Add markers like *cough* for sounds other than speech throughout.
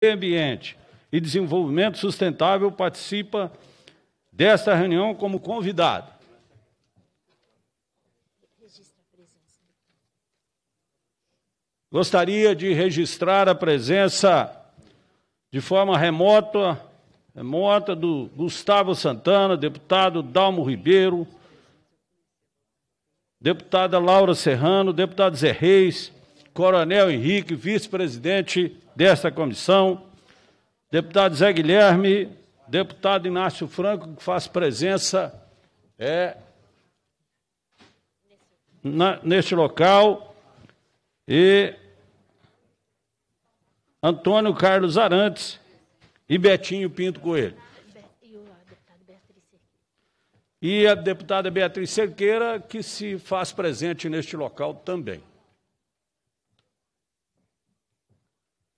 Meio Ambiente e Desenvolvimento Sustentável participa desta reunião como convidado. Gostaria de registrar a presença de forma remota, remota do Gustavo Santana, deputado Dalmo Ribeiro, deputada Laura Serrano, deputado Zé Reis, Coronel Henrique, vice-presidente desta comissão, deputado Zé Guilherme, deputado Inácio Franco, que faz presença é, na, neste local, e Antônio Carlos Arantes e Betinho Pinto Coelho. E a deputada Beatriz Cerqueira, que se faz presente neste local também.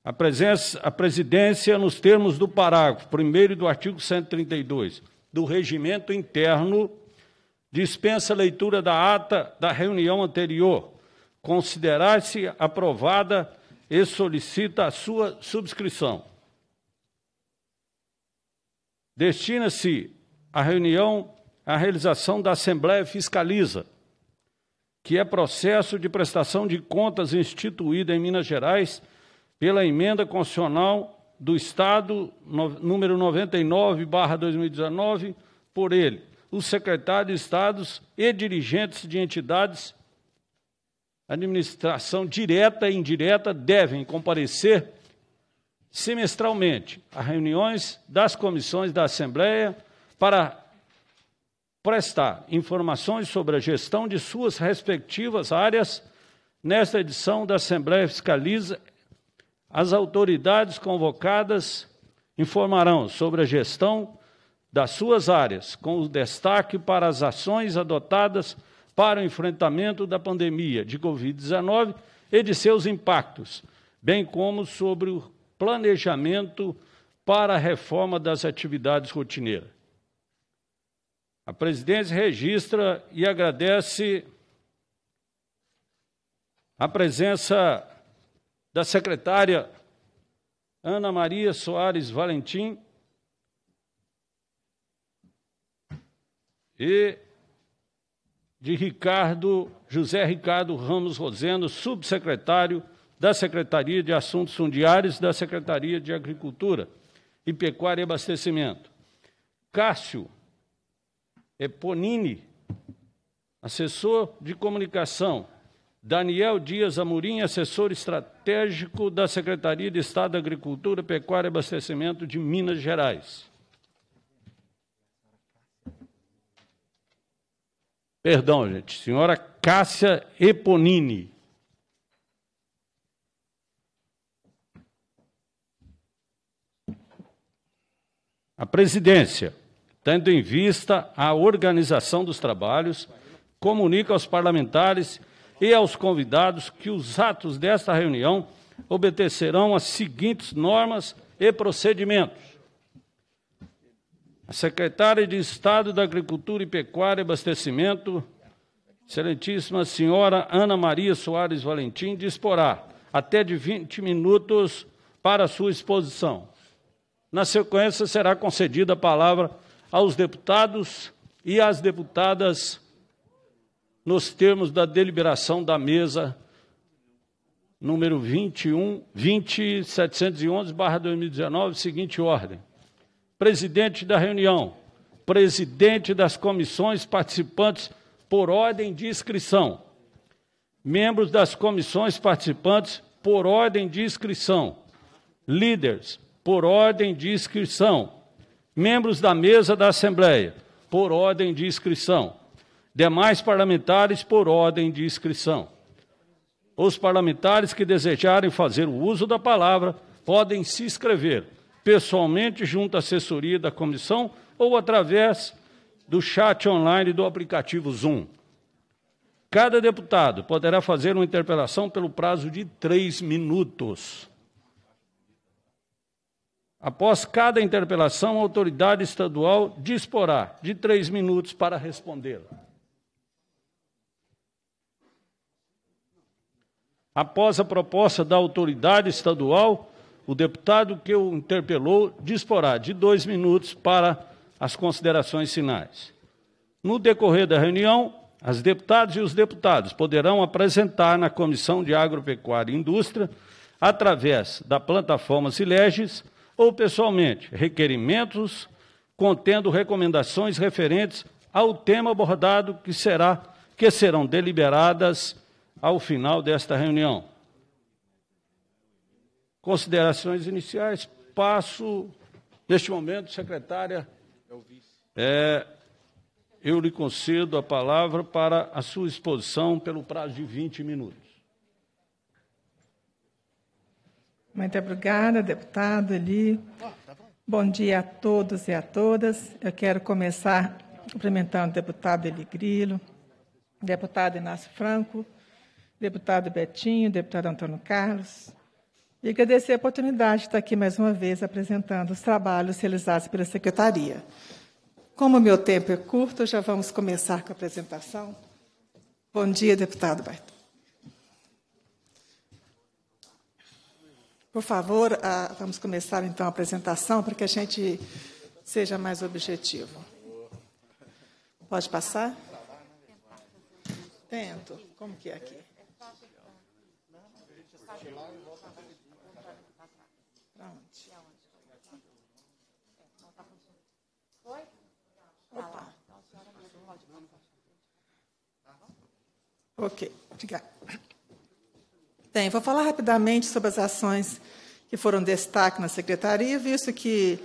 a, presença, a presidência, nos termos do parágrafo 1 do artigo 132 do regimento interno, dispensa a leitura da ata da reunião anterior, considerar-se aprovada e solicita a sua subscrição. Destina-se a reunião à realização da Assembleia Fiscaliza, que é processo de prestação de contas instituída em Minas Gerais pela emenda constitucional do Estado número 99/2019 por ele, os secretários de estados e dirigentes de entidades administração direta e indireta devem comparecer semestralmente a reuniões das comissões da Assembleia para prestar informações sobre a gestão de suas respectivas áreas. Nesta edição da Assembleia Fiscaliza as autoridades convocadas informarão sobre a gestão das suas áreas, com destaque para as ações adotadas para o enfrentamento da pandemia de Covid-19 e de seus impactos, bem como sobre o planejamento para a reforma das atividades rotineiras. A presidência registra e agradece a presença da secretária Ana Maria Soares Valentim e de Ricardo José Ricardo Ramos Rosendo, subsecretário da Secretaria de Assuntos Fundiários da Secretaria de Agricultura e Pecuária e Abastecimento. Cássio Eponini, assessor de comunicação Daniel Dias Amorim, assessor estratégico da Secretaria de Estado da Agricultura, Pecuária e Abastecimento de Minas Gerais. Perdão, gente, senhora Cássia Eponini. A presidência, tendo em vista a organização dos trabalhos, comunica aos parlamentares e aos convidados que os atos desta reunião obedecerão às seguintes normas e procedimentos. A secretária de Estado da Agricultura e Pecuária e Abastecimento, excelentíssima senhora Ana Maria Soares Valentim, disporá até de 20 minutos para a sua exposição. Na sequência, será concedida a palavra aos deputados e às deputadas nos termos da deliberação da mesa número 21, 20711/2019, seguinte ordem: Presidente da reunião, presidente das comissões participantes por ordem de inscrição, membros das comissões participantes por ordem de inscrição, líderes por ordem de inscrição, membros da mesa da Assembleia por ordem de inscrição demais parlamentares por ordem de inscrição. Os parlamentares que desejarem fazer o uso da palavra podem se inscrever pessoalmente junto à assessoria da comissão ou através do chat online do aplicativo Zoom. Cada deputado poderá fazer uma interpelação pelo prazo de três minutos. Após cada interpelação, a autoridade estadual disporá de três minutos para respondê-la. Após a proposta da autoridade estadual, o deputado que o interpelou disporá de dois minutos para as considerações finais. No decorrer da reunião, as deputadas e os deputados poderão apresentar na Comissão de Agropecuária e Indústria, através da plataforma Sileges, ou pessoalmente, requerimentos contendo recomendações referentes ao tema abordado que, será, que serão deliberadas ao final desta reunião. Considerações iniciais. Passo, neste momento, secretária, é, eu lhe concedo a palavra para a sua exposição pelo prazo de 20 minutos. Muito obrigada, deputado Eli. Bom dia a todos e a todas. Eu quero começar cumprimentando o deputado Eli Grilo, deputado Inácio Franco, deputado Betinho, deputado Antônio Carlos, e agradecer a oportunidade de estar aqui mais uma vez apresentando os trabalhos realizados pela Secretaria. Como o meu tempo é curto, já vamos começar com a apresentação. Bom dia, deputado Bartol. Por favor, ah, vamos começar então a apresentação para que a gente seja mais objetivo. Pode passar? Tento. Como que é aqui? Tá então ok, obrigada. Bem, vou falar rapidamente sobre as ações que foram destaque na secretaria, visto que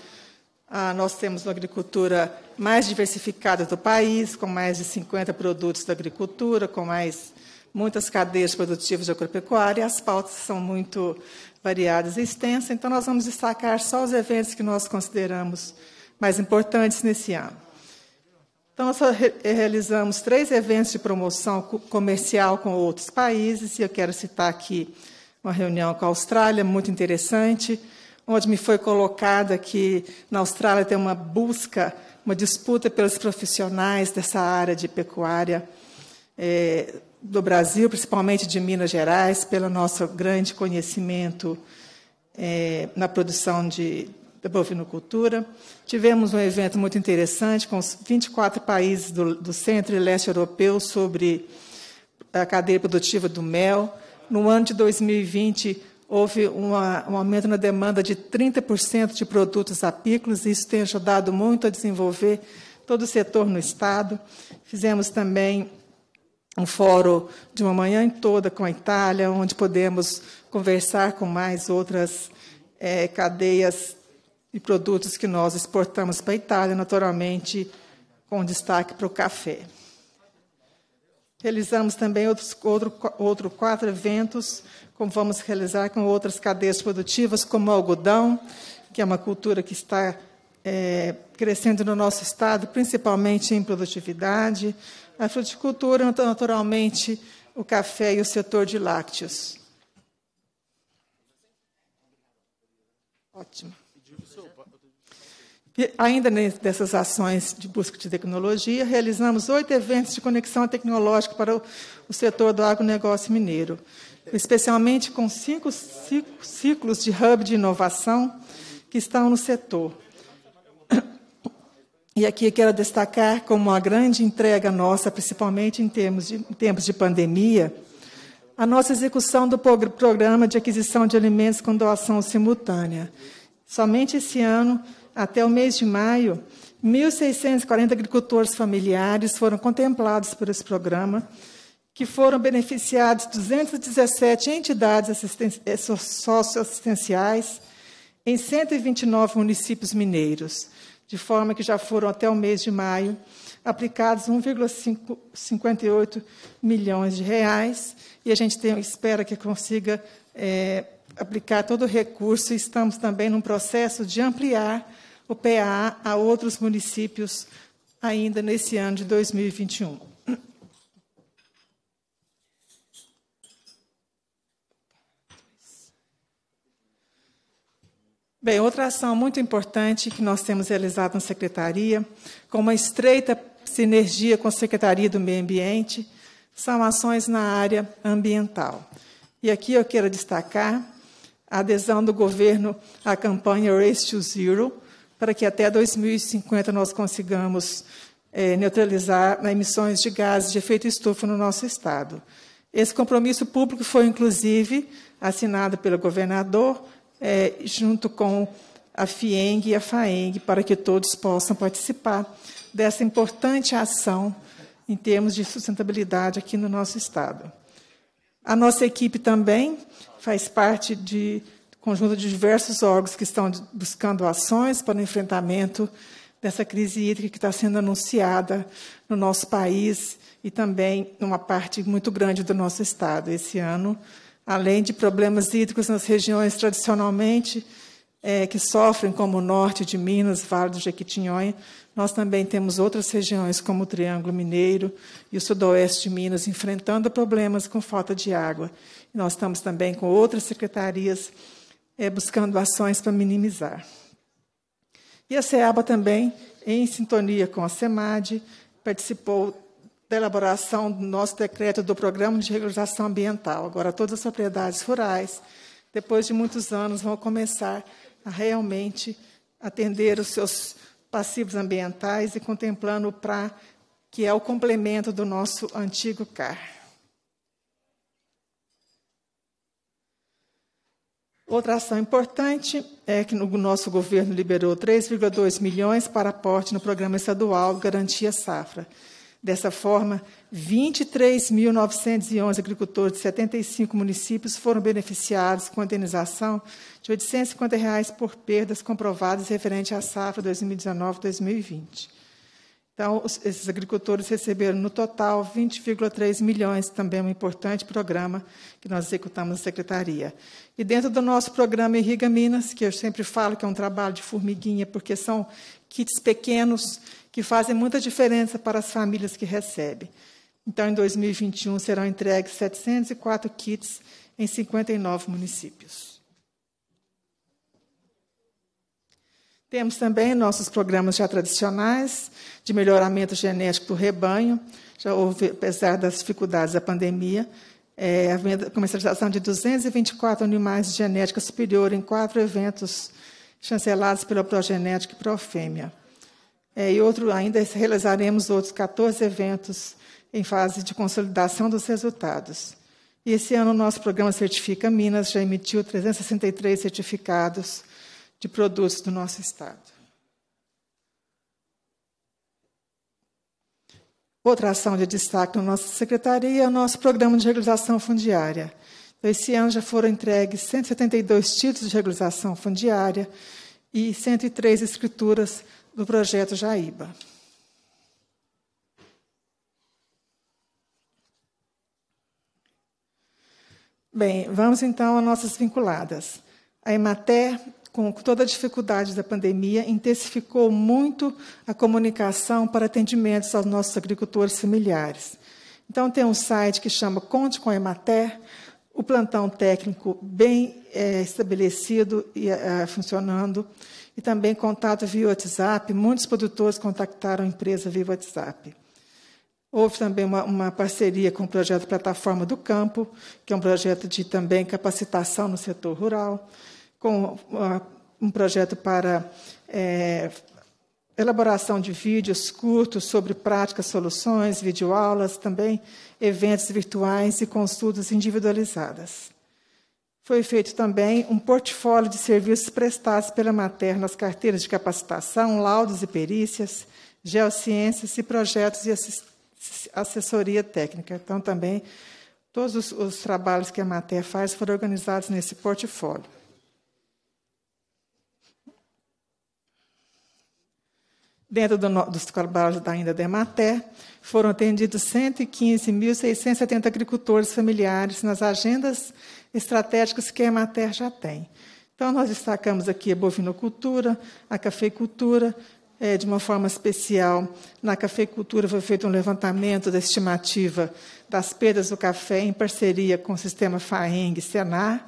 ah, nós temos uma agricultura mais diversificada do país, com mais de 50 produtos da agricultura, com mais muitas cadeias produtivas de agropecuária, as pautas são muito variadas e extensas, então nós vamos destacar só os eventos que nós consideramos mais importantes nesse ano. Então, nós realizamos três eventos de promoção comercial com outros países, e eu quero citar aqui uma reunião com a Austrália, muito interessante, onde me foi colocada que na Austrália tem uma busca, uma disputa pelos profissionais dessa área de pecuária, é, do Brasil, principalmente de Minas Gerais, pelo nosso grande conhecimento é, na produção de, bovinocultura. Tivemos um evento muito interessante com os 24 países do, do centro e leste europeu sobre a cadeia produtiva do mel. No ano de 2020, houve uma, um aumento na demanda de 30% de produtos apícolas, e isso tem ajudado muito a desenvolver todo o setor no Estado. Fizemos também um fórum de uma manhã toda com a Itália, onde podemos conversar com mais outras é, cadeias e produtos que nós exportamos para a Itália, naturalmente com destaque para o café. Realizamos também outros, outro, outro quatro eventos, como vamos realizar com outras cadeias produtivas, como o algodão, que é uma cultura que está é, crescendo no nosso estado, principalmente em produtividade a fruticultura, naturalmente, o café e o setor de lácteos. Ótimo. E ainda nessas ações de busca de tecnologia, realizamos oito eventos de conexão tecnológica para o, setor do agronegócio mineiro, especialmente com cinco ciclos de hub de inovação que estão no setor. E aqui eu quero destacar como uma grande entrega nossa, principalmente em, termos de, em tempos de pandemia, a nossa execução do programa de aquisição de alimentos com doação simultânea. Somente esse ano, até o mês de maio, 1.640 agricultores familiares foram contemplados por esse programa, que foram beneficiados 217 entidades eh, socioassistenciais em 129 municípios mineiros de forma que já foram até o mês de maio aplicados 1,58 milhões de reais e a gente tem, espera que consiga é, aplicar todo o recurso. Estamos também num processo de ampliar o PA a outros municípios ainda nesse ano de 2021. Bem, outra ação muito importante que nós temos realizado na Secretaria, com uma estreita sinergia com a Secretaria do Meio Ambiente, são ações na área ambiental. E aqui eu quero destacar a adesão do governo à campanha Race to Zero, para que até 2050 nós consigamos é, neutralizar emissões de gases de efeito estufa no nosso Estado. Esse compromisso público foi, inclusive, assinado pelo governador, é, junto com a FIENG e a FAENG, para que todos possam participar dessa importante ação em termos de sustentabilidade aqui no nosso estado. A nossa equipe também faz parte de conjunto de diversos órgãos que estão buscando ações para o enfrentamento dessa crise hídrica que está sendo anunciada no nosso país e também numa parte muito grande do nosso estado. Esse ano, além de problemas hídricos nas regiões tradicionalmente é, que sofrem, como o norte de Minas, Vale do Jequitinhonha, nós também temos outras regiões, como o Triângulo Mineiro e o sudoeste de Minas, enfrentando problemas com falta de água. nós estamos também com outras secretarias é, buscando ações para minimizar. E a SEABA também, em sintonia com a SEMAD, participou da elaboração do nosso decreto do Programa de Regularização Ambiental. Agora, todas as propriedades rurais, depois de muitos anos, vão começar a realmente atender os seus passivos ambientais e contemplando o PRA, que é o complemento do nosso antigo CAR. Outra ação importante é que o no nosso governo liberou 3,2 milhões para aporte no programa estadual Garantia Safra. Dessa forma, 23.911 agricultores de 75 municípios foram beneficiados com indenização de R$ 850 reais por perdas comprovadas referente à safra 2019-2020. Então, esses agricultores receberam, no total, 20,3 milhões, também é um importante programa que nós executamos na Secretaria. E dentro do nosso programa Irriga Minas, que eu sempre falo que é um trabalho de formiguinha, porque são kits pequenos que fazem muita diferença para as famílias que recebem. Então, em 2021, serão entregues 704 kits em 59 municípios. Temos também nossos programas já tradicionais de melhoramento genético do rebanho. Já houve, apesar das dificuldades da pandemia, é, a venda, comercialização de 224 animais de genética superior em quatro eventos chancelados pela Progenética e Profêmia. É, e outro, ainda realizaremos outros 14 eventos em fase de consolidação dos resultados. E esse ano o nosso programa Certifica Minas já emitiu 363 certificados de produtos do nosso estado. Outra ação de destaque na nossa secretaria é o nosso programa de regularização fundiária. Então, esse ano já foram entregues 172 títulos de regularização fundiária e 103 escrituras do projeto Jaíba. Bem, vamos então às nossas vinculadas. A Emater, com toda a dificuldade da pandemia, intensificou muito a comunicação para atendimentos aos nossos agricultores familiares. Então, tem um site que chama Conte com a Emater, o plantão técnico bem é, estabelecido e é, funcionando, e também contato via WhatsApp. Muitos produtores contactaram a empresa via WhatsApp. Houve também uma, uma, parceria com o projeto Plataforma do Campo, que é um projeto de também capacitação no setor rural, com uma, ah, um projeto para é, elaboração de vídeos curtos sobre práticas, soluções, videoaulas, também eventos virtuais e consultas individualizadas. Foi feito também um portfólio de serviços prestados pela Mater nas carteiras de capacitação, laudos e perícias, geociências e projetos de assessoria técnica. Então, também, todos os, os trabalhos que a Mater faz foram organizados nesse portfólio. Dentro do, dos trabalhos da ainda da foram atendidos 115.670 agricultores familiares nas agendas estratégicas que a Emater já tem. Então, nós destacamos aqui a bovinocultura, a cafeicultura, é, de uma forma especial. Na cafeicultura foi feito um levantamento da estimativa das perdas do café em parceria com o sistema FAENG e Senar,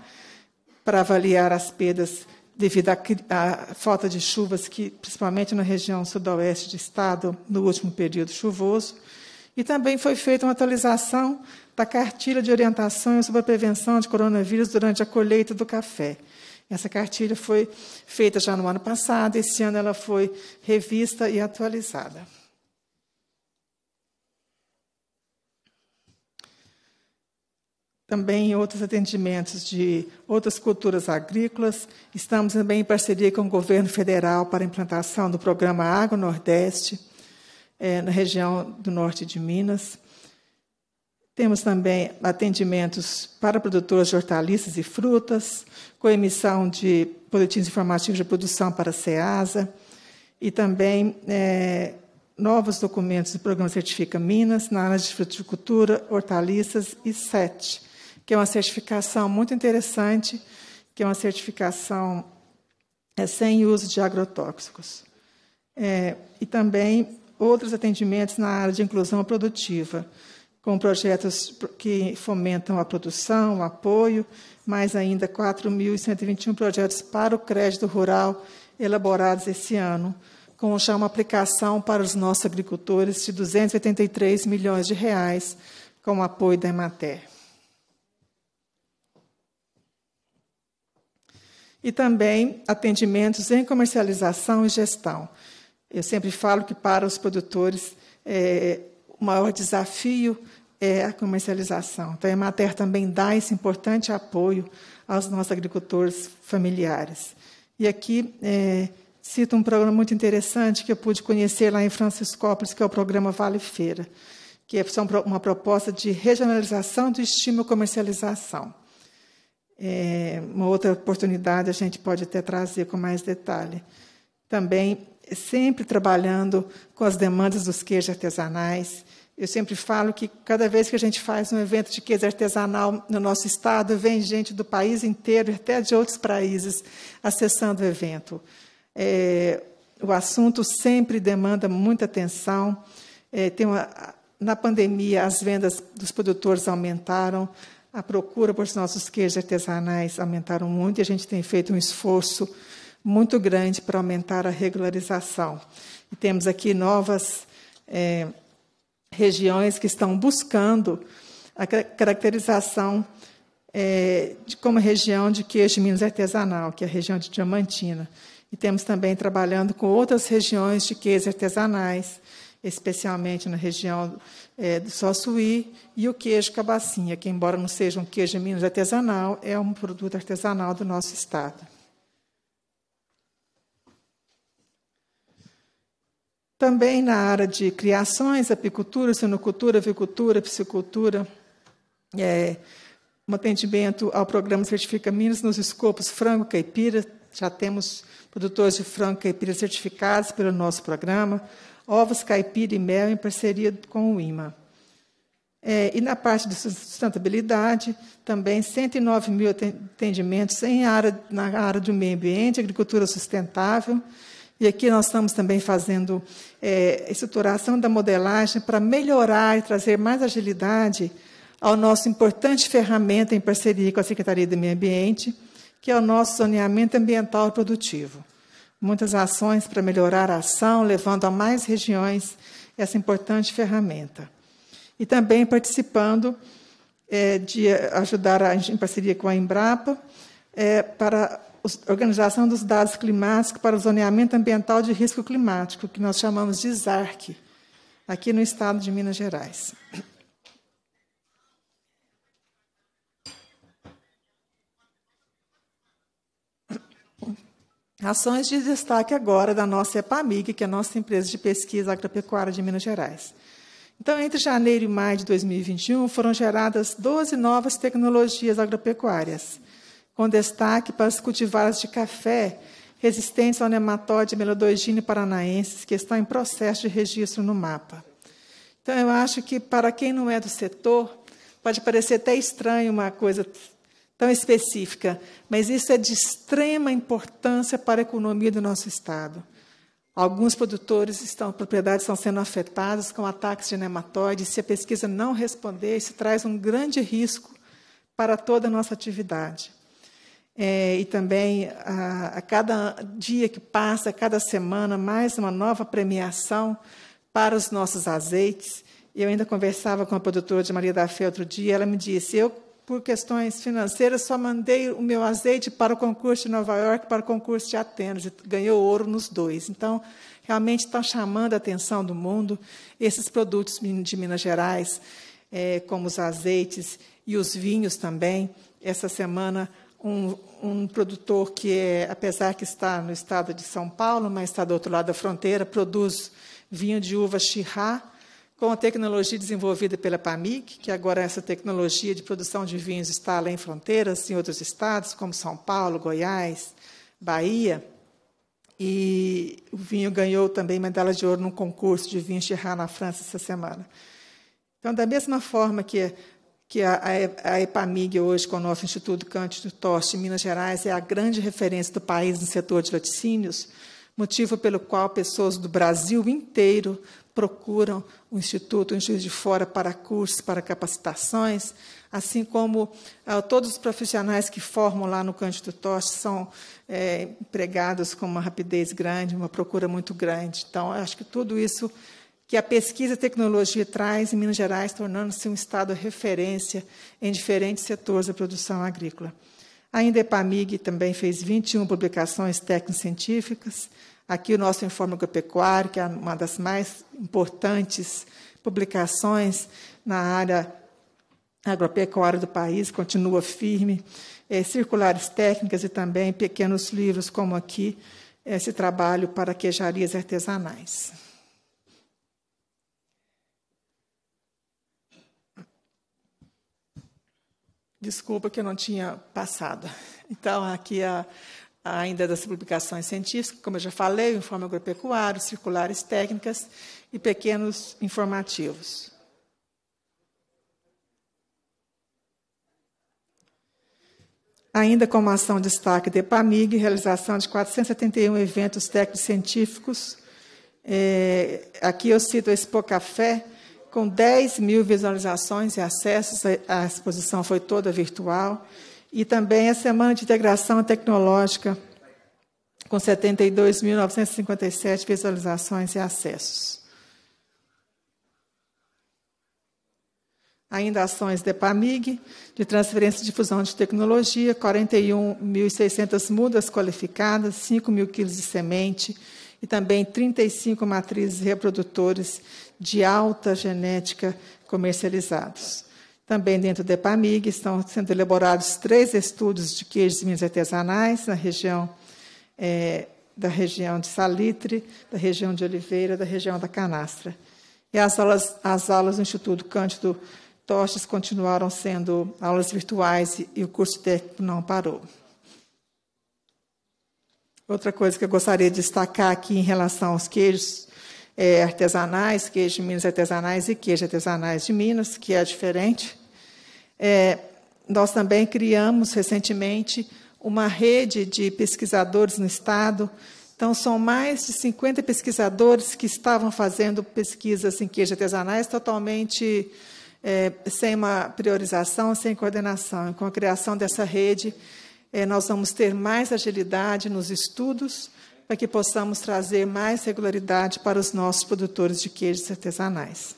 para avaliar as perdas devido à, à, falta de chuvas, que principalmente na região sudoeste do estado, no último período chuvoso. E também foi feita uma atualização da cartilha de orientação sobre a prevenção de coronavírus durante a colheita do café. Essa cartilha foi feita já no ano passado, esse ano ela foi revista e atualizada. Também em outros atendimentos de outras culturas agrícolas, estamos também em parceria com o governo federal para a implantação do programa Água Nordeste, é, na região do norte de Minas. Temos também atendimentos para produtores de hortaliças e frutas, com emissão de boletins informativos de produção para a SEASA, e também é, novos documentos do programa Certifica Minas na área de fruticultura, hortaliças e SET, que é uma certificação muito interessante, que é uma certificação é, sem uso de agrotóxicos. É, e também outros atendimentos na área de inclusão produtiva com projetos que fomentam a produção, o apoio, mais ainda 4.121 projetos para o crédito rural elaborados esse ano, com já uma aplicação para os nossos agricultores de 283 milhões de reais, com o apoio da Emater. E também atendimentos em comercialização e gestão. Eu sempre falo que para os produtores é, o maior desafio é a comercialização. Então, a Emater também dá esse importante apoio aos nossos agricultores familiares. E aqui é, cito um programa muito interessante que eu pude conhecer lá em Franciscópolis, que é o programa Vale Feira, que é uma proposta de regionalização do estímulo comercialização. É, uma outra oportunidade a gente pode até trazer com mais detalhe. Também sempre trabalhando com as demandas dos queijos artesanais, eu sempre falo que cada vez que a gente faz um evento de queijo artesanal no nosso estado, vem gente do país inteiro, até de outros países, acessando o evento. É, o assunto sempre demanda muita atenção. É, tem uma, na pandemia, as vendas dos produtores aumentaram, a procura por nossos queijos artesanais aumentaram muito e a gente tem feito um esforço muito grande para aumentar a regularização. E temos aqui novas. É, regiões que estão buscando a caracterização é, de, como região de queijo de Minas artesanal, que é a região de Diamantina. E temos também trabalhando com outras regiões de queijos artesanais, especialmente na região é, do Sossuí e o queijo cabacinha, que embora não seja um queijo de Minas artesanal, é um produto artesanal do nosso estado. Também na área de criações, apicultura, sinocultura, avicultura, piscicultura, é, um atendimento ao programa Certifica Minas nos escopos frango caipira. Já temos produtores de frango caipira certificados pelo nosso programa. Ovos caipira e mel em parceria com o IMA. É, e na parte de sustentabilidade, também 109 mil atendimentos em área, na área do meio ambiente, agricultura sustentável, e aqui nós estamos também fazendo é, estruturação da modelagem para melhorar e trazer mais agilidade ao nosso importante ferramenta em parceria com a Secretaria do Meio Ambiente, que é o nosso zoneamento ambiental produtivo. Muitas ações para melhorar a ação, levando a mais regiões essa importante ferramenta. E também participando é, de ajudar a, em parceria com a Embrapa é, para Organização dos Dados Climáticos para o Zoneamento Ambiental de Risco Climático, que nós chamamos de ZARC, aqui no estado de Minas Gerais. Ações de destaque agora da nossa EPAMIG, que é a nossa empresa de pesquisa agropecuária de Minas Gerais. Então, entre janeiro e maio de 2021, foram geradas 12 novas tecnologias agropecuárias com destaque para as cultivares de café resistentes ao nematóide melodogine paranaenses, que estão em processo de registro no mapa. Então, eu acho que, para quem não é do setor, pode parecer até estranho uma coisa tão específica, mas isso é de extrema importância para a economia do nosso Estado. Alguns produtores, estão, propriedades estão sendo afetadas com ataques de nematóides. Se a pesquisa não responder, isso traz um grande risco para toda a nossa atividade. É, e também a, a, cada dia que passa, a cada semana, mais uma nova premiação para os nossos azeites. Eu ainda conversava com a produtora de Maria da Fé outro dia, ela me disse: eu, por questões financeiras, só mandei o meu azeite para o concurso de Nova York, para o concurso de Atenas, e ganhou ouro nos dois. Então, realmente estão chamando a atenção do mundo esses produtos de Minas Gerais, é, como os azeites e os vinhos também. Essa semana um, um, produtor que, é, apesar que está no estado de São Paulo, mas está do outro lado da fronteira, produz vinho de uva Chirá, com a tecnologia desenvolvida pela PAMIC, que agora essa tecnologia de produção de vinhos está além fronteiras, em outros estados, como São Paulo, Goiás, Bahia. E o vinho ganhou também medalha de ouro num concurso de vinho Chirá na França essa semana. Então, da mesma forma que que a, a EPAMIG, hoje, com o nosso Instituto Cândido Toste, em Minas Gerais, é a grande referência do país no setor de laticínios, motivo pelo qual pessoas do Brasil inteiro procuram o Instituto em Instituto de Fora para cursos, para capacitações, assim como ah, todos os profissionais que formam lá no Cândido Toste são é, empregados com uma rapidez grande, uma procura muito grande. Então, acho que tudo isso que a pesquisa e tecnologia traz em Minas Gerais, tornando-se um estado referência em diferentes setores da produção agrícola. A Indepamig também fez 21 publicações técnico-científicas. Aqui o nosso informe Agropecuário, que é uma das mais importantes publicações na área agropecuária do país, continua firme. É, circulares técnicas e também pequenos livros, como aqui, esse trabalho para queijarias artesanais. Desculpa que eu não tinha passado. Então, aqui a, a ainda das publicações científicas, como eu já falei, o informe agropecuário, circulares técnicas e pequenos informativos. Ainda como ação de destaque da EPAMIG, realização de 471 eventos técnicos científicos. É, aqui eu cito a Expo Café, com 10 mil visualizações e acessos. A exposição foi toda virtual. E também a Semana de Integração Tecnológica, com 72.957 visualizações e acessos. Ainda ações DEPAMIG, de transferência e difusão de tecnologia, 41.600 mudas qualificadas, 5 mil quilos de semente e também 35 matrizes reprodutores de alta genética comercializados. Também dentro da EPAMIG estão sendo elaborados três estudos de queijos e minas artesanais na região é, da região de Salitre, da região de Oliveira, da região da Canastra. E as aulas, as aulas do Instituto Cândido Tostes continuaram sendo aulas virtuais e, e o curso técnico não parou. Outra coisa que eu gostaria de destacar aqui em relação aos queijos é, artesanais, queijo de Minas é artesanais e queijo é artesanais de Minas, que é diferente. É, nós também criamos recentemente uma rede de pesquisadores no Estado. Então, são mais de 50 pesquisadores que estavam fazendo pesquisas em queijo artesanais totalmente é, sem uma priorização, sem coordenação. E com a criação dessa rede, é, nós vamos ter mais agilidade nos estudos para que possamos trazer mais regularidade para os nossos produtores de queijos artesanais.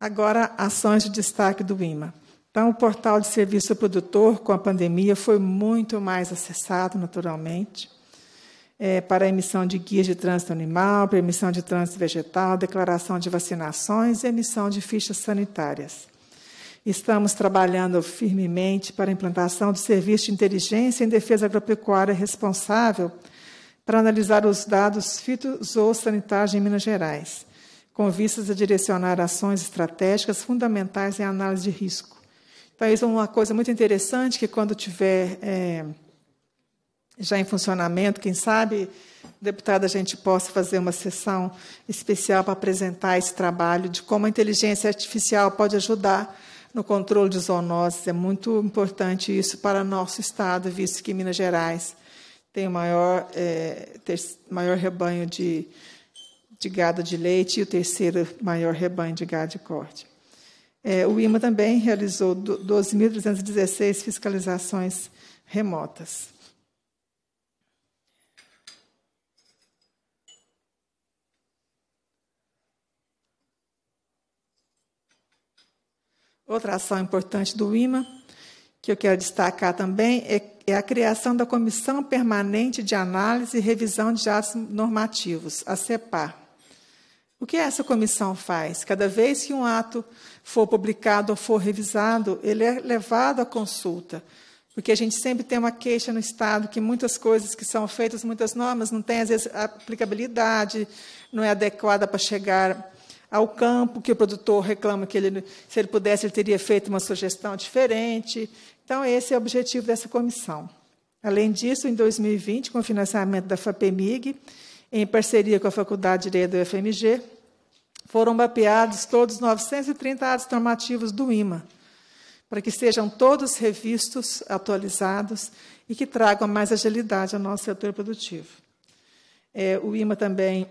Agora, ações de destaque do IMA. Então, o portal de serviço ao produtor, com a pandemia, foi muito mais acessado, naturalmente, é, para a emissão de guias de trânsito animal, para emissão de trânsito vegetal, declaração de vacinações e emissão de fichas sanitárias. Estamos trabalhando firmemente para a implantação do Serviço de Inteligência em Defesa Agropecuária Responsável para analisar os dados fitosanitários em Minas Gerais, com vistas a direcionar ações estratégicas fundamentais em análise de risco. Então, isso é uma coisa muito interessante que, quando tiver é, já em funcionamento, quem sabe, deputada, a gente possa fazer uma sessão especial para apresentar esse trabalho de como a inteligência artificial pode ajudar no controle de zoonoses. É muito importante isso para nosso estado, visto que Minas Gerais tem o maior, é, ter, maior rebanho de, de gado de leite e o terceiro maior rebanho de gado de corte. É, o IMA também realizou 12.316 fiscalizações remotas. Outra ação importante do IMA, que eu quero destacar também, é, é a criação da Comissão Permanente de Análise e Revisão de Atos Normativos, a CEPAR. O que essa comissão faz? Cada vez que um ato for publicado ou for revisado, ele é levado à consulta, porque a gente sempre tem uma queixa no Estado que muitas coisas que são feitas, muitas normas, não têm, às vezes, aplicabilidade, não é adequada para chegar ao campo, que o produtor reclama que ele, se ele pudesse, ele teria feito uma sugestão diferente. Então, esse é o objetivo dessa comissão. Além disso, em 2020, com o financiamento da FAPEMIG, em parceria com a Faculdade de Direito do UFMG, foram mapeados todos os 930 atos normativos do IMA, para que sejam todos revistos, atualizados e que tragam mais agilidade ao nosso setor produtivo. É, o IMA também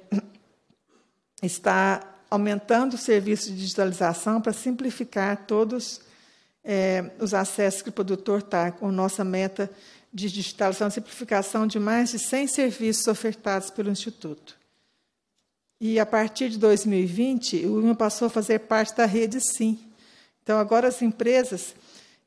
*clears throat* está aumentando o serviço de digitalização para simplificar todos é, os acessos que o produtor está com nossa meta de digitalização e simplificação de mais de 100 serviços ofertados pelo Instituto. E a partir de 2020, o IMA passou a fazer parte da rede Sim. Então, agora as empresas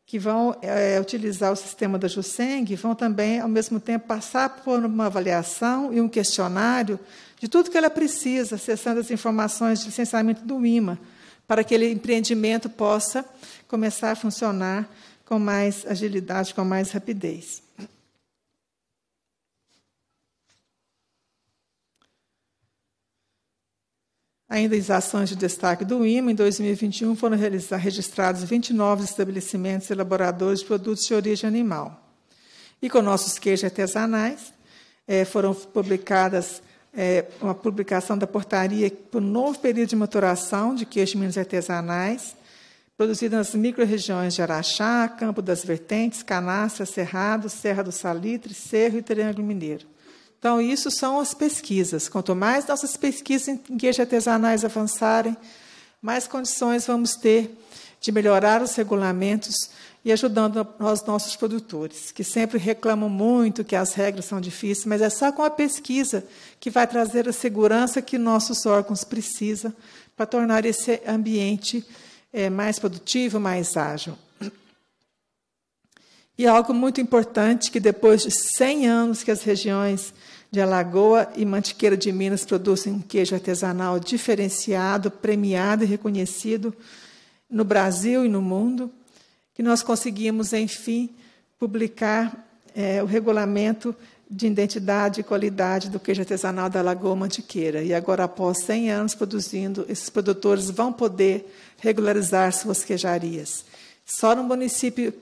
que vão é, utilizar o sistema da JUSENG vão também, ao mesmo tempo, passar por uma avaliação e um questionário de tudo que ela precisa, acessando as informações de licenciamento do IMA, para que aquele empreendimento possa começar a funcionar com mais agilidade, com mais rapidez. Ainda as ações de destaque do IMA, em 2021 foram registrados 29 estabelecimentos elaboradores de produtos de origem animal. E com nossos queijos artesanais, eh, foram publicadas é, uma publicação da portaria para o novo período de maturação de queijos minas artesanais, produzido nas micro-regiões de Araxá, Campo das Vertentes, Canastra, Cerrado, Serra do Salitre, Cerro e Triângulo Mineiro. Então, isso são as pesquisas. Quanto mais nossas pesquisas em queijos artesanais avançarem, mais condições vamos ter de melhorar os regulamentos e ajudando os nossos produtores, que sempre reclamam muito que as regras são difíceis, mas é só com a pesquisa que vai trazer a segurança que nossos órgãos precisam para tornar esse ambiente é, mais produtivo, mais ágil. E algo muito importante que depois de 100 anos que as regiões de Alagoa e Mantiqueira de Minas produzem um queijo artesanal diferenciado, premiado e reconhecido no Brasil e no mundo, que nós conseguimos, enfim, publicar é, o regulamento de identidade e qualidade do queijo artesanal da Lagoa Mantiqueira. E agora, após 100 anos produzindo, esses produtores vão poder regularizar suas queijarias. Só no município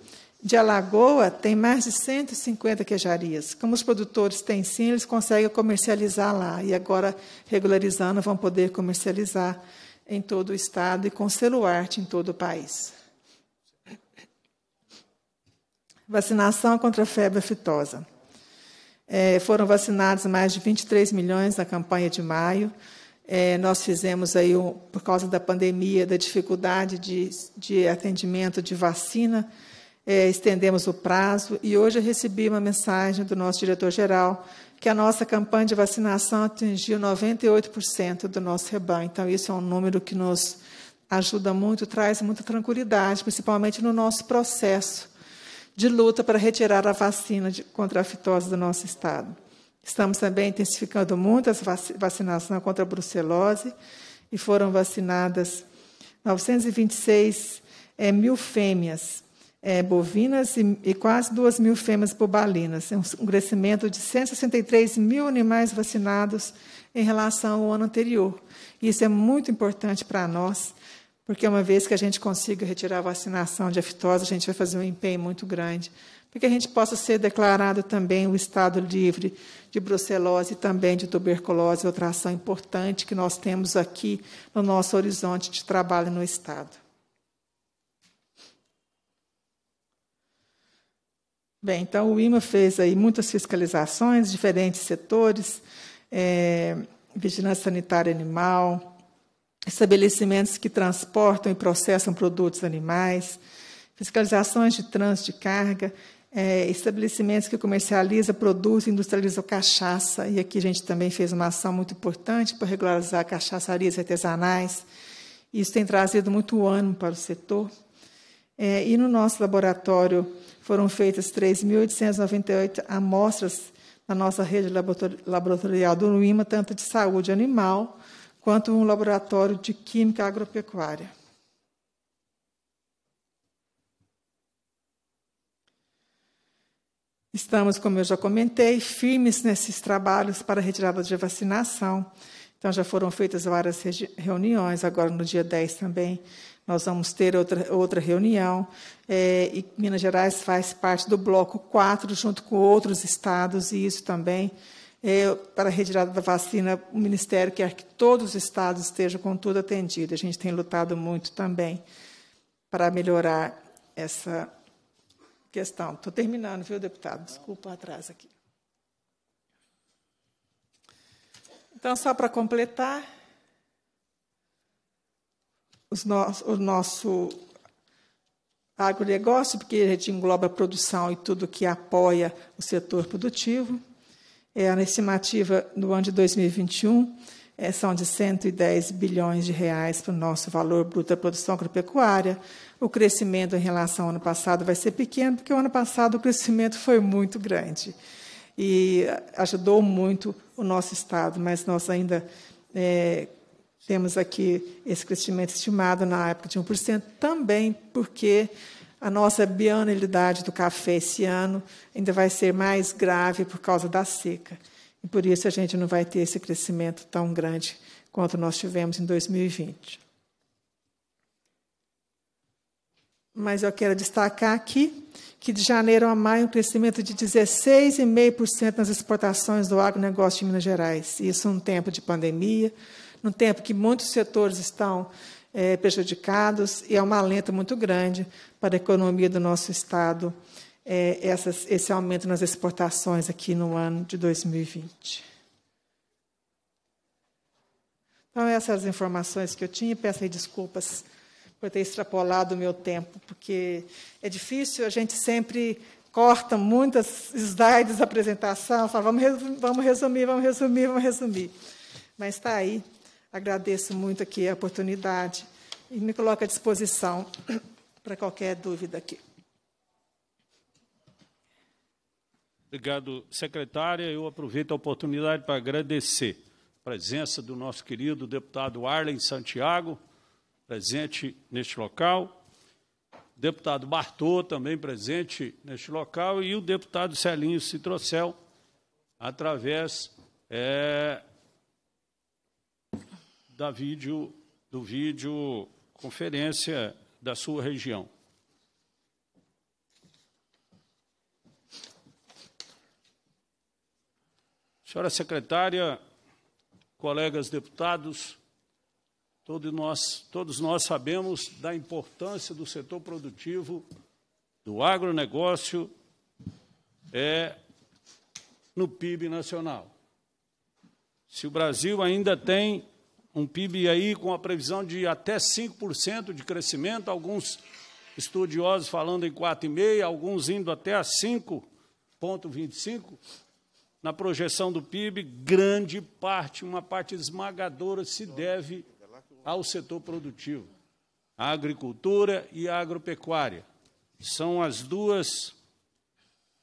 de Alagoa tem mais de 150 queijarias. Como os produtores têm sim, eles conseguem comercializar lá. E agora, regularizando, vão poder comercializar em todo o estado e com celuarte em todo o país. Vacinação contra a febre aftosa. É, foram vacinados mais de 23 milhões na campanha de maio. É, nós fizemos aí, um, por causa da pandemia, da dificuldade de, de atendimento de vacina, é, estendemos o prazo e hoje eu recebi uma mensagem do nosso diretor-geral que a nossa campanha de vacinação atingiu 98% do nosso rebanho. Então, isso é um número que nos ajuda muito, traz muita tranquilidade, principalmente no nosso processo de luta para retirar a vacina de, contra a fitose do nosso estado. Estamos também intensificando muito a vacinação contra a brucelose e foram vacinadas 926 é, eh, mil fêmeas é, bovinas e, e, quase 2 mil fêmeas bobalinas, é um, crescimento de 163 mil animais vacinados em relação ao ano anterior. Isso é muito importante para nós, porque uma vez que a gente consiga retirar a vacinação de aftosa, a gente vai fazer um empenho muito grande, para que a gente possa ser declarado também o estado livre de brucelose e também de tuberculose, outra ação importante que nós temos aqui no nosso horizonte de trabalho no estado. Bem, então o IMA fez aí muitas fiscalizações, diferentes setores, é, vigilância sanitária animal, estabelecimentos que transportam e processam produtos animais, fiscalizações de trânsito de carga, é, estabelecimentos que comercializam, produzem, industrializam cachaça. E aqui a gente também fez uma ação muito importante para regularizar cachaçarias artesanais. Isso tem trazido muito ânimo para o setor. É, e no nosso laboratório foram feitas 3.898 amostras na nossa rede laboratorial do IMA, tanto de saúde animal quanto um laboratório de química agropecuária. Estamos, como eu já comentei, firmes nesses trabalhos para retirada de vacinação. Então, já foram feitas várias reuniões, agora no dia 10 também nós vamos ter outra, outra reunião. É, e Minas Gerais faz parte do bloco 4, junto com outros estados, e isso também é, para a retirada da vacina, o Ministério quer que todos os estados estejam com tudo atendido. A gente tem lutado muito também para melhorar essa questão. Estou terminando, viu, deputado? Desculpa atrás aqui. Então, só para completar, no o nosso agronegócio, porque a gente engloba a produção e tudo que apoia o setor produtivo. É, a estimativa no ano de 2021 é, são de 110 bilhões de reais para o nosso valor bruto da produção agropecuária. O crescimento em relação ao ano passado vai ser pequeno, porque o ano passado o crescimento foi muito grande e ajudou muito o nosso Estado, mas nós ainda é, temos aqui esse crescimento estimado na época de 1%, também porque a nossa bianualidade do café esse ano ainda vai ser mais grave por causa da seca. E por isso a gente não vai ter esse crescimento tão grande quanto nós tivemos em 2020. Mas eu quero destacar aqui que de janeiro a maio um crescimento de 16,5% nas exportações do agronegócio de Minas Gerais. Isso num tempo de pandemia, num tempo que muitos setores estão é, prejudicados e é uma lenta muito grande para a economia do nosso Estado, é, essas, esse aumento nas exportações aqui no ano de 2020. Então, essas as informações que eu tinha, peço desculpas por ter extrapolado o meu tempo, porque é difícil, a gente sempre corta muitas slides da apresentação, fala, vamos vamos resumir, vamos resumir, vamos resumir. Mas está aí Agradeço muito aqui a oportunidade e me coloco à disposição *clears throat* para qualquer dúvida aqui. Obrigado, secretária. Eu aproveito a oportunidade para agradecer a presença do nosso querido deputado Arlen Santiago, presente neste local, o deputado Bartô, também presente neste local, e o deputado Celinho Citrocel, através é, da vídeo, do videoconferência da sua região. Senhora secretária, colegas deputados, todos nós, todos nós sabemos da importância do setor produtivo, do agronegócio, é, no PIB nacional. Se o Brasil ainda tem um PIB aí com a previsão de até 5% de crescimento, alguns estudiosos falando em 4,5%, alguns indo até a 5,25%. Na projeção do PIB, grande parte, uma parte esmagadora, se deve ao setor produtivo, a agricultura e a agropecuária. São as duas,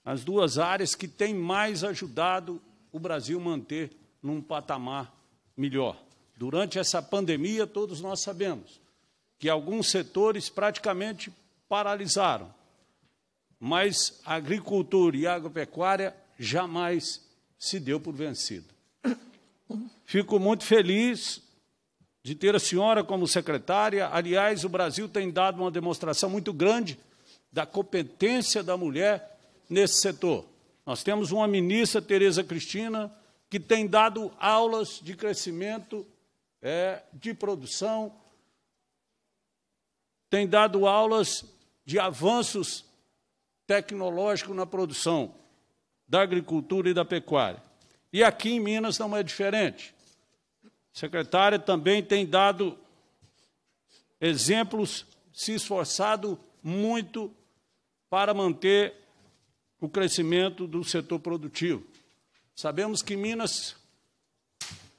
as duas áreas que têm mais ajudado o Brasil manter num patamar melhor. Durante essa pandemia, todos nós sabemos que alguns setores praticamente paralisaram, mas a agricultura e a agropecuária jamais se deu por vencida. Fico muito feliz de ter a senhora como secretária. Aliás, o Brasil tem dado uma demonstração muito grande da competência da mulher nesse setor. Nós temos uma ministra, Tereza Cristina, que tem dado aulas de crescimento é, de produção, tem dado aulas de avanços tecnológicos na produção da agricultura e da pecuária. E aqui em Minas não é diferente. A secretária também tem dado exemplos, se esforçado muito para manter o crescimento do setor produtivo. Sabemos que Minas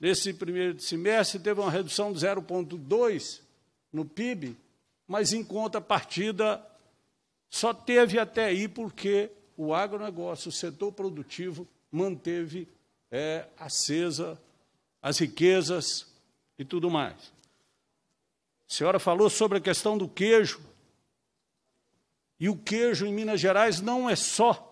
nesse primeiro semestre teve uma redução de 0,2 no PIB, mas em contrapartida só teve até aí porque o agronegócio, o setor produtivo, manteve é, acesa as riquezas e tudo mais. A senhora falou sobre a questão do queijo. E o queijo em Minas Gerais não é só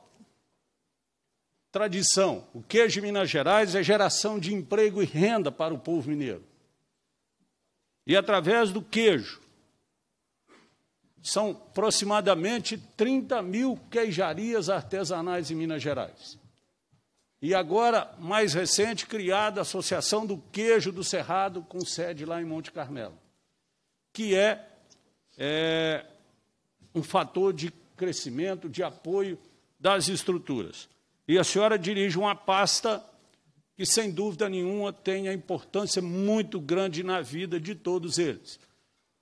tradição. O queijo de Minas Gerais é geração de emprego e renda para o povo mineiro. E através do queijo. São aproximadamente 30 mil queijarias artesanais em Minas Gerais. E agora, mais recente, criada a Associação do Queijo do Cerrado, com sede lá em Monte Carmelo, que é, é um fator de crescimento, de apoio das estruturas. E a senhora dirige uma pasta que, sem dúvida nenhuma, tem a importância muito grande na vida de todos eles.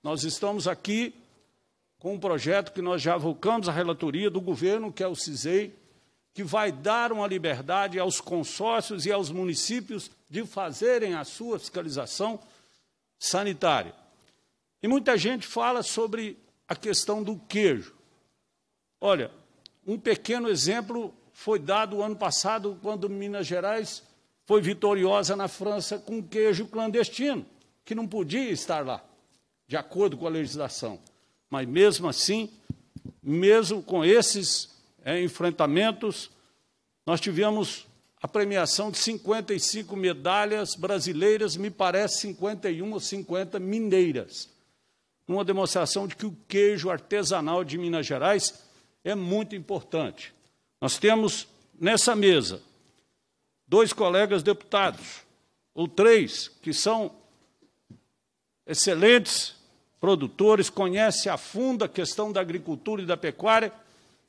Nós estamos aqui com um projeto que nós já avocamos a relatoria do governo, que é o CISEI, que vai dar uma liberdade aos consórcios e aos municípios de fazerem a sua fiscalização sanitária. E muita gente fala sobre a questão do queijo. Olha, um pequeno exemplo foi dado ano passado, quando Minas Gerais foi vitoriosa na França com queijo clandestino, que não podia estar lá, de acordo com a legislação. Mas mesmo assim, mesmo com esses é, enfrentamentos, nós tivemos a premiação de 55 medalhas brasileiras, me parece 51 ou 50 mineiras. Uma demonstração de que o queijo artesanal de Minas Gerais é muito importante. Nós temos nessa mesa dois colegas deputados, ou três, que são excelentes produtores, conhecem a fundo a questão da agricultura e da pecuária,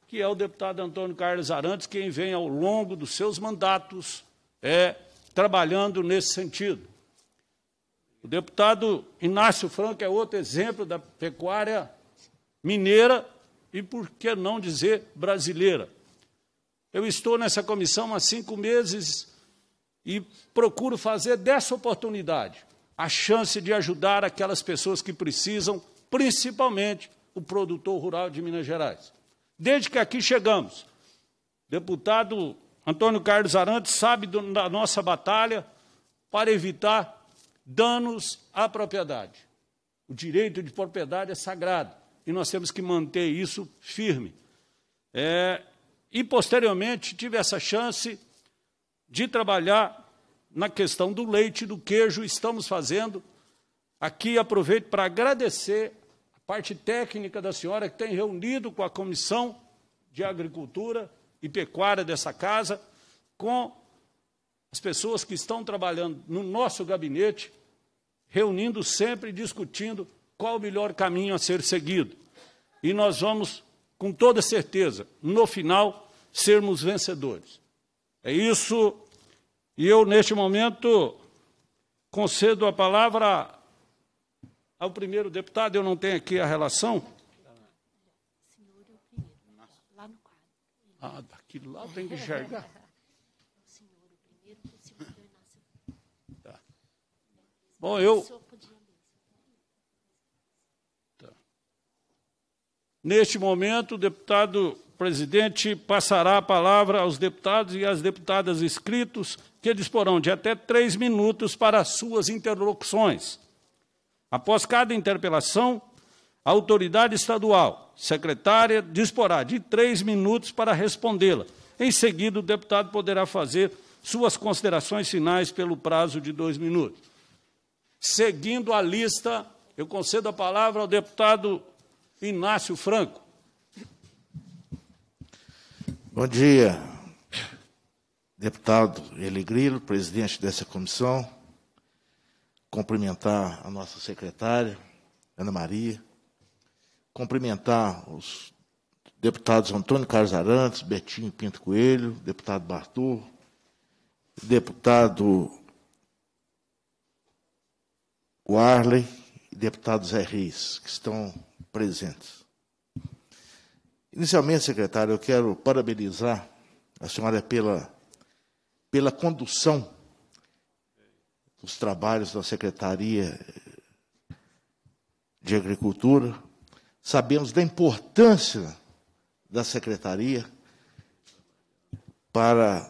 que é o deputado Antônio Carlos Arantes, quem vem ao longo dos seus mandatos é, trabalhando nesse sentido. O deputado Inácio Franco é outro exemplo da pecuária mineira e, por que não dizer, brasileira. Eu estou nessa comissão há cinco meses e procuro fazer dessa oportunidade a chance de ajudar aquelas pessoas que precisam, principalmente o produtor rural de Minas Gerais. Desde que aqui chegamos, deputado Antônio Carlos Arantes sabe do, da nossa batalha para evitar danos à propriedade. O direito de propriedade é sagrado e nós temos que manter isso firme. É, e, posteriormente, tive essa chance de trabalhar na questão do leite e do queijo, estamos fazendo. Aqui aproveito para agradecer a parte técnica da senhora que tem reunido com a Comissão de Agricultura e Pecuária dessa casa, com as pessoas que estão trabalhando no nosso gabinete, reunindo sempre e discutindo qual o melhor caminho a ser seguido. E nós vamos com toda certeza, no final, sermos vencedores. É isso, e eu, neste momento, concedo a palavra ao primeiro deputado, eu não tenho aqui a relação. Ah, daqui lá tem que enxergar. *laughs* Tá. Bom, eu Neste momento, o deputado presidente passará a palavra aos deputados e às deputadas inscritos, que disporão de até três minutos para suas interlocuções. Após cada interpelação, a autoridade estadual, secretária, disporá de três minutos para respondê-la. Em seguida, o deputado poderá fazer suas considerações finais pelo prazo de dois minutos. Seguindo a lista, eu concedo a palavra ao deputado Inácio Franco. Bom dia, deputado Eli presidente dessa comissão. Cumprimentar a nossa secretária, Ana Maria. Cumprimentar os deputados Antônio Carlos Arantes, Betinho Pinto Coelho, deputado Bartô, deputado Warley e deputado Zé Reis, que estão presentes. Inicialmente, secretário, eu quero parabenizar a senhora pela, pela condução dos trabalhos da Secretaria de Agricultura. Sabemos da importância da Secretaria para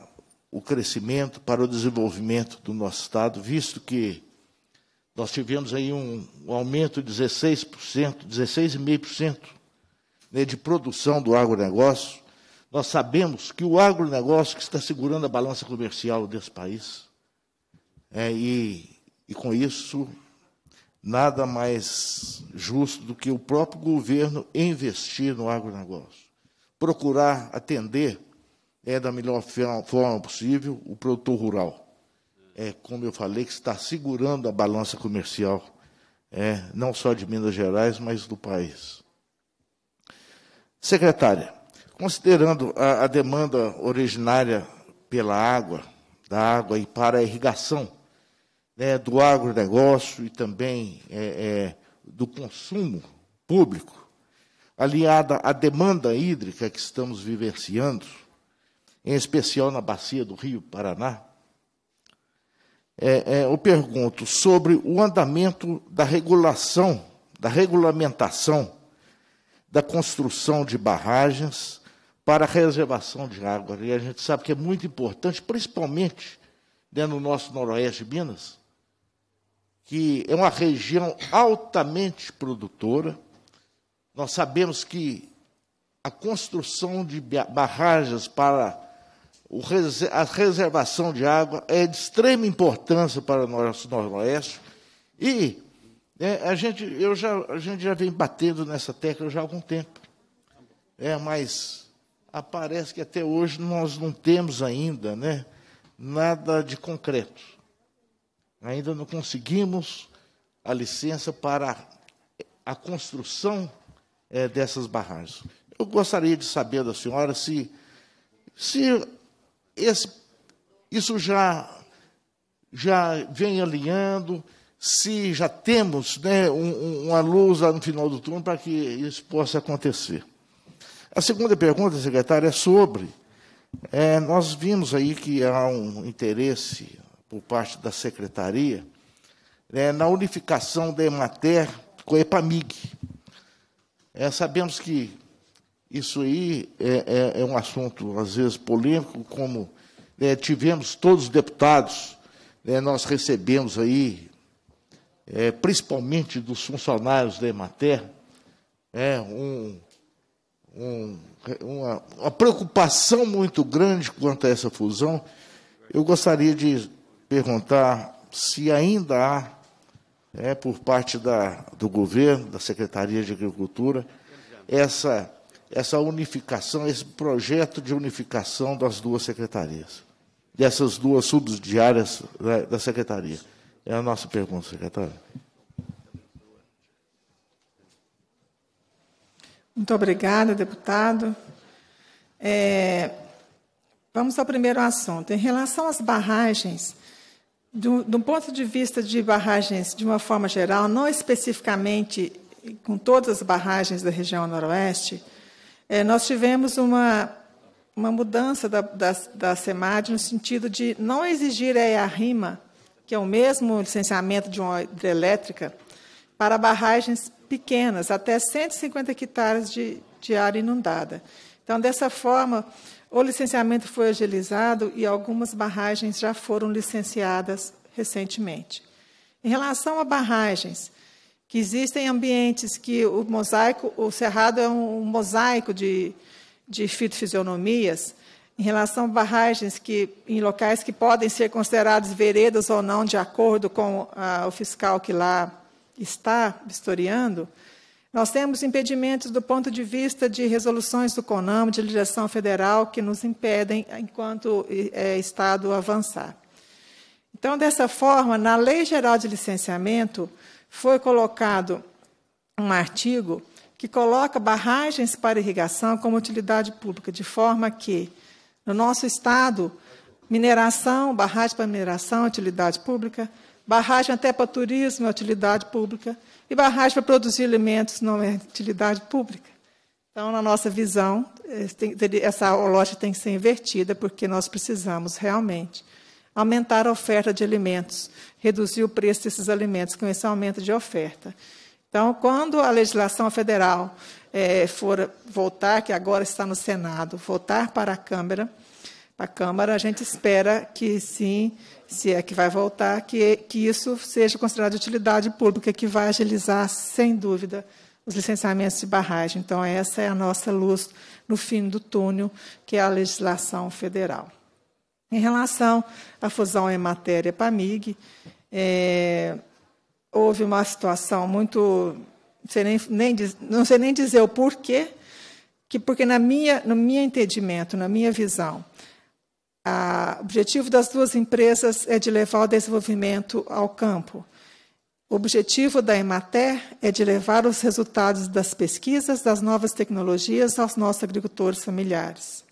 o crescimento, para o desenvolvimento do nosso Estado, visto que nós tivemos aí um, um aumento de 16%, 16,5% né, de produção do agronegócio. Nós sabemos que o agronegócio que está segurando a balança comercial desse país. É, e, e com isso, nada mais justo do que o próprio governo investir no agronegócio. Procurar atender é da melhor forma possível o produtor rural é, como eu falei, que está segurando a balança comercial, é, não só de Minas Gerais, mas do país. Secretária, considerando a, a demanda originária pela água, da água e para a irrigação, né, do agronegócio e também é, é, do consumo público, aliada à demanda hídrica que estamos vivenciando, em especial na bacia do Rio Paraná, é, é, eu pergunto sobre o andamento da regulação, da regulamentação da construção de barragens para reservação de água. E a gente sabe que é muito importante, principalmente dentro do nosso noroeste de Minas, que é uma região altamente produtora. Nós sabemos que a construção de barragens para a reservação de água é de extrema importância para o nosso Noroeste e é, a, gente, eu já, a gente já vem batendo nessa tecla já há algum tempo. É, mas aparece que até hoje nós não temos ainda né, nada de concreto. Ainda não conseguimos a licença para a construção é, dessas barragens. Eu gostaria de saber da senhora se, se esse, isso já, já vem alinhando, se já temos né, um, uma luz lá no final do túnel para que isso possa acontecer. A segunda pergunta, secretária, é sobre. É, nós vimos aí que há um interesse por parte da secretaria né, na unificação da EMATER com a EPAMIG. É, sabemos que isso aí é, é, é um assunto, às vezes, polêmico, como né, tivemos todos os deputados, né, nós recebemos aí, é, principalmente dos funcionários da Emater, é, um, um, uma, uma preocupação muito grande quanto a essa fusão. Eu gostaria de perguntar se ainda há, é, por parte da, do governo, da Secretaria de Agricultura, essa essa unificação, esse projeto de unificação das duas secretarias, dessas duas subsidiárias né, da secretaria. É a nossa pergunta, secretário. Muito obrigada, deputado. É, vamos ao primeiro assunto. Em relação às barragens, do, do ponto de vista de barragens de uma forma geral, não especificamente com todas as barragens da região noroeste, é, nós tivemos uma, uma mudança da, da, da SEMAD no sentido de não exigir a rima, que é o mesmo licenciamento de uma hidrelétrica, para barragens pequenas, até 150 hectares de, de área inundada. Então, dessa forma, o licenciamento foi agilizado e algumas barragens já foram licenciadas recentemente. Em relação a barragens que existem ambientes que o mosaico, o cerrado é um, um mosaico de, de fitofisionomias em relação a barragens que, em locais que podem ser considerados veredas ou não, de acordo com a, ah, o fiscal que lá está vistoriando, nós temos impedimentos do ponto de vista de resoluções do CONAM, de legislação federal, que nos impedem, enquanto é, Estado, avançar. Então, dessa forma, na Lei Geral de Licenciamento, foi colocado um artigo que coloca barragens para irrigação como utilidade pública, de forma que, no nosso estado, mineração, barragem para mineração, utilidade pública, barragem até para turismo, é utilidade pública, e barragem para produzir alimentos, não é utilidade pública. Então, na nossa visão, eh, essa loja tem que ser invertida, porque nós precisamos realmente aumentar a oferta de alimentos reduzir o preço desses alimentos com é esse aumento de oferta. Então, quando a legislação federal é, for voltar, que agora está no Senado, voltar para a Câmara, a Câmara, a gente espera que sim, se é que vai voltar, que, que isso seja considerado utilidade pública, que vai agilizar, sem dúvida, os licenciamentos de barragem. Então, essa é a nossa luz no fim do túnel, que é a legislação federal. Em relação à fusão em matéria PAMIG, é, houve uma situação muito. Não sei nem, nem, não sei nem dizer o porquê, que porque na minha, no meu entendimento, na minha visão, a, o objetivo das duas empresas é de levar o desenvolvimento ao campo. O objetivo da Emater é de levar os resultados das pesquisas das novas tecnologias aos nossos agricultores familiares.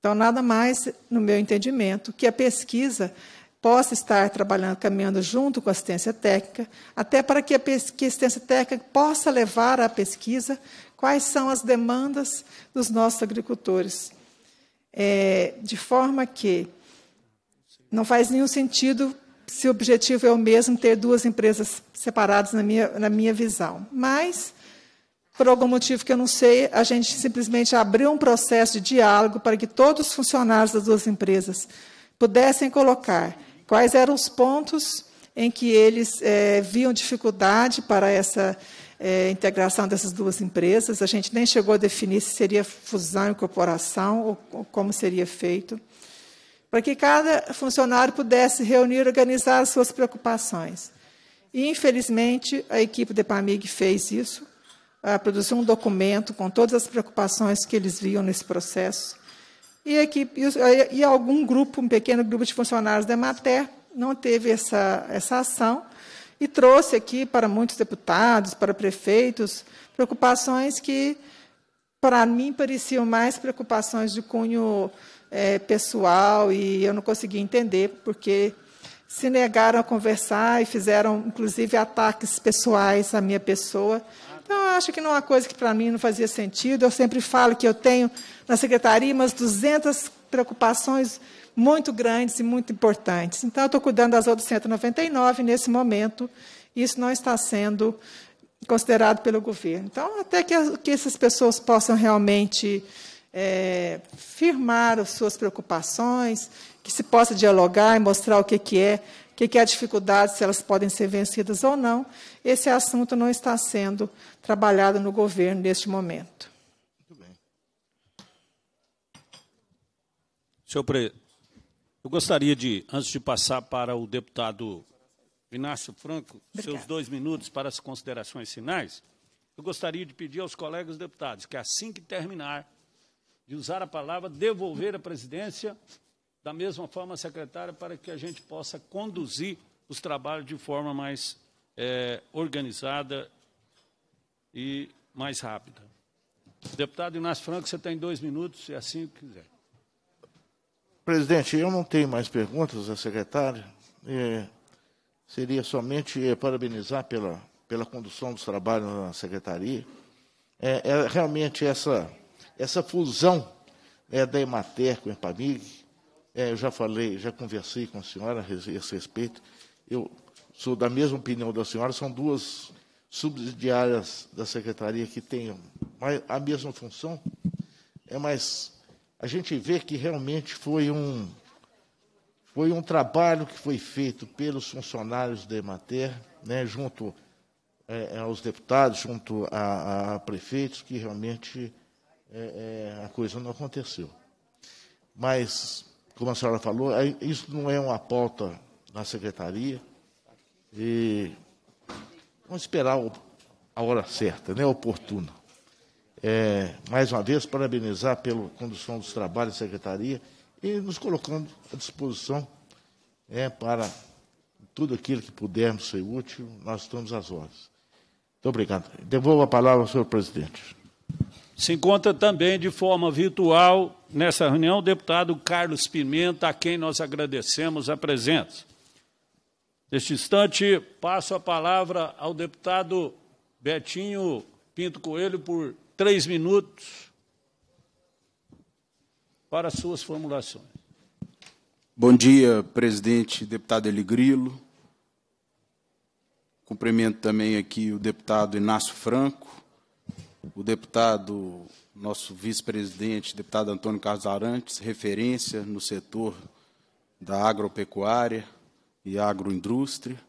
Então, nada mais, no meu entendimento, que a pesquisa possa estar trabalhando, caminhando junto com a assistência técnica, até para que a, que a assistência técnica possa levar à pesquisa quais são as demandas dos nossos agricultores. É, de forma que não faz nenhum sentido se o objetivo é o mesmo ter duas empresas separadas na minha, na minha visão. Mas por algum motivo que eu não sei, a gente simplesmente abriu um processo de diálogo para que todos os funcionários das duas empresas pudessem colocar quais eram os pontos em que eles é, viam dificuldade para essa é, integração dessas duas empresas. A gente nem chegou a definir se seria fusão, incorporação ou, ou como seria feito, para que cada funcionário pudesse reunir e organizar as suas preocupações. E, infelizmente, a equipe da EPAMIG fez isso, a ah, produziu um documento com todas as preocupações que eles viam nesse processo. E, equipe, e, algum grupo, um pequeno grupo de funcionários da Emater, não teve essa, essa ação e trouxe aqui para muitos deputados, para prefeitos, preocupações que, para mim, pareciam mais preocupações de cunho é, pessoal e eu não consegui entender, porque se negaram a conversar e fizeram, inclusive, ataques pessoais à minha pessoa. Então, eu acho que não é uma coisa que para mim não fazia sentido. Eu sempre falo que eu tenho na secretaria umas 200 preocupações muito grandes e muito importantes. Então, eu estou cuidando das outras 199 nesse momento, e isso não está sendo considerado pelo governo. Então, até que, que essas pessoas possam realmente é, firmar as suas preocupações, que se possa dialogar e mostrar o que, que é, o que, que é a dificuldade, se elas podem ser vencidas ou não, esse assunto não está sendo trabalhada no governo neste momento. Muito bem. Senhor Pre, eu gostaria de, antes de passar para o deputado Inácio Franco, Obrigada. seus dois minutos para as considerações finais, eu gostaria de pedir aos colegas deputados que, assim que terminar de usar a palavra, devolver a presidência, da mesma forma, a secretária, para que a gente possa conduzir os trabalhos de forma mais é, organizada e mais rápida. Deputado Inácio Franco, você tem dois minutos, e assim que quiser. Presidente, eu não tenho mais perguntas à secretária. É, seria somente é, parabenizar pela, pela condução dos trabalhos na secretaria. É, é realmente essa, essa fusão é, da Emater com a Epamig, é, eu já falei, já conversei com a senhora a esse respeito. Eu sou da mesma opinião da senhora, são duas subsidiárias da secretaria que tenham a mesma função, é mais a gente vê que realmente foi um foi um trabalho que foi feito pelos funcionários da Emater, né, junto é, é aos deputados, junto a, a prefeitos, que realmente é, é, a coisa não aconteceu. Mas, como a senhora falou, isso não é uma pauta na secretaria e Vamos esperar a hora certa, né, oportuna. É, mais uma vez, parabenizar pela condução dos trabalhos da Secretaria e nos colocando à disposição é, para tudo aquilo que pudermos ser útil, nós estamos às ordens. Muito obrigado. Devolvo a palavra ao senhor presidente. Se encontra também de forma virtual nessa reunião o deputado Carlos Pimenta, a quem nós agradecemos a presença. Neste instante, passo a palavra ao deputado Betinho Pinto Coelho por três minutos para suas formulações. Bom dia, presidente, deputado Eli Cumprimento também aqui o deputado Inácio Franco, o deputado, nosso vice-presidente, deputado Antônio Carlos Arantes, referência no setor da agropecuária, e agroindústria.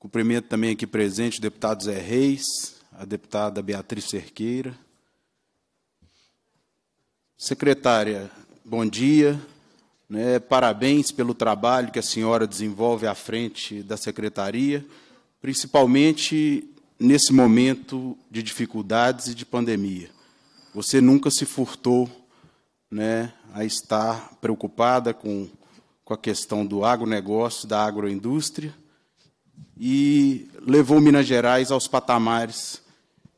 Cumprimento também aqui presente o deputado Zé Reis, a deputada Beatriz Cerqueira. Secretária, bom dia. Né, parabéns pelo trabalho que a senhora desenvolve à frente da secretaria, principalmente nesse momento de dificuldades e de pandemia. Você nunca se furtou né, a estar preocupada com com a questão do agronegócio, da agroindústria, e levou Minas Gerais aos patamares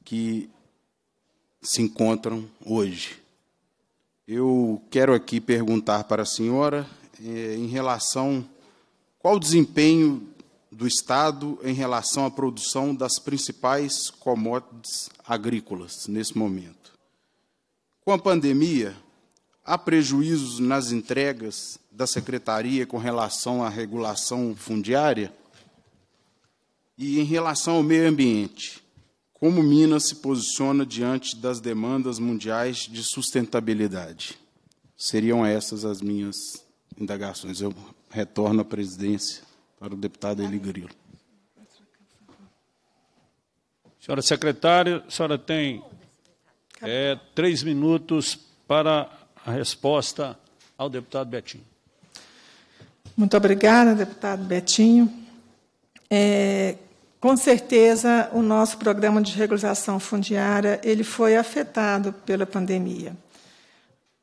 que se encontram hoje. Eu quero aqui perguntar para a senhora eh, em relação qual o desempenho do Estado em relação à produção das principais commodities agrícolas nesse momento. Com a pandemia, Há prejuízos nas entregas da secretaria com relação à regulação fundiária? E em relação ao meio ambiente, como Minas se posiciona diante das demandas mundiais de sustentabilidade? Seriam essas as minhas indagações. Eu retorno à presidência para o deputado Eli Senhora secretária, a senhora tem é, três minutos para a resposta ao deputado Betinho. Muito obrigada, deputado Betinho. É, com certeza, o nosso programa de regularização fundiária ele foi afetado pela pandemia.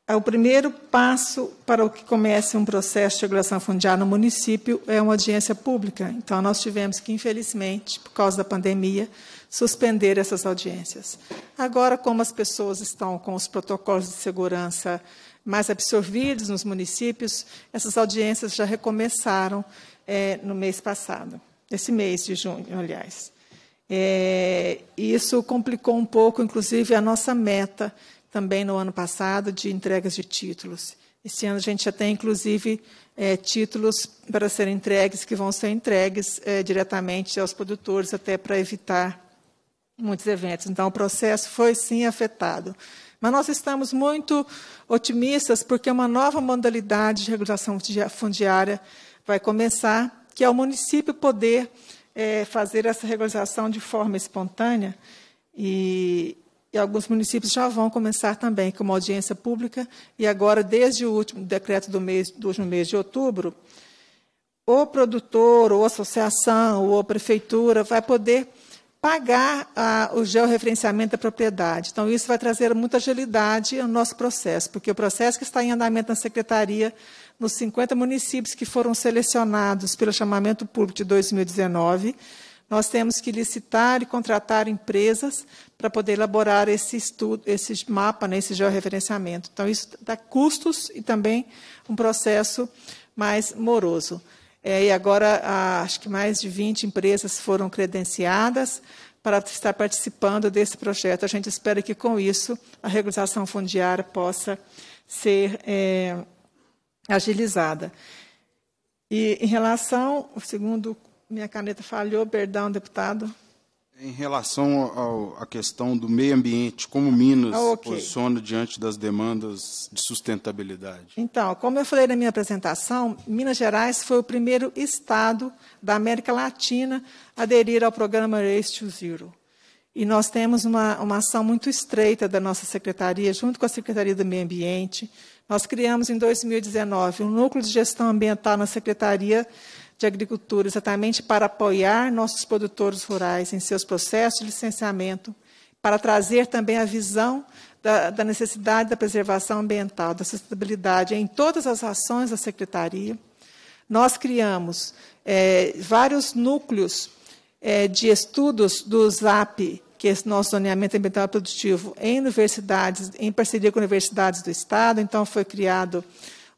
É, o primeiro passo para o que comece um processo de regulação fundiária no município é uma audiência pública. Então, nós tivemos que, infelizmente, por causa da pandemia, suspender essas audiências. Agora, como as pessoas estão com os protocolos de segurança mais absorvidos nos municípios, essas audiências já recomeçaram é, no mês passado, esse mês de junho, aliás. É, isso complicou um pouco, inclusive, a nossa meta também no ano passado de entregas de títulos. Esse ano a gente já tem, inclusive, é, títulos para serem entregues, que vão ser entregues é, diretamente aos produtores, até para evitar muitos eventos. Então, o processo foi sim afetado. Mas nós estamos muito otimistas porque uma nova modalidade de regulação fundiária vai começar, que é o município poder é, fazer essa regularização de forma espontânea. E, e alguns municípios já vão começar também com uma audiência pública. E agora, desde o último decreto do, mês, do último mês de outubro, o produtor, ou associação, ou a prefeitura vai poder pagar ah, o georreferenciamento da propriedade. Então, isso vai trazer muita agilidade ao nosso processo, porque o processo que está em andamento na Secretaria, nos 50 municípios que foram selecionados pelo chamamento público de 2019, nós temos que licitar e contratar empresas para poder elaborar esse estudo, esse mapa, né, esse georreferenciamento. Então, isso dá custos e também um processo mais moroso. É, e agora, acho que mais de 20 empresas foram credenciadas para estar participando desse projeto. A gente espera que, com isso, a regularização fundiária possa ser é, agilizada. E em relação, segundo minha caneta falhou, perdão, deputado. Em relação à questão do meio ambiente, como Minas ah, okay. posiciona diante das demandas de sustentabilidade? Então, como eu falei na minha apresentação, Minas Gerais foi o primeiro estado da América Latina a aderir ao programa Race to Zero. E nós temos uma, uma ação muito estreita da nossa secretaria, junto com a Secretaria do Meio Ambiente. Nós criamos em 2019 um núcleo de gestão ambiental na Secretaria de Agricultura, exatamente para apoiar nossos produtores rurais em seus processos de licenciamento, para trazer também a visão da, da necessidade da preservação ambiental, da sustentabilidade em todas as ações da Secretaria. Nós criamos é, vários núcleos é, de estudos do ZAP, que é esse nosso zoneamento ambiental produtivo, em universidades, em parceria com universidades do Estado. Então, foi criado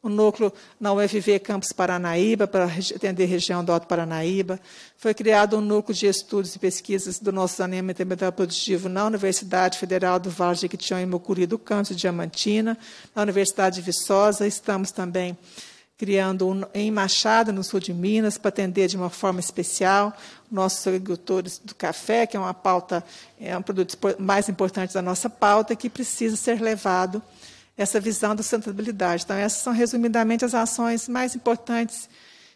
o núcleo na UFV Campus Paranaíba, para atender a região do Alto Paranaíba. Foi criado um núcleo de estudos e pesquisas do nosso saneamento ambiental produtivo na Universidade Federal do Vale de Jequitinhonha e Mucuri do Campus de Diamantina, na Universidade de Viçosa. Estamos também criando um, em Machado, no sul de Minas, para atender de uma forma especial nossos agricultores do café, que é uma pauta, é um produto mais importante da nossa pauta, que precisa ser levado essa visão da sustentabilidade. Então, essas são resumidamente as ações mais importantes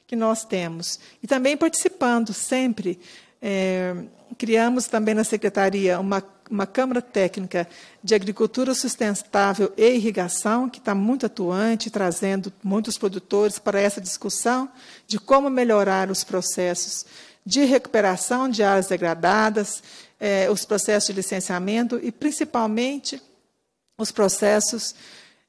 que nós temos. E também participando sempre, é, criamos também na Secretaria uma, uma Câmara Técnica de Agricultura Sustentável e Irrigação, que está muito atuante, trazendo muitos produtores para essa discussão de como melhorar os processos de recuperação de áreas degradadas, é, os processos de licenciamento e, principalmente, os processos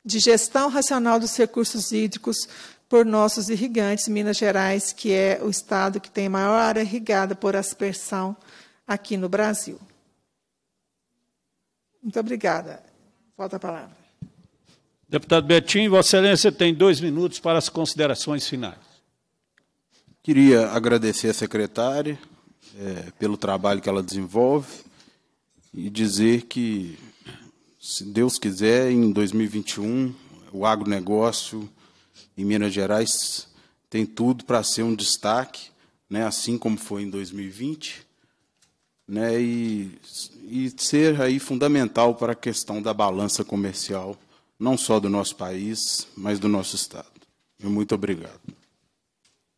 de gestão racional dos recursos hídricos por nossos irrigantes, Minas Gerais, que é o estado que tem maior área irrigada por aspersão aqui no Brasil. Muito obrigada. Volta a palavra. Deputado Betinho, Vossa Excelência tem dois minutos para as considerações finais. Queria agradecer à secretária é, pelo trabalho que ela desenvolve e dizer que se Deus quiser, em 2021, o agronegócio em Minas Gerais tem tudo para ser um destaque, né, assim como foi em 2020, né, e, e ser aí fundamental para a questão da balança comercial, não só do nosso país, mas do nosso Estado. muito obrigado.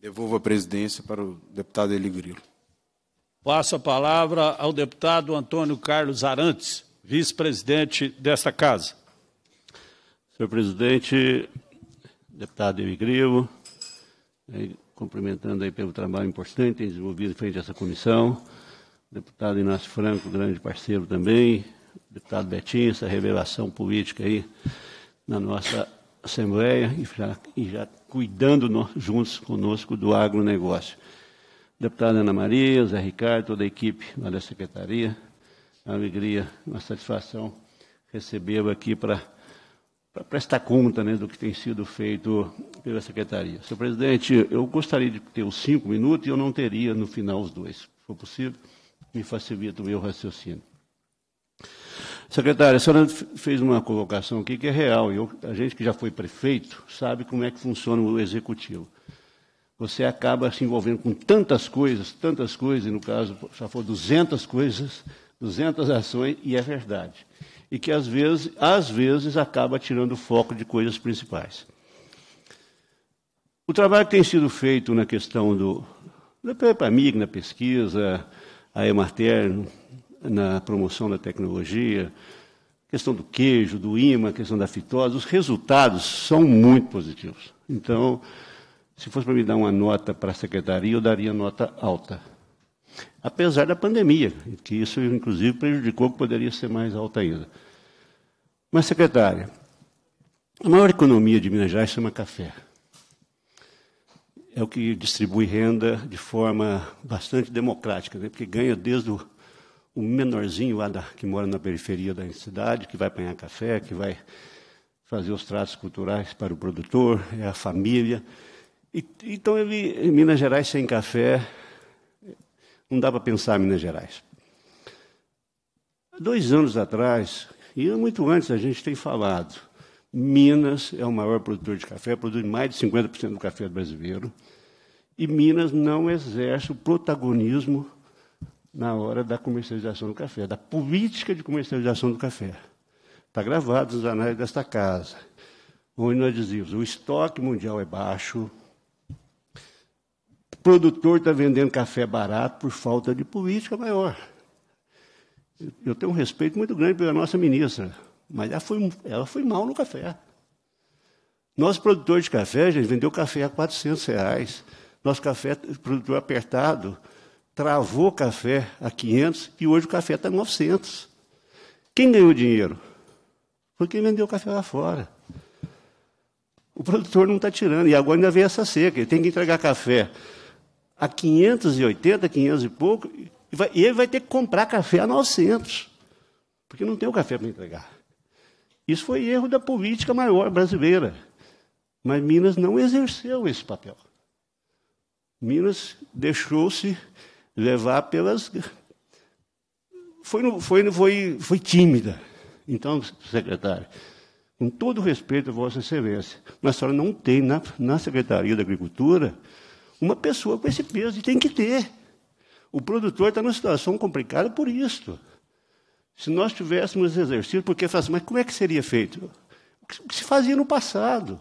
Devolvo a presidência para o deputado Eli Grillo. Passo a palavra ao deputado Antônio Carlos Arantes vice-presidente desta casa. Senhor presidente, deputado Emigrivo, cumprimentando aí pelo trabalho importante desenvolvido em frente a essa comissão, deputado Inácio Franco, grande parceiro também, deputado Betinho, essa revelação política aí na nossa Assembleia e já, e já cuidando no, juntos conosco do agronegócio. Deputada Ana Maria, Zé Ricardo, toda a equipe da Secretaria, é uma alegria, uma satisfação recebê-lo aqui para prestar conta né, do que tem sido feito pela Secretaria. Senhor presidente, eu gostaria de ter os cinco minutos e eu não teria no final os dois. Se for possível, me facilita o meu raciocínio. Secretária, a senhora fez uma colocação aqui que é real. Eu, a gente que já foi prefeito sabe como é que funciona o executivo. Você acaba se envolvendo com tantas coisas, tantas coisas, e no caso, já foram 200 coisas, 200 ações, e é verdade. E que, às vezes, às vezes acaba tirando o foco de coisas principais. O trabalho que tem sido feito na questão do, da PEPAMIG, na pesquisa, a Emater, na promoção da tecnologia, questão do queijo, do imã, questão da fitose, os resultados são muito positivos. Então, se fosse para me dar uma nota para a secretaria, eu daria nota alta apesar da pandemia, que isso, inclusive, prejudicou que poderia ser mais alta ainda. Mas, secretária, a maior economia de Minas Gerais chama café. É o que distribui renda de forma bastante democrática, né? porque ganha desde o, menorzinho lá da, que mora na periferia da cidade, que vai apanhar café, que vai fazer os tratos culturais para o produtor, é a família. E, então, ele, em Minas Gerais, sem café, não dá para pensar Minas Gerais. Dois anos atrás, e muito antes a gente tem falado, Minas é o maior produtor de café, produz mais de 50% do café brasileiro, e Minas não exerce o protagonismo na hora da comercialização do café, da política de comercialização do café. Está gravado nos anais desta casa, onde nós dizíamos o estoque mundial é baixo, produtor está vendendo café barato por falta de política maior. Eu tenho um respeito muito grande pela nossa ministra, mas ela foi, ela foi mal no café. Nosso produtor de café, gente, vendeu café a 400 reais. Nosso café, produtor apertado, travou café a 500 e hoje o café está a 900. Quem ganhou dinheiro? Foi quem vendeu café lá fora. O produtor não está tirando. E agora ainda vem essa seca. Ele tem que entregar café a 580, 500 e pouco, e, vai, e ele vai ter que comprar café a 900, porque não tem o café para entregar. Isso foi erro da política maior brasileira. Mas Minas não exerceu esse papel. Minas deixou-se levar pelas. Foi, foi, foi, foi tímida. Então, secretário, com todo respeito a Vossa Excelência, mas a senhora não tem na, na Secretaria da Agricultura uma pessoa com esse peso, e tem que ter. O produtor está numa situação complicada por isto. Se nós tivéssemos exercício, porque faz, mas como é que seria feito? O que se fazia no passado.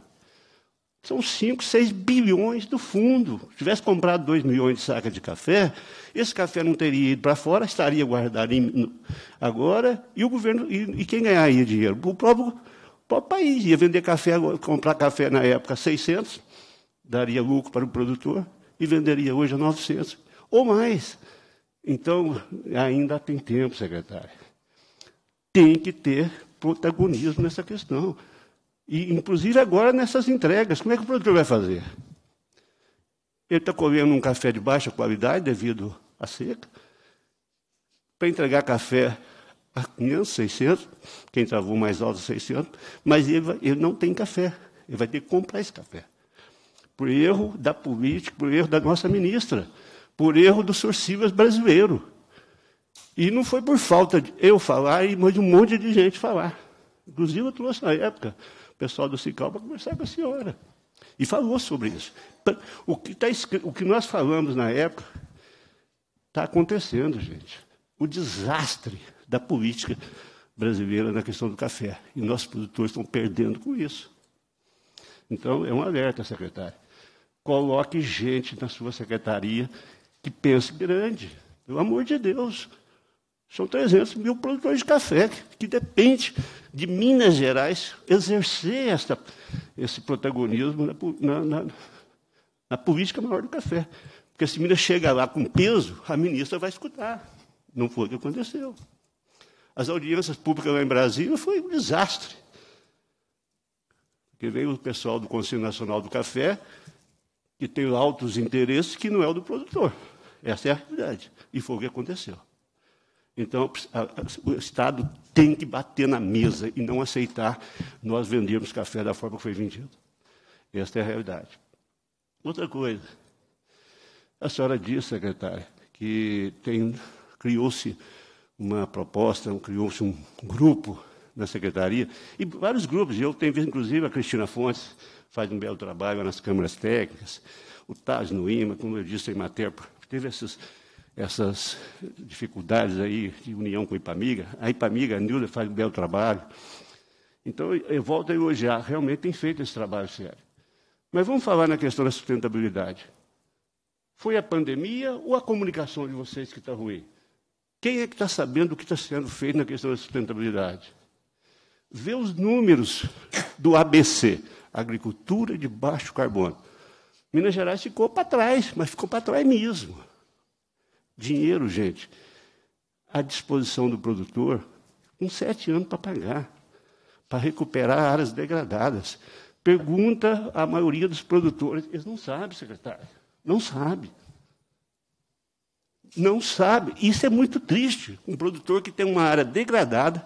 São 5, 6 bilhões do fundo. Se tivesse comprado 2 milhões de sacas de café, esse café não teria ido para fora, estaria guardado em, agora, e o governo. E, e quem ganharia dinheiro? O próprio, o próprio país. Ia vender café, comprar café na época 600, daria lucro para o produtor e venderia hoje a 900 ou mais. Então, ainda tem tempo, secretário. Tem que ter protagonismo nessa questão. E, inclusive, agora nessas entregas. Como é que o produtor vai fazer? Ele está colhendo um café de baixa qualidade devido à seca. Para entregar café a 500, 600, quem travou mais alto 600, mas ele, vai, ele não tem café. Ele vai ter que comprar esse café por erro da política, por erro da nossa ministra, por erro do Sr. Silvas brasileiro. E não foi por falta de eu falar e mais um monte de gente falar. Inclusive, eu trouxe na época o pessoal do Cical para conversar com a senhora. E falou sobre isso. O que, tá, o que nós falamos na época está acontecendo, gente. O desastre da política brasileira na questão do café. E nossos produtores estão perdendo com isso. Então, é um alerta, secretário. Coloque gente na sua secretaria que pense grande. Pelo amor de Deus. São 300 mil produtores de café que depende de Minas Gerais exercer essa, esse protagonismo na, na, na, na política maior do café. Porque se Minas chega lá com peso, a ministra vai escutar. Não foi o que aconteceu. As audiências públicas lá em Brasília foi um desastre. Porque veio o pessoal do Conselho Nacional do Café, que tem altos interesses que não é o do produtor. Essa é a realidade. E foi o que aconteceu. Então, o Estado tem que bater na mesa e não aceitar nós vendermos café da forma que foi vendido. Esta é a realidade. Outra coisa. A senhora disse, secretária, que criou-se uma proposta, criou-se um grupo na secretaria, e vários grupos, eu tenho visto, inclusive, a Cristina Fontes, faz um belo trabalho nas câmaras técnicas, o Taz no IMA, como eu disse, em é matéria teve essas, essas dificuldades aí de união com a Ipamiga. A Ipamiga, a Nilda, faz um belo trabalho. Então, eu volto a elogiar, realmente tem feito esse trabalho sério. Mas vamos falar na questão da sustentabilidade. Foi a pandemia ou a comunicação de vocês que está ruim? Quem é que está sabendo o que está sendo feito na questão da sustentabilidade? Vê os números do ABC agricultura de baixo carbono. Minas Gerais ficou para trás, mas ficou para trás mesmo. Dinheiro, gente, à disposição do produtor, com sete anos para pagar, para recuperar áreas degradadas. Pergunta a maioria dos produtores, eles não sabem, secretário, não sabe. Não sabe. Isso é muito triste. Um produtor que tem uma área degradada,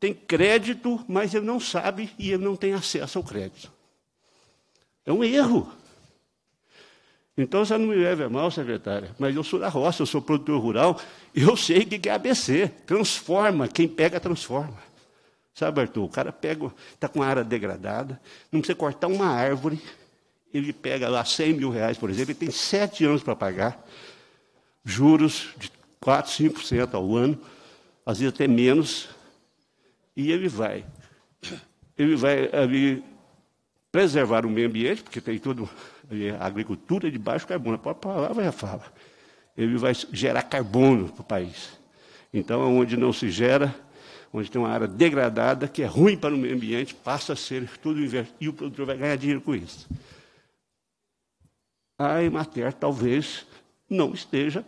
tem crédito, mas ele não sabe e ele não tem acesso ao crédito. É um erro. Então você não me leve a mal, secretária, mas eu sou da roça, eu sou produtor rural, eu sei o que é ABC. Transforma, quem pega, transforma. Sabe, Arthur, o cara pega, está com a área degradada, não precisa cortar uma árvore, ele pega lá 100 mil reais, por exemplo, ele tem sete anos para pagar, juros de 4, 5% ao ano, às vezes até menos, e ele vai. Ele vai ali preservar o meio ambiente, porque tem tudo, a agricultura de baixo carbono, a própria palavra já fala. Ele vai gerar carbono para o país. Então, onde não se gera, onde tem uma área degradada, que é ruim para o meio ambiente, passa a ser tudo invertido, e o produtor vai ganhar dinheiro com isso. A Emater talvez não esteja,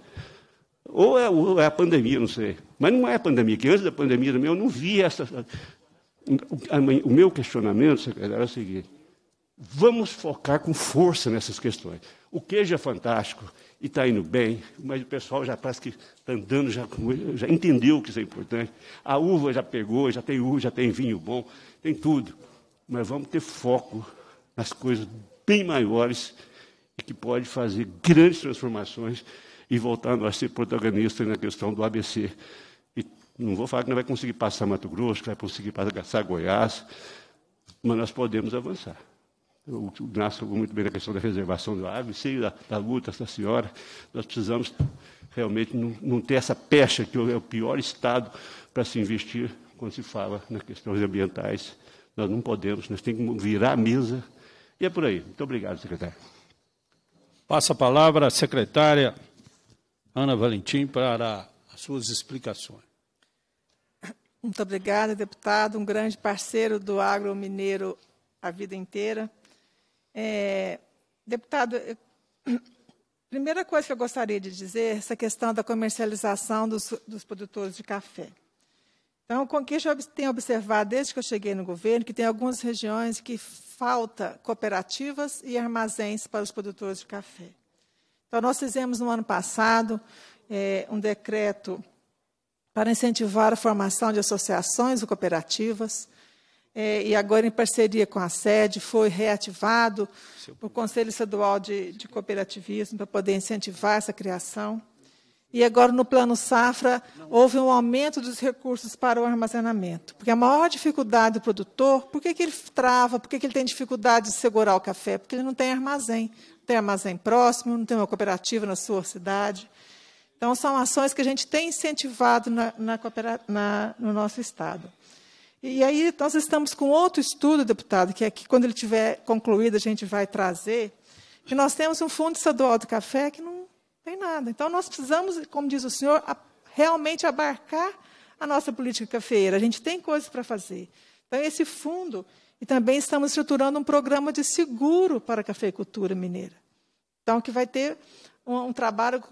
ou é, ou é a pandemia, não sei, mas não é a pandemia, que antes da pandemia também eu não vi essa... O meu questionamento, secretário, é o seguinte, Vamos focar com força nessas questões. O queijo é fantástico e está indo bem, mas o pessoal já parece que está andando, já, já entendeu que isso é importante. A uva já pegou, já tem uva, já tem vinho bom, tem tudo. Mas vamos ter foco nas coisas bem maiores e que pode fazer grandes transformações e voltar a ser protagonista na questão do ABC. E não vou falar que não vai conseguir passar Mato Grosso, que vai conseguir passar Goiás, mas nós podemos avançar. O Ignacio falou muito bem na questão da reservação do água, sei da, da luta da senhora. Nós precisamos realmente não, não ter essa pecha, que é o pior estado para se investir quando se fala nas questões ambientais. Nós não podemos, nós temos que virar a mesa. E é por aí. Muito obrigado, secretário. Passa a palavra à secretária Ana Valentim para as suas explicações. Muito obrigada, deputado, um grande parceiro do agro mineiro a vida inteira. É, deputado, eu, *coughs* primeira coisa que eu gostaria de dizer, é essa questão da comercialização dos, dos produtores de café. Então, com que eu tenho observado desde que eu cheguei no governo, que tem algumas regiões que falta cooperativas e armazéns para os produtores de café. Então, nós fizemos no ano passado é, um decreto para incentivar a formação de associações ou cooperativas é, e agora em parceria com a sede, foi reativado o Conselho Estadual de, de Cooperativismo para poder incentivar essa criação. E agora, no plano safra, houve um aumento dos recursos para o armazenamento. Porque a maior dificuldade do produtor, por que, que ele trava, por que, que ele tem dificuldade de segurar o café? Porque ele não tem armazém. Não tem armazém próximo, não tem uma cooperativa na sua cidade. Então, são ações que a gente tem incentivado na, na, na, no nosso Estado. E aí nós estamos com outro estudo, deputado, que é que quando ele tiver concluído, a gente vai trazer, que nós temos um fundo estadual do café que não tem nada. Então, nós precisamos, como diz o senhor, a, realmente abarcar a nossa política cafeeira. A gente tem coisas para fazer. Então, esse fundo, e também estamos estruturando um programa de seguro para a cafeicultura mineira. Então, que vai ter um, um trabalho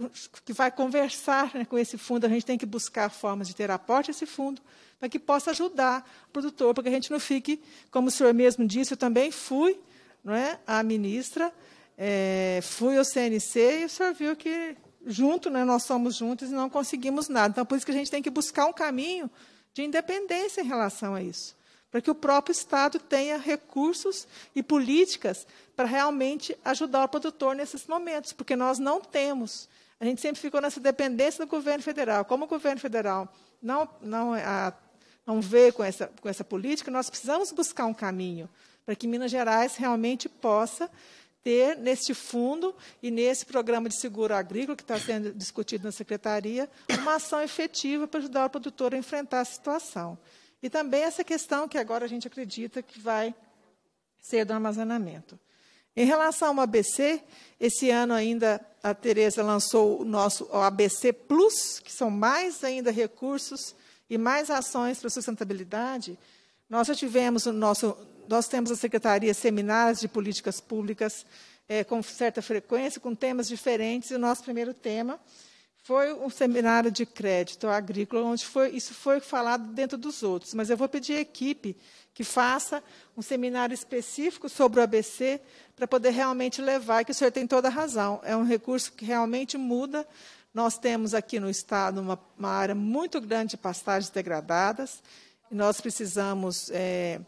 que vai conversar né, com esse fundo. A gente tem que buscar formas de ter aporte a esse fundo, para que possa ajudar o produtor, para que a gente não fique, como o senhor mesmo disse, eu também fui não é, a ministra, é, fui ao CNC e o senhor viu que junto, né, nós somos juntos e não conseguimos nada. Então, por isso que a gente tem que buscar um caminho de independência em relação a isso, para que o próprio Estado tenha recursos e políticas para realmente ajudar o produtor nesses momentos, porque nós não temos. A gente sempre ficou nessa dependência do governo federal. Como o governo federal não, não é, a, não vê com essa, com essa política, nós precisamos buscar um caminho para que Minas Gerais realmente possa ter neste fundo e nesse programa de seguro agrícola que está sendo discutido na secretaria uma ação efetiva para ajudar o produtor a enfrentar a situação. E também essa questão que agora a gente acredita que vai ser do armazenamento. Em relação ao ABC, esse ano ainda a Tereza lançou o nosso ABC Plus, que são mais ainda recursos e mais ações para a sustentabilidade, nós já tivemos o nosso, nós temos a secretaria seminários de políticas públicas é, com certa frequência, com temas diferentes. E o nosso primeiro tema foi um seminário de crédito agrícola, onde foi, isso foi falado dentro dos outros. Mas eu vou pedir à equipe que faça um seminário específico sobre o ABC para poder realmente levar. E que o senhor tem toda a razão. É um recurso que realmente muda nós temos aqui no estado uma, uma área muito grande de pastagens degradadas e nós precisamos é,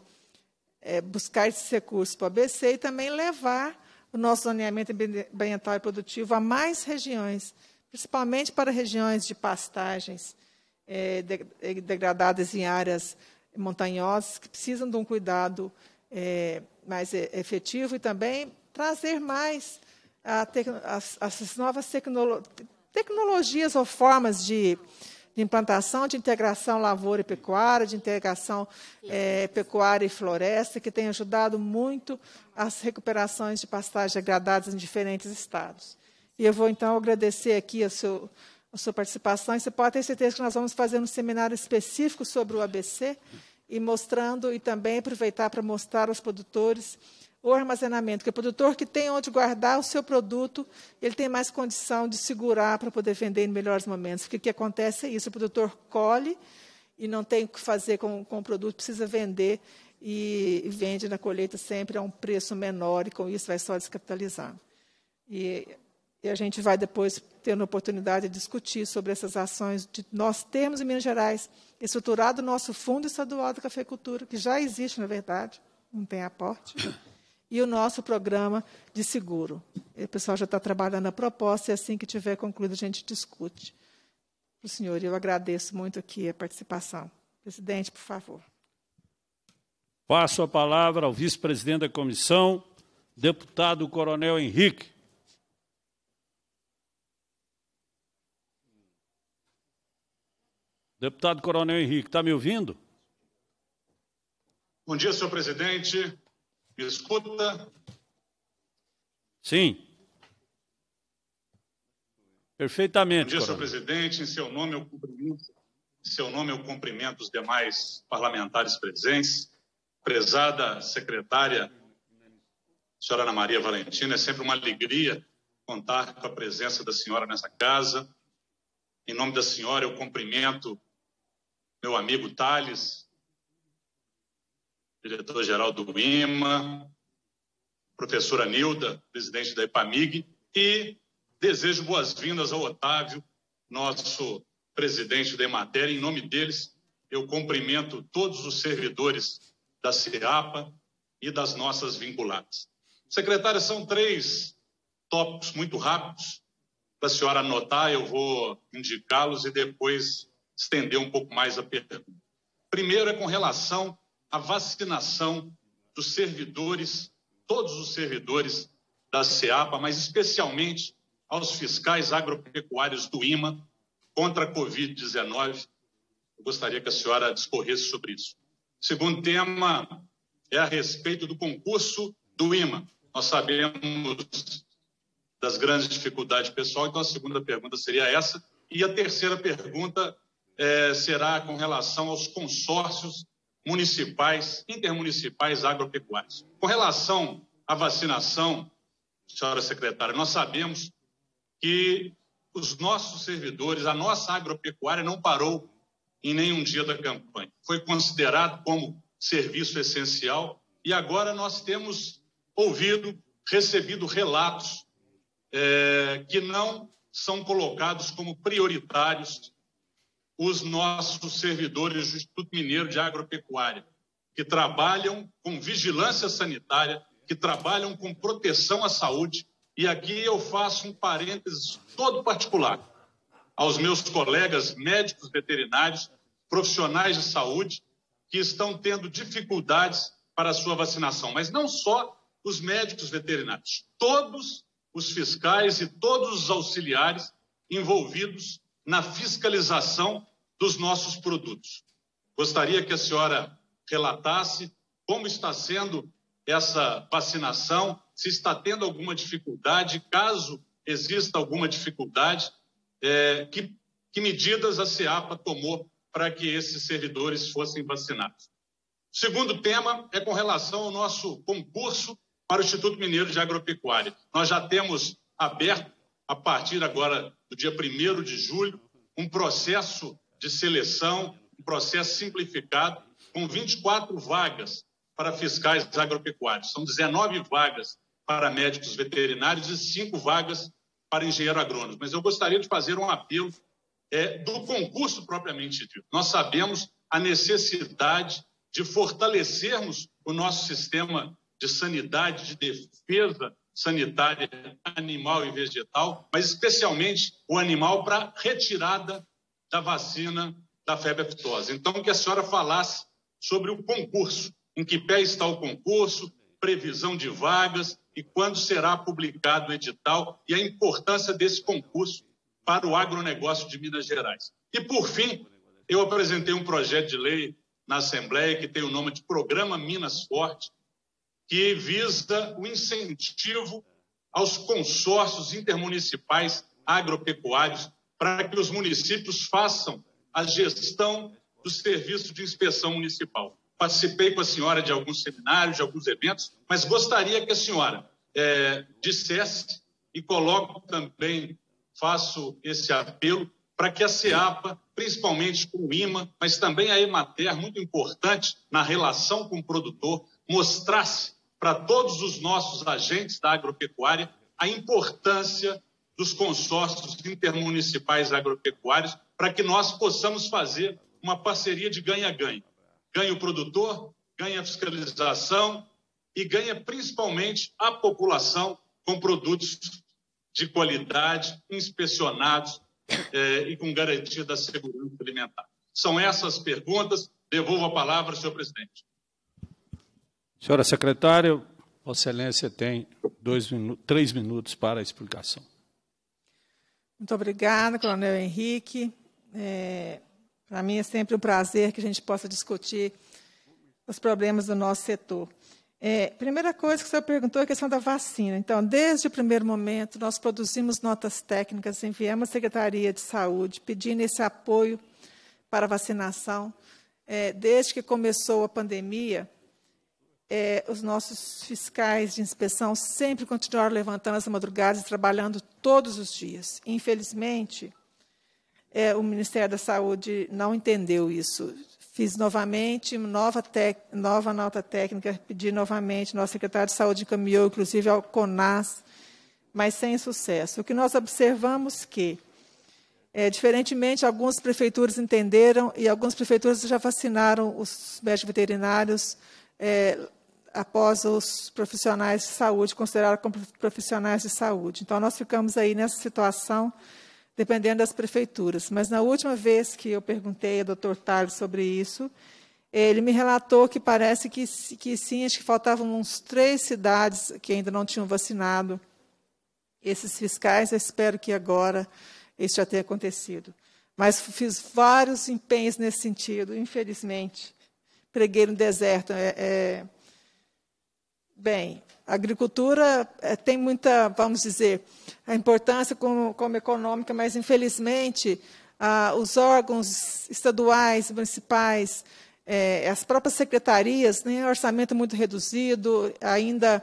é, buscar esses recursos para o ABC e também levar o nosso saneamento ambiental e produtivo a mais regiões, principalmente para regiões de pastagens é, de, é, degradadas em áreas montanhosas que precisam de um cuidado é, mais efetivo e também trazer mais a, as novas tecnologias tecnologias ou formas de, de implantação, de integração lavoura e pecuária, de integração é, pecuária e floresta, que tem ajudado muito as recuperações de pastagens degradadas em diferentes estados. E eu vou, então, agradecer aqui a, a sua participação. E você pode ter certeza que nós vamos fazer um seminário específico sobre o ABC e mostrando, e também aproveitar para mostrar aos produtores ou armazenamento, que é o produtor que tem onde guardar o seu produto, ele tem mais condição de segurar para poder vender em melhores momentos. Porque o que acontece é isso, o produtor colhe e não tem o que fazer com, com o produto, precisa vender e, e vende na colheita sempre a um preço menor e com isso vai só descapitalizar. E, e a gente vai depois ter a oportunidade de discutir sobre essas ações de nós termos em Minas Gerais estruturado o nosso Fundo Estadual da Cafeicultura, que já existe, na verdade, não tem aporte e o nosso programa de seguro. O pessoal já está trabalhando a proposta e assim que tiver concluído a gente discute. O senhor, eu agradeço muito aqui a participação. Presidente, por favor. Passo a palavra ao vice-presidente da comissão, deputado Coronel Henrique. Deputado Coronel Henrique, está me ouvindo? Bom dia, senhor presidente, me escuta? Sim. Perfeitamente. Bom dia, senhor presidente. Em seu nome, eu cumprimento, em seu nome, eu cumprimento os demais parlamentares presentes. Prezada secretária, senhora Ana Maria Valentina, é sempre uma alegria contar com a presença da senhora nessa casa. Em nome da senhora, eu cumprimento meu amigo Tales, diretor-geral do IMA, professora Nilda, presidente da EPAMIG, e desejo boas-vindas ao Otávio, nosso presidente da matéria. Em nome deles, eu cumprimento todos os servidores da CEAPA e das nossas vinculadas. Secretária, são três tópicos muito rápidos para a senhora anotar, eu vou indicá-los e depois estender um pouco mais a pergunta. Primeiro é com relação a vacinação dos servidores, todos os servidores da SEAPA, mas especialmente aos fiscais agropecuários do IMA contra a Covid-19. Eu gostaria que a senhora discorresse sobre isso. segundo tema é a respeito do concurso do IMA. Nós sabemos das grandes dificuldades pessoal, então a segunda pergunta seria essa. E a terceira pergunta é, será com relação aos consórcios municipais, intermunicipais agropecuários. Com relação à vacinação, senhora secretária, nós sabemos que os nossos servidores, a nossa agropecuária não parou em nenhum dia da campanha. Foi considerado como serviço essencial e agora nós temos ouvido, recebido relatos é, que não são colocados como prioritários os nossos servidores do Instituto Mineiro de Agropecuária, que trabalham com vigilância sanitária, que trabalham com proteção à saúde. E aqui eu faço um parênteses todo particular aos meus colegas médicos veterinários, profissionais de saúde, que estão tendo dificuldades para a sua vacinação. Mas não só os médicos veterinários, todos os fiscais e todos os auxiliares envolvidos na fiscalização dos nossos produtos. Gostaria que a senhora relatasse como está sendo essa vacinação, se está tendo alguma dificuldade, caso exista alguma dificuldade, é, que, que medidas a CEAPA tomou para que esses servidores fossem vacinados. segundo tema é com relação ao nosso concurso para o Instituto Mineiro de Agropecuária. Nós já temos aberto a partir agora do dia 1 de julho, um processo de seleção, um processo simplificado, com 24 vagas para fiscais agropecuários. São 19 vagas para médicos veterinários e 5 vagas para engenheiro agrônomo. Mas eu gostaria de fazer um apelo é, do concurso propriamente dito. Nós sabemos a necessidade de fortalecermos o nosso sistema de sanidade, de defesa sanitária animal e vegetal, mas especialmente o animal para retirada da vacina da febre aftosa. Então, que a senhora falasse sobre o concurso, em que pé está o concurso, previsão de vagas e quando será publicado o edital e a importância desse concurso para o agronegócio de Minas Gerais. E, por fim, eu apresentei um projeto de lei na Assembleia que tem o nome de Programa Minas Forte, que visa o incentivo aos consórcios intermunicipais agropecuários para que os municípios façam a gestão do serviço de inspeção municipal. Participei com a senhora de alguns seminários, de alguns eventos, mas gostaria que a senhora é, dissesse e coloco também, faço esse apelo para que a CEAPA, principalmente com o IMA, mas também a EMATER, muito importante na relação com o produtor, mostrasse para todos os nossos agentes da agropecuária a importância dos consórcios intermunicipais agropecuários para que nós possamos fazer uma parceria de ganha-ganha. Ganha o produtor, ganha a fiscalização e ganha principalmente a população com produtos de qualidade, inspecionados eh, e com garantia da segurança alimentar. São essas perguntas. Devolvo a palavra, senhor presidente. Senhora secretária, Vossa Excelência tem dois minu três minutos para a explicação. Muito obrigada, Coronel Henrique. É, para mim é sempre um prazer que a gente possa discutir os problemas do nosso setor. É, primeira coisa que o senhor perguntou é a questão da vacina. Então, desde o primeiro momento, nós produzimos notas técnicas, enviamos à Secretaria de Saúde pedindo esse apoio para a vacinação. É, desde que começou a pandemia, é, os nossos fiscais de inspeção sempre continuaram levantando as madrugadas e trabalhando todos os dias. Infelizmente, é, o Ministério da Saúde não entendeu isso. Fiz novamente, nova, tec, nova nota técnica, pedi novamente, nosso secretário de Saúde encaminhou, inclusive, ao CONAS, mas sem sucesso. O que nós observamos que, é, diferentemente, algumas prefeituras entenderam e algumas prefeituras já vacinaram os médicos veterinários é, após os profissionais de saúde, considerados como profissionais de saúde. Então, nós ficamos aí nessa situação, dependendo das prefeituras. Mas, na última vez que eu perguntei ao doutor Tales sobre isso, ele me relatou que parece que, que sim, acho que faltavam uns três cidades que ainda não tinham vacinado esses fiscais. Eu espero que agora isso já tenha acontecido. Mas fiz vários empenhos nesse sentido, infelizmente preguei no deserto. É, é, bem, a agricultura é, tem muita, vamos dizer, a importância como, como econômica, mas infelizmente ah, os órgãos estaduais, municipais, é, as próprias secretarias, né, orçamento é muito reduzido, ainda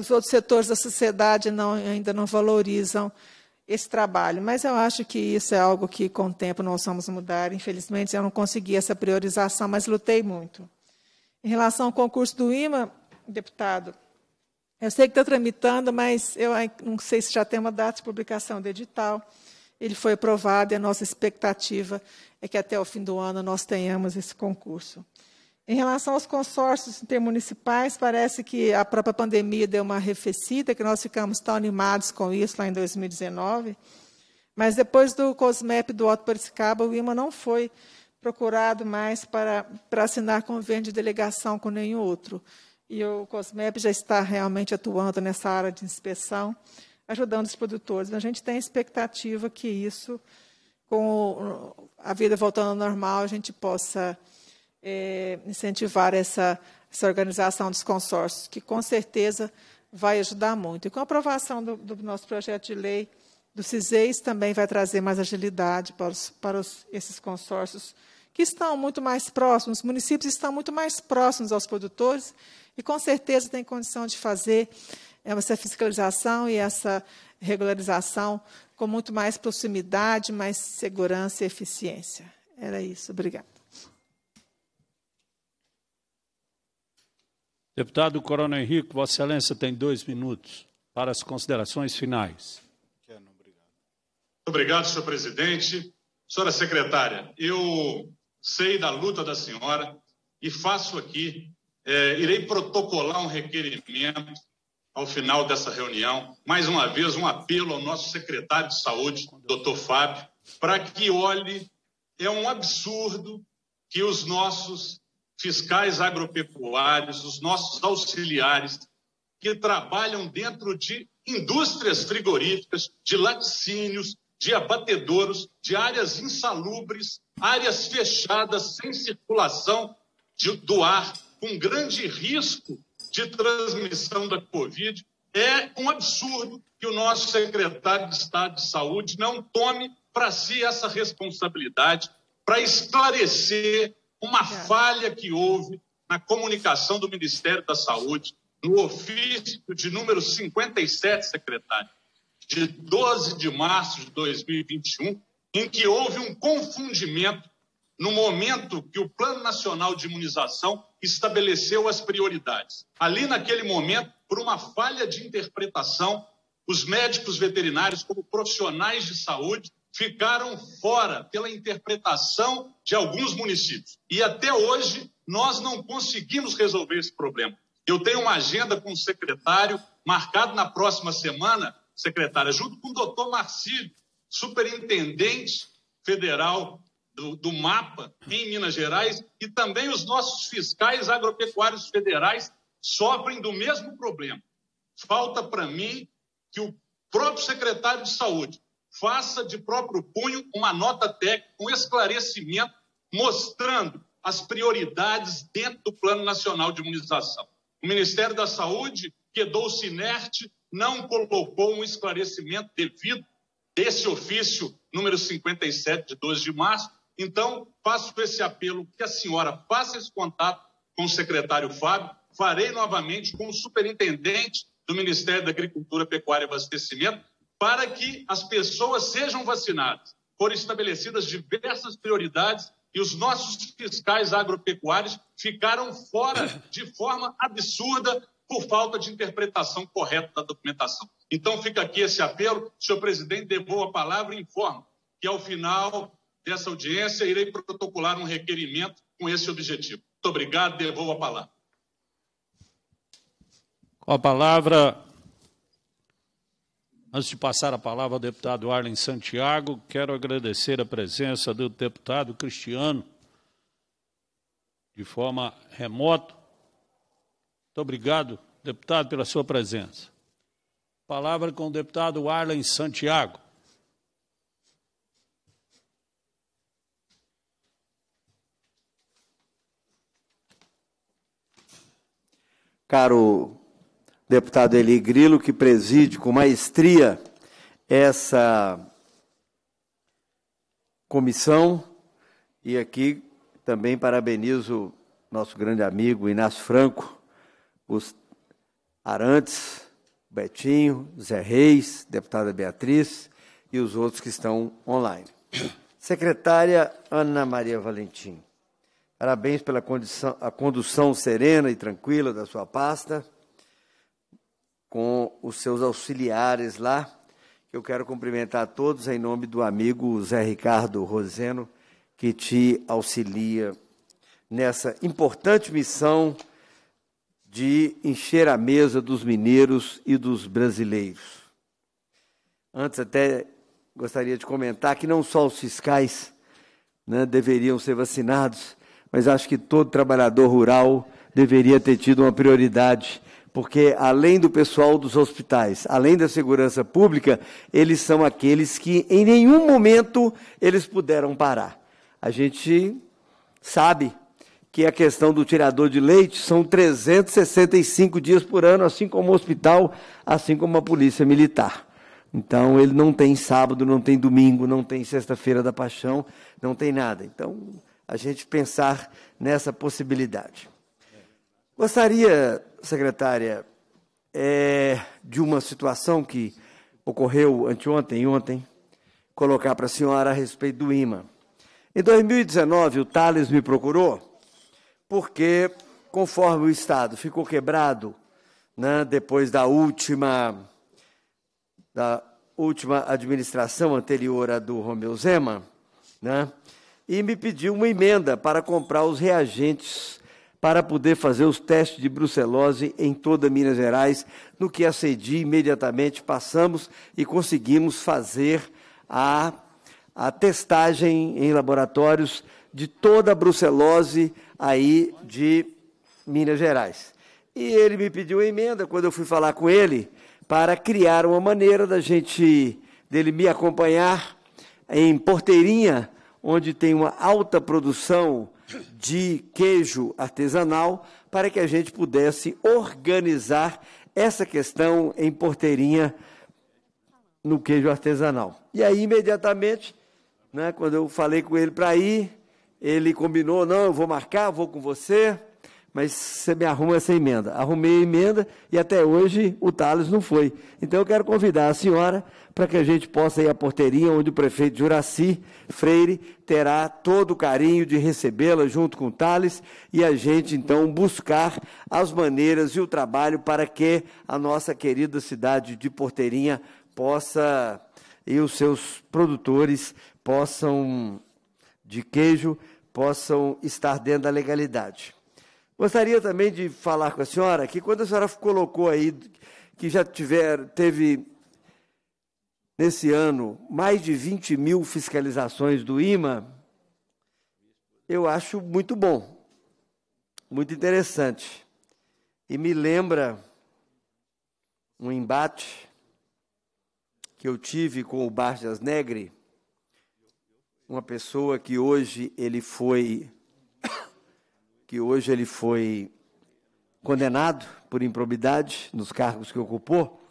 os outros setores da sociedade não, ainda não valorizam esse trabalho, mas eu acho que isso é algo que com o tempo nós vamos mudar. Infelizmente, eu não consegui essa priorização, mas lutei muito. Em relação ao concurso do IMA, deputado, eu sei que está tramitando, mas eu não sei se já tem uma data de publicação do edital. Ele foi aprovado e a nossa expectativa é que até o fim do ano nós tenhamos esse concurso. Em relação aos consórcios intermunicipais, parece que a própria pandemia deu uma arrefecida, que nós ficamos tão animados com isso lá em 2019. Mas depois do COSMEP do Alto Piracicaba, o IMA não foi procurado mais para, para assinar convênio de delegação com nenhum outro. E o COSMEP já está realmente atuando nessa área de inspeção, ajudando os produtores. A gente tem expectativa que isso, com a vida voltando ao normal, a gente possa é, incentivar essa, essa organização dos consórcios, que com certeza vai ajudar muito. E com a aprovação do, do nosso projeto de lei do CISEIS, também vai trazer mais agilidade para, os, para os, esses consórcios que estão muito mais próximos, os municípios estão muito mais próximos aos produtores e com certeza têm condição de fazer essa fiscalização e essa regularização com muito mais proximidade, mais segurança e eficiência. Era isso. Obrigada. Deputado Coronel Henrique, Vossa Excelência tem dois minutos para as considerações finais. Obrigado, senhor presidente. Senhora secretária, eu sei da luta da senhora e faço aqui, é, irei protocolar um requerimento ao final dessa reunião, mais uma vez um apelo ao nosso secretário de saúde, doutor Fábio, para que olhe, é um absurdo que os nossos fiscais agropecuários, os nossos auxiliares, que trabalham dentro de indústrias frigoríficas, de laticínios, de abatedouros, de áreas insalubres, áreas fechadas, sem circulação de, do ar, com grande risco de transmissão da Covid. É um absurdo que o nosso secretário de Estado de Saúde não tome para si essa responsabilidade para esclarecer uma falha que houve na comunicação do Ministério da Saúde, no ofício de número 57, secretário, de 12 de março de 2021, em que houve um confundimento no momento que o Plano Nacional de Imunização estabeleceu as prioridades. Ali, naquele momento, por uma falha de interpretação, os médicos veterinários, como profissionais de saúde, ficaram fora pela interpretação de alguns municípios. E até hoje nós não conseguimos resolver esse problema. Eu tenho uma agenda com o secretário marcado na próxima semana, secretária, junto com o doutor Marcílio, superintendente federal do, do, mapa em Minas Gerais e também os nossos fiscais agropecuários federais sofrem do mesmo problema. Falta para mim que o próprio secretário de Saúde faça de próprio punho uma nota técnica, um esclarecimento, mostrando as prioridades dentro do Plano Nacional de Imunização. O Ministério da Saúde quedou-se é inerte, não colocou um esclarecimento devido desse ofício número 57 de 12 de março. Então, faço esse apelo que a senhora faça esse contato com o secretário Fábio, farei novamente com o superintendente do Ministério da Agricultura, Pecuária e Abastecimento, para que as pessoas sejam vacinadas. Foram estabelecidas diversas prioridades e os nossos fiscais agropecuários ficaram fora de forma absurda por falta de interpretação correta da documentação. Então fica aqui esse apelo, senhor presidente, devolvo a palavra e informo que ao final dessa audiência irei protocolar um requerimento com esse objetivo. Muito obrigado, devolvo a palavra. Com a palavra Antes de passar a palavra ao deputado Arlen Santiago, quero agradecer a presença do deputado Cristiano, de forma remota. Muito obrigado, deputado, pela sua presença. Palavra com o deputado Arlen Santiago. Caro deputado Eli Grilo, que preside com maestria essa comissão. E aqui também parabenizo nosso grande amigo Inácio Franco, os Arantes, Betinho, Zé Reis, deputada Beatriz e os outros que estão online. Secretária Ana Maria Valentim, parabéns pela condição, a condução serena e tranquila da sua pasta os seus auxiliares lá. Eu quero cumprimentar a todos em nome do amigo Zé Ricardo Roseno, que te auxilia nessa importante missão de encher a mesa dos mineiros e dos brasileiros. Antes, até gostaria de comentar que não só os fiscais né, deveriam ser vacinados, mas acho que todo trabalhador rural deveria ter tido uma prioridade porque além do pessoal dos hospitais, além da segurança pública, eles são aqueles que em nenhum momento eles puderam parar. A gente sabe que a questão do tirador de leite são 365 dias por ano, assim como o hospital, assim como a polícia militar. Então ele não tem sábado, não tem domingo, não tem sexta-feira da paixão, não tem nada. Então a gente pensar nessa possibilidade. Gostaria, secretária, é, de uma situação que ocorreu anteontem e ontem, colocar para a senhora a respeito do IMA. Em 2019, o Thales me procurou porque, conforme o Estado ficou quebrado né, depois da última, da última administração anterior à do Romeu Zema, né, e me pediu uma emenda para comprar os reagentes para poder fazer os testes de brucelose em toda Minas Gerais, no que a CEDI imediatamente passamos e conseguimos fazer a, a testagem em laboratórios de toda a brucelose aí de Minas Gerais. E ele me pediu emenda quando eu fui falar com ele para criar uma maneira da gente dele me acompanhar em Porteirinha, onde tem uma alta produção de queijo artesanal para que a gente pudesse organizar essa questão em Porteirinha no queijo artesanal. E aí, imediatamente, né, quando eu falei com ele para ir, ele combinou: não, eu vou marcar, vou com você mas você me arruma essa emenda. Arrumei a emenda e até hoje o Thales não foi. Então eu quero convidar a senhora para que a gente possa ir à porteirinha, onde o prefeito Juraci Freire terá todo o carinho de recebê-la junto com o Thales e a gente então buscar as maneiras e o trabalho para que a nossa querida cidade de Porteirinha possa e os seus produtores possam de queijo possam estar dentro da legalidade. Gostaria também de falar com a senhora que quando a senhora colocou aí que já tiver, teve nesse ano mais de 20 mil fiscalizações do IMA, eu acho muito bom, muito interessante. E me lembra um embate que eu tive com o Barjas Negre, uma pessoa que hoje ele foi que hoje ele foi condenado por improbidade nos cargos que ocupou,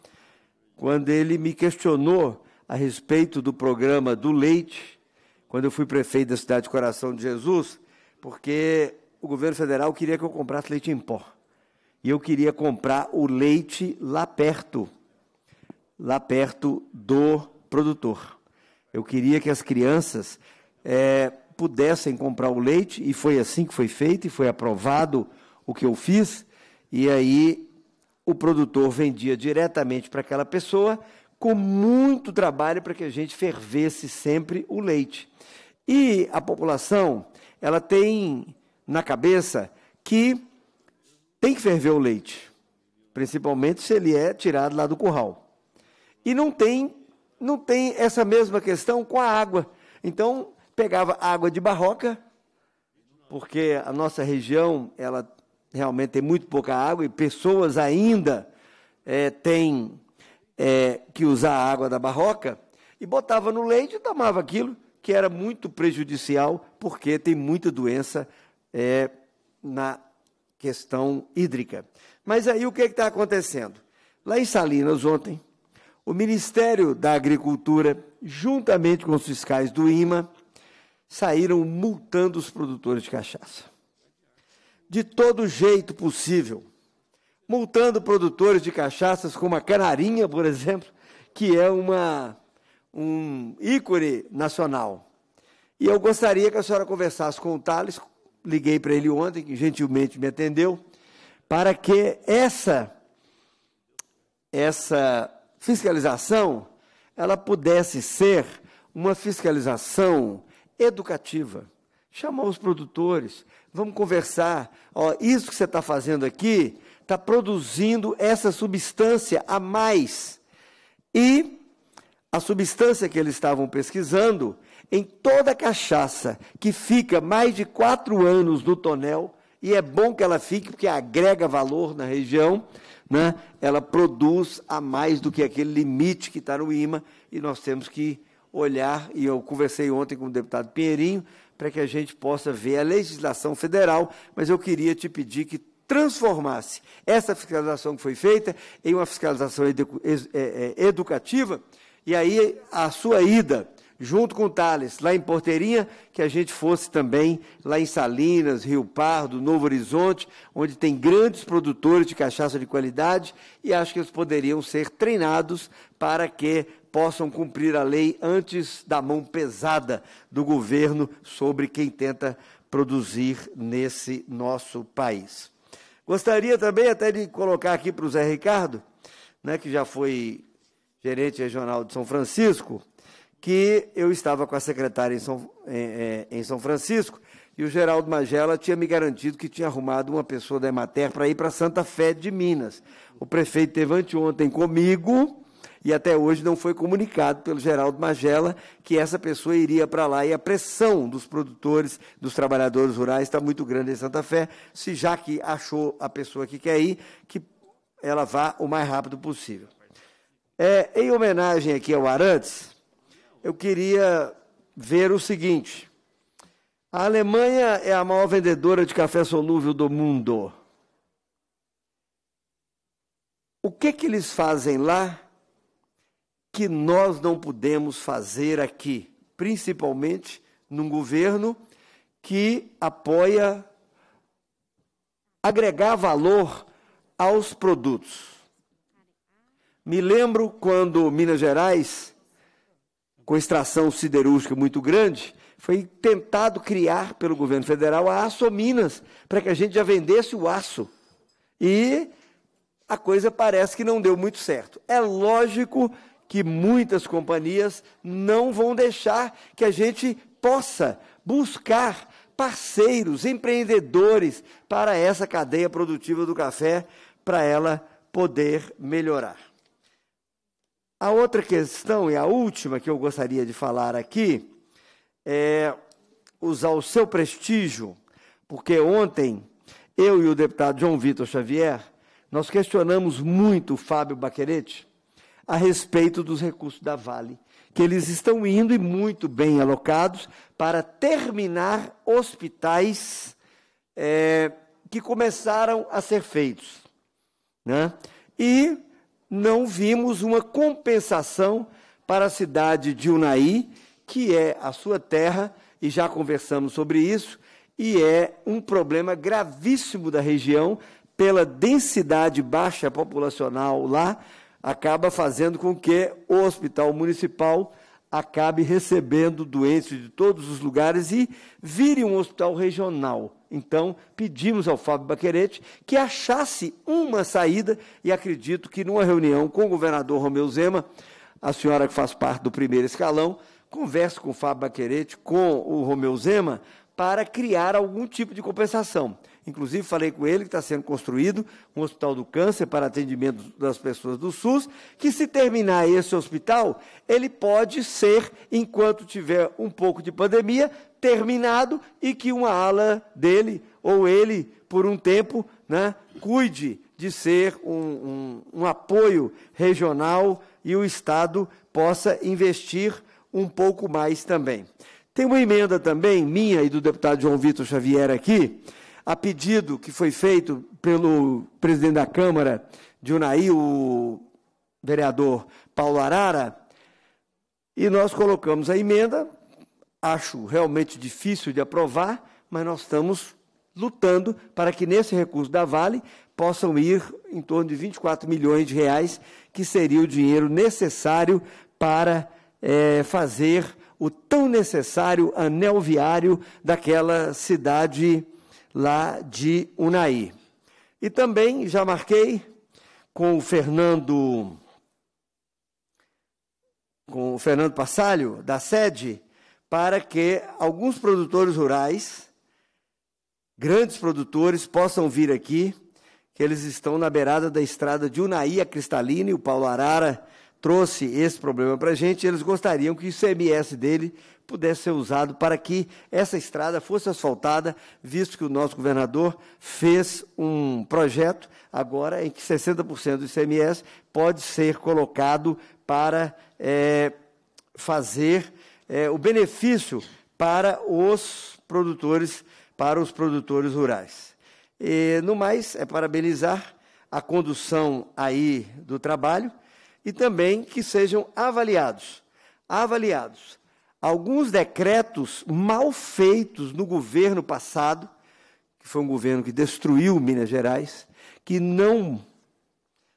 quando ele me questionou a respeito do programa do leite, quando eu fui prefeito da cidade de Coração de Jesus, porque o governo federal queria que eu comprasse leite em pó. E eu queria comprar o leite lá perto, lá perto do produtor. Eu queria que as crianças é, pudessem comprar o leite, e foi assim que foi feito, e foi aprovado o que eu fiz, e aí o produtor vendia diretamente para aquela pessoa, com muito trabalho para que a gente fervesse sempre o leite. E a população, ela tem na cabeça que tem que ferver o leite, principalmente se ele é tirado lá do curral. E não tem, não tem essa mesma questão com a água. Então, pegava água de barroca, porque a nossa região ela realmente tem muito pouca água e pessoas ainda é, têm é, que usar a água da barroca, e botava no leite e tomava aquilo, que era muito prejudicial, porque tem muita doença é, na questão hídrica. Mas aí o que é está acontecendo? Lá em Salinas, ontem, o Ministério da Agricultura, juntamente com os fiscais do IMA, saíram multando os produtores de cachaça. De todo jeito possível. Multando produtores de cachaças como a canarinha, por exemplo, que é uma, um ícone nacional. E eu gostaria que a senhora conversasse com o Thales, liguei para ele ontem, que gentilmente me atendeu, para que essa, essa fiscalização ela pudesse ser uma fiscalização educativa. chamou os produtores, vamos conversar. Ó, isso que você está fazendo aqui está produzindo essa substância a mais. E a substância que eles estavam pesquisando, em toda cachaça que fica mais de quatro anos no tonel, e é bom que ela fique porque agrega valor na região, né? ela produz a mais do que aquele limite que está no IMA, e nós temos que olhar, e eu conversei ontem com o deputado Pinheirinho, para que a gente possa ver a legislação federal, mas eu queria te pedir que transformasse essa fiscalização que foi feita em uma fiscalização edu é, é, educativa, e aí a sua ida junto com o Thales, lá em Porteirinha, que a gente fosse também lá em Salinas, Rio Pardo, Novo Horizonte, onde tem grandes produtores de cachaça de qualidade e acho que eles poderiam ser treinados para que possam cumprir a lei antes da mão pesada do governo sobre quem tenta produzir nesse nosso país. Gostaria também até de colocar aqui para o Zé Ricardo, né, que já foi gerente regional de São Francisco, que eu estava com a secretária em São, em, é, é, em São Francisco e o Geraldo Magela tinha me garantido que tinha arrumado uma pessoa da Emater para ir para Santa Fé de Minas. O prefeito teve anteontem comigo e até hoje não foi comunicado pelo Geraldo Magela que essa pessoa iria para lá. E a pressão dos produtores, dos trabalhadores rurais está muito grande em Santa Fé. Se já que achou a pessoa que quer ir, que ela vá o mais rápido possível. É, em homenagem aqui ao Arantes, eu queria ver o seguinte. A Alemanha é a maior vendedora de café solúvel do mundo. O que que eles fazem lá que nós não podemos fazer aqui, principalmente num governo que apoia agregar valor aos produtos. Me lembro quando Minas Gerais, com extração siderúrgica muito grande, foi tentado criar pelo governo federal a Aço Minas, para que a gente já vendesse o aço. E a coisa parece que não deu muito certo. É lógico que muitas companhias não vão deixar que a gente possa buscar parceiros, empreendedores para essa cadeia produtiva do café, para ela poder melhorar. A outra questão e a última que eu gostaria de falar aqui é usar o seu prestígio, porque ontem eu e o deputado João Vitor Xavier nós questionamos muito o Fábio Baquerete a respeito dos recursos da Vale, que eles estão indo e muito bem alocados para terminar hospitais é, que começaram a ser feitos. Né? E não vimos uma compensação para a cidade de Unai que é a sua terra, e já conversamos sobre isso, e é um problema gravíssimo da região pela densidade baixa populacional lá, acaba fazendo com que o hospital municipal acabe recebendo doentes de todos os lugares e vire um hospital regional. Então, pedimos ao Fábio Baquerete que achasse uma saída e acredito que numa reunião com o governador Romeu Zema, a senhora que faz parte do primeiro escalão, converse com o Fábio Baquerete, com o Romeu Zema, para criar algum tipo de compensação. Inclusive, falei com ele que está sendo construído um hospital do câncer para atendimento das pessoas do SUS, que se terminar esse hospital, ele pode ser, enquanto tiver um pouco de pandemia, terminado e que uma ala dele ou ele, por um tempo, né, cuide de ser um, um, um apoio regional e o Estado possa investir um pouco mais também. Tem uma emenda também, minha e do deputado João Vitor Xavier aqui, a pedido que foi feito pelo presidente da Câmara de Unaí, o vereador Paulo Arara, e nós colocamos a emenda. Acho realmente difícil de aprovar, mas nós estamos lutando para que nesse recurso da Vale possam ir em torno de 24 milhões de reais, que seria o dinheiro necessário para é, fazer o tão necessário anel viário daquela cidade lá de Unai. E também já marquei com o Fernando com o Fernando Passalho da sede para que alguns produtores rurais, grandes produtores, possam vir aqui, que eles estão na beirada da estrada de Unai a Cristalina, e o Paulo Arara trouxe esse problema para a gente, eles gostariam que o CMS dele pudesse ser usado para que essa estrada fosse asfaltada, visto que o nosso governador fez um projeto agora em que 60% do ICMS pode ser colocado para é, fazer é, o benefício para os produtores, para os produtores rurais. E, no mais, é parabenizar a condução aí do trabalho e também que sejam avaliados, avaliados alguns decretos mal feitos no governo passado, que foi um governo que destruiu Minas Gerais, que não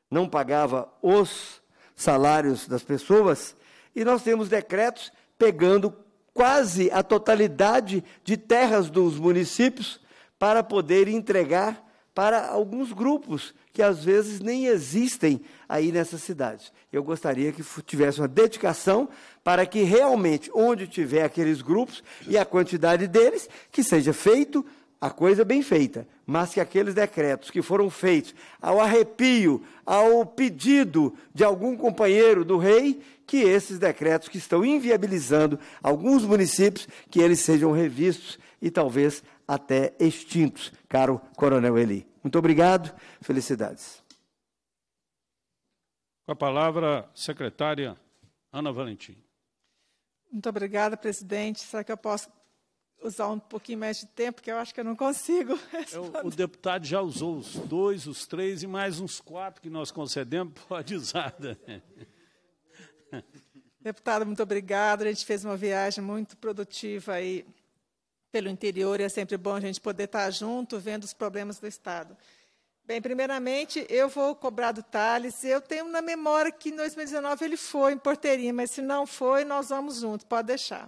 não pagava os salários das pessoas, e nós temos decretos pegando quase a totalidade de terras dos municípios para poder entregar para alguns grupos que às vezes nem existem aí nessas cidades. Eu gostaria que tivesse uma dedicação para que realmente, onde tiver aqueles grupos e a quantidade deles, que seja feito a coisa bem feita, mas que aqueles decretos que foram feitos ao arrepio, ao pedido de algum companheiro do rei, que esses decretos que estão inviabilizando alguns municípios, que eles sejam revistos e talvez até extintos, caro Coronel Eli. Muito obrigado, felicidades. Com a palavra, secretária Ana Valentim. Muito obrigada, presidente. Será que eu posso usar um pouquinho mais de tempo, que eu acho que eu não consigo. *laughs* É, o deputado já usou os dois, os três e mais uns quatro que nós concedemos, *laughs* pode usar. Né? Deputado, muito obrigado. A gente fez uma viagem muito produtiva aí pelo interior e é sempre bom a gente poder estar junto, vendo os problemas do Estado. Bem, primeiramente, eu vou cobrar do Thales. Eu tenho na memória que em 2019 ele foi em Porteirinha, mas se não foi, nós vamos junto, pode deixar.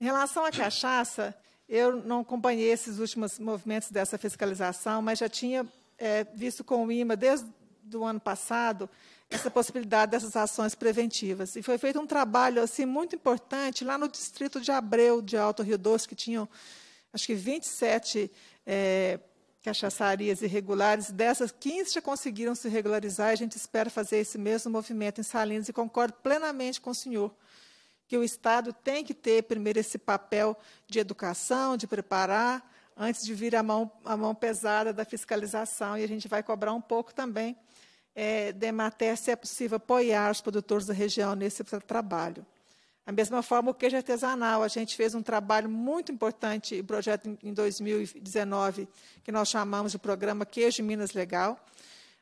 Em relação à cachaça, eu não acompanhei esses últimos movimentos dessa fiscalização, mas já tinha é, visto com o IMA desde o ano passado essa possibilidade dessas ações preventivas. E foi feito um trabalho assim muito importante lá no distrito de Abreu, de Alto Rio Doce, que tinham acho que 27 é, eh, cachaçarias irregulares. Dessas, 15 já conseguiram se regularizar e a gente espera fazer esse mesmo movimento em Salinas e concordo plenamente com o senhor que o Estado tem que ter primeiro esse papel de educação, de preparar, antes de vir a mão, a mão pesada da fiscalização, e a gente vai cobrar um pouco também é, Demater, se é possível, apoiar os produtores da região nesse trabalho. Da mesma forma, o queijo artesanal. A gente fez um trabalho muito importante, um projeto em 2019, que nós chamamos de Programa Queijo Minas Legal.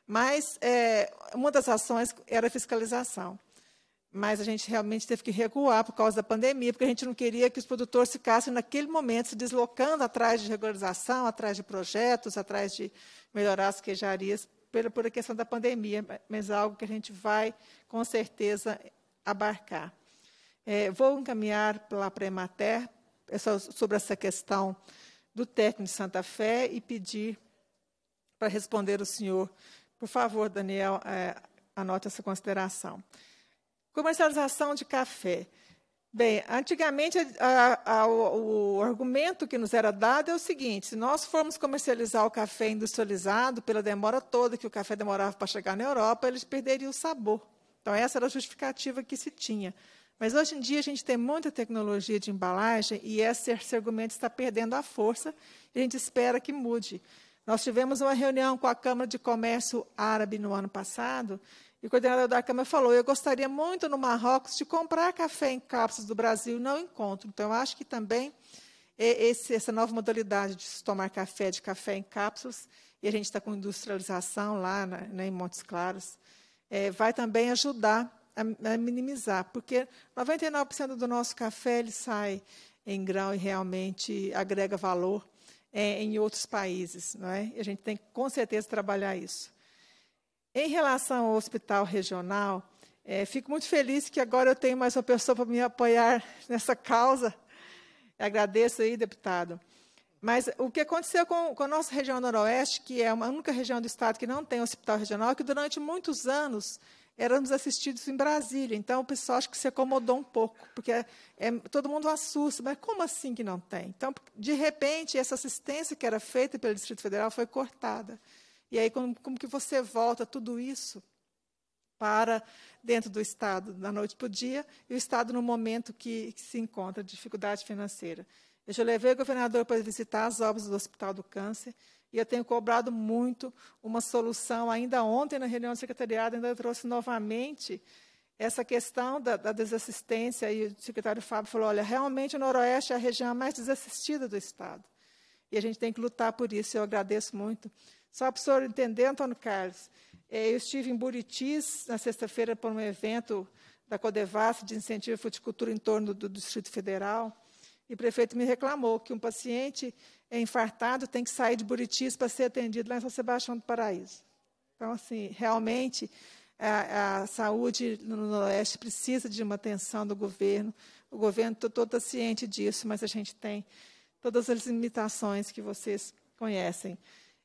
Mas é, uma das ações era a fiscalização. Mas a gente realmente teve que recuar por causa da pandemia, porque a gente não queria que os produtores ficassem, naquele momento, se deslocando atrás de regularização, atrás de projetos, atrás de melhorar as queijarias pela, pela questão da pandemia, mas é algo que a gente vai, com certeza, abarcar. É, vou encaminhar lá para a Emater é sobre essa questão do técnico de Santa Fé e pedir para responder o senhor. Por favor, Daniel, é, anote essa consideração. Comercialização de café. Bem, antigamente a, a, o, argumento que nos era dado é o seguinte: se nós formos comercializar o café industrializado, pela demora toda que o café demorava para chegar na Europa, eles perderiam o sabor. Então, essa era a justificativa que se tinha. Mas hoje em dia a gente tem muita tecnologia de embalagem e esse, esse argumento está perdendo a força e a gente espera que mude. Nós tivemos uma reunião com a Câmara de Comércio Árabe no ano passado e o coordenador da Câmara falou: eu gostaria muito no Marrocos de comprar café em cápsulas do Brasil, não encontro. Então, eu acho que também é esse, essa nova modalidade de se tomar café, de café em cápsulas, e a gente está com industrialização lá né, né, em Montes Claros, é, vai também ajudar a, a minimizar, porque 99% do nosso café ele sai em grão e realmente agrega valor é, em outros países. Não é? E a gente tem, com certeza, trabalhar isso. Em relação ao hospital regional, é, fico muito feliz que agora eu tenho mais uma pessoa para me apoiar *laughs* nessa causa. Agradeço aí, deputado. Mas o que aconteceu com, com, a nossa região noroeste, que é a única região do estado que não tem hospital regional, é que durante muitos anos éramos assistidos em Brasília. Então, o pessoal acho que se acomodou um pouco, porque é, é, todo mundo assusta, mas como assim que não tem? Então, de repente, essa assistência que era feita pelo Distrito Federal foi cortada. E aí, como, como que você volta tudo isso para dentro do Estado, da noite para o dia, e o Estado no momento que, que se encontra dificuldade financeira? Eu já levei o governador para visitar as obras do Hospital do Câncer, e eu tenho cobrado muito uma solução. Ainda ontem, na reunião do secretariado, ainda trouxe novamente essa questão da, da, desassistência, e o secretário Fábio falou, olha, realmente o Noroeste é a região mais desassistida do Estado. E a gente tem que lutar por isso, eu agradeço muito só para o senhor entender, Antônio Carlos, eh, eu estive em Buritis na sexta-feira para um evento da Codevasf de incentivo à futicultura em torno do Distrito Federal. E o prefeito me reclamou que um paciente infartado tem que sair de Buritis para ser atendido lá em São Sebastião do Paraíso. Então, assim, realmente, a, a saúde no Noroeste precisa de uma atenção do governo. O governo está todo ciente disso, mas a gente tem todas as limitações que vocês conhecem.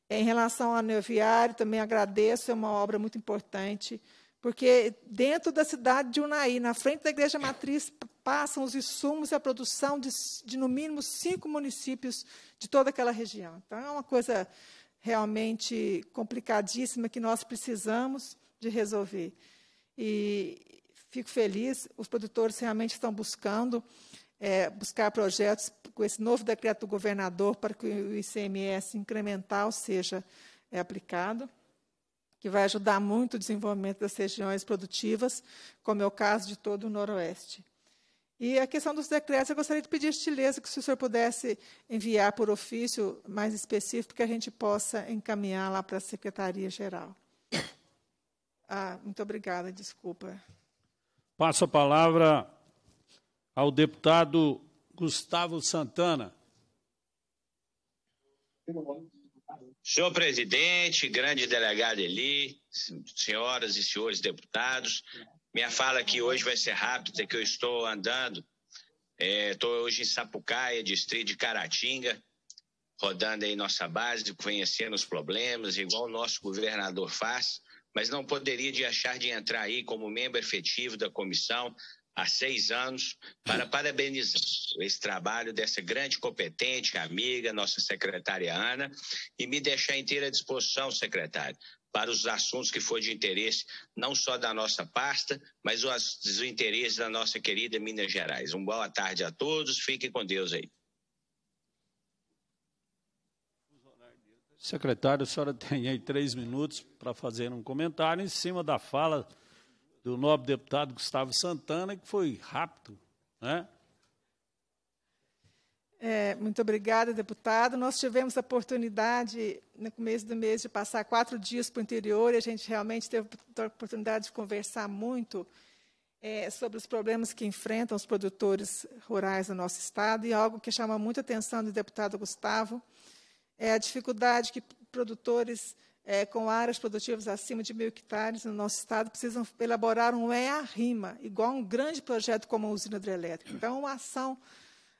Em relação ao Neoviário, também agradeço, é uma obra muito importante, porque dentro da cidade de Unai, na frente da Igreja Matriz, passam os insumos e a produção de, de, no mínimo, cinco municípios de toda aquela região. Então, é uma coisa realmente complicadíssima que nós precisamos de resolver. E fico feliz, os produtores realmente estão buscando é, buscar projetos com esse novo decreto do governador para que o ICMS incremental seja é, aplicado, que vai ajudar muito o desenvolvimento das regiões produtivas, como é o caso de todo o Noroeste. E a questão dos decretos, eu gostaria de pedir a estileza que, se o senhor pudesse enviar por ofício mais específico, que a gente possa encaminhar lá para a Secretaria-Geral. Ah, muito obrigada, desculpa. Passo a palavra ao deputado Gustavo Santana. Senhor presidente, grande delegado Eli, senhoras e senhores deputados, minha fala aqui hoje vai ser rápida, que eu estou andando, estou é, hoje em Sapucaia, distrito de Caratinga, rodando aí nossa base, conhecendo os problemas, igual o nosso governador faz, mas não poderia de achar de entrar aí como membro efetivo da comissão, há seis anos para parabenizar esse trabalho dessa grande, competente amiga, nossa secretária Ana, e me deixar inteira à disposição, secretário, para os assuntos que for de interesse, não só da nossa pasta, mas os interesses da nossa querida Minas Gerais. Uma boa tarde a todos, fiquem com Deus aí. Secretário, a senhora tem aí três minutos para fazer um comentário em cima da fala do nobre deputado Gustavo Santana, que foi rápido. Né? É, muito obrigada, deputado. Nós tivemos a oportunidade, no começo do mês, de passar quatro dias para o interior e a gente realmente teve a oportunidade de conversar muito é, sobre os problemas que enfrentam os produtores rurais do nosso Estado. E algo que chama muita atenção do deputado Gustavo é a dificuldade que produtores é, com áreas produtivas acima de mil hectares no nosso estado precisam elaborar um EA-RIMA, igual um grande projeto como a usina hidrelétrica. Então, uma ação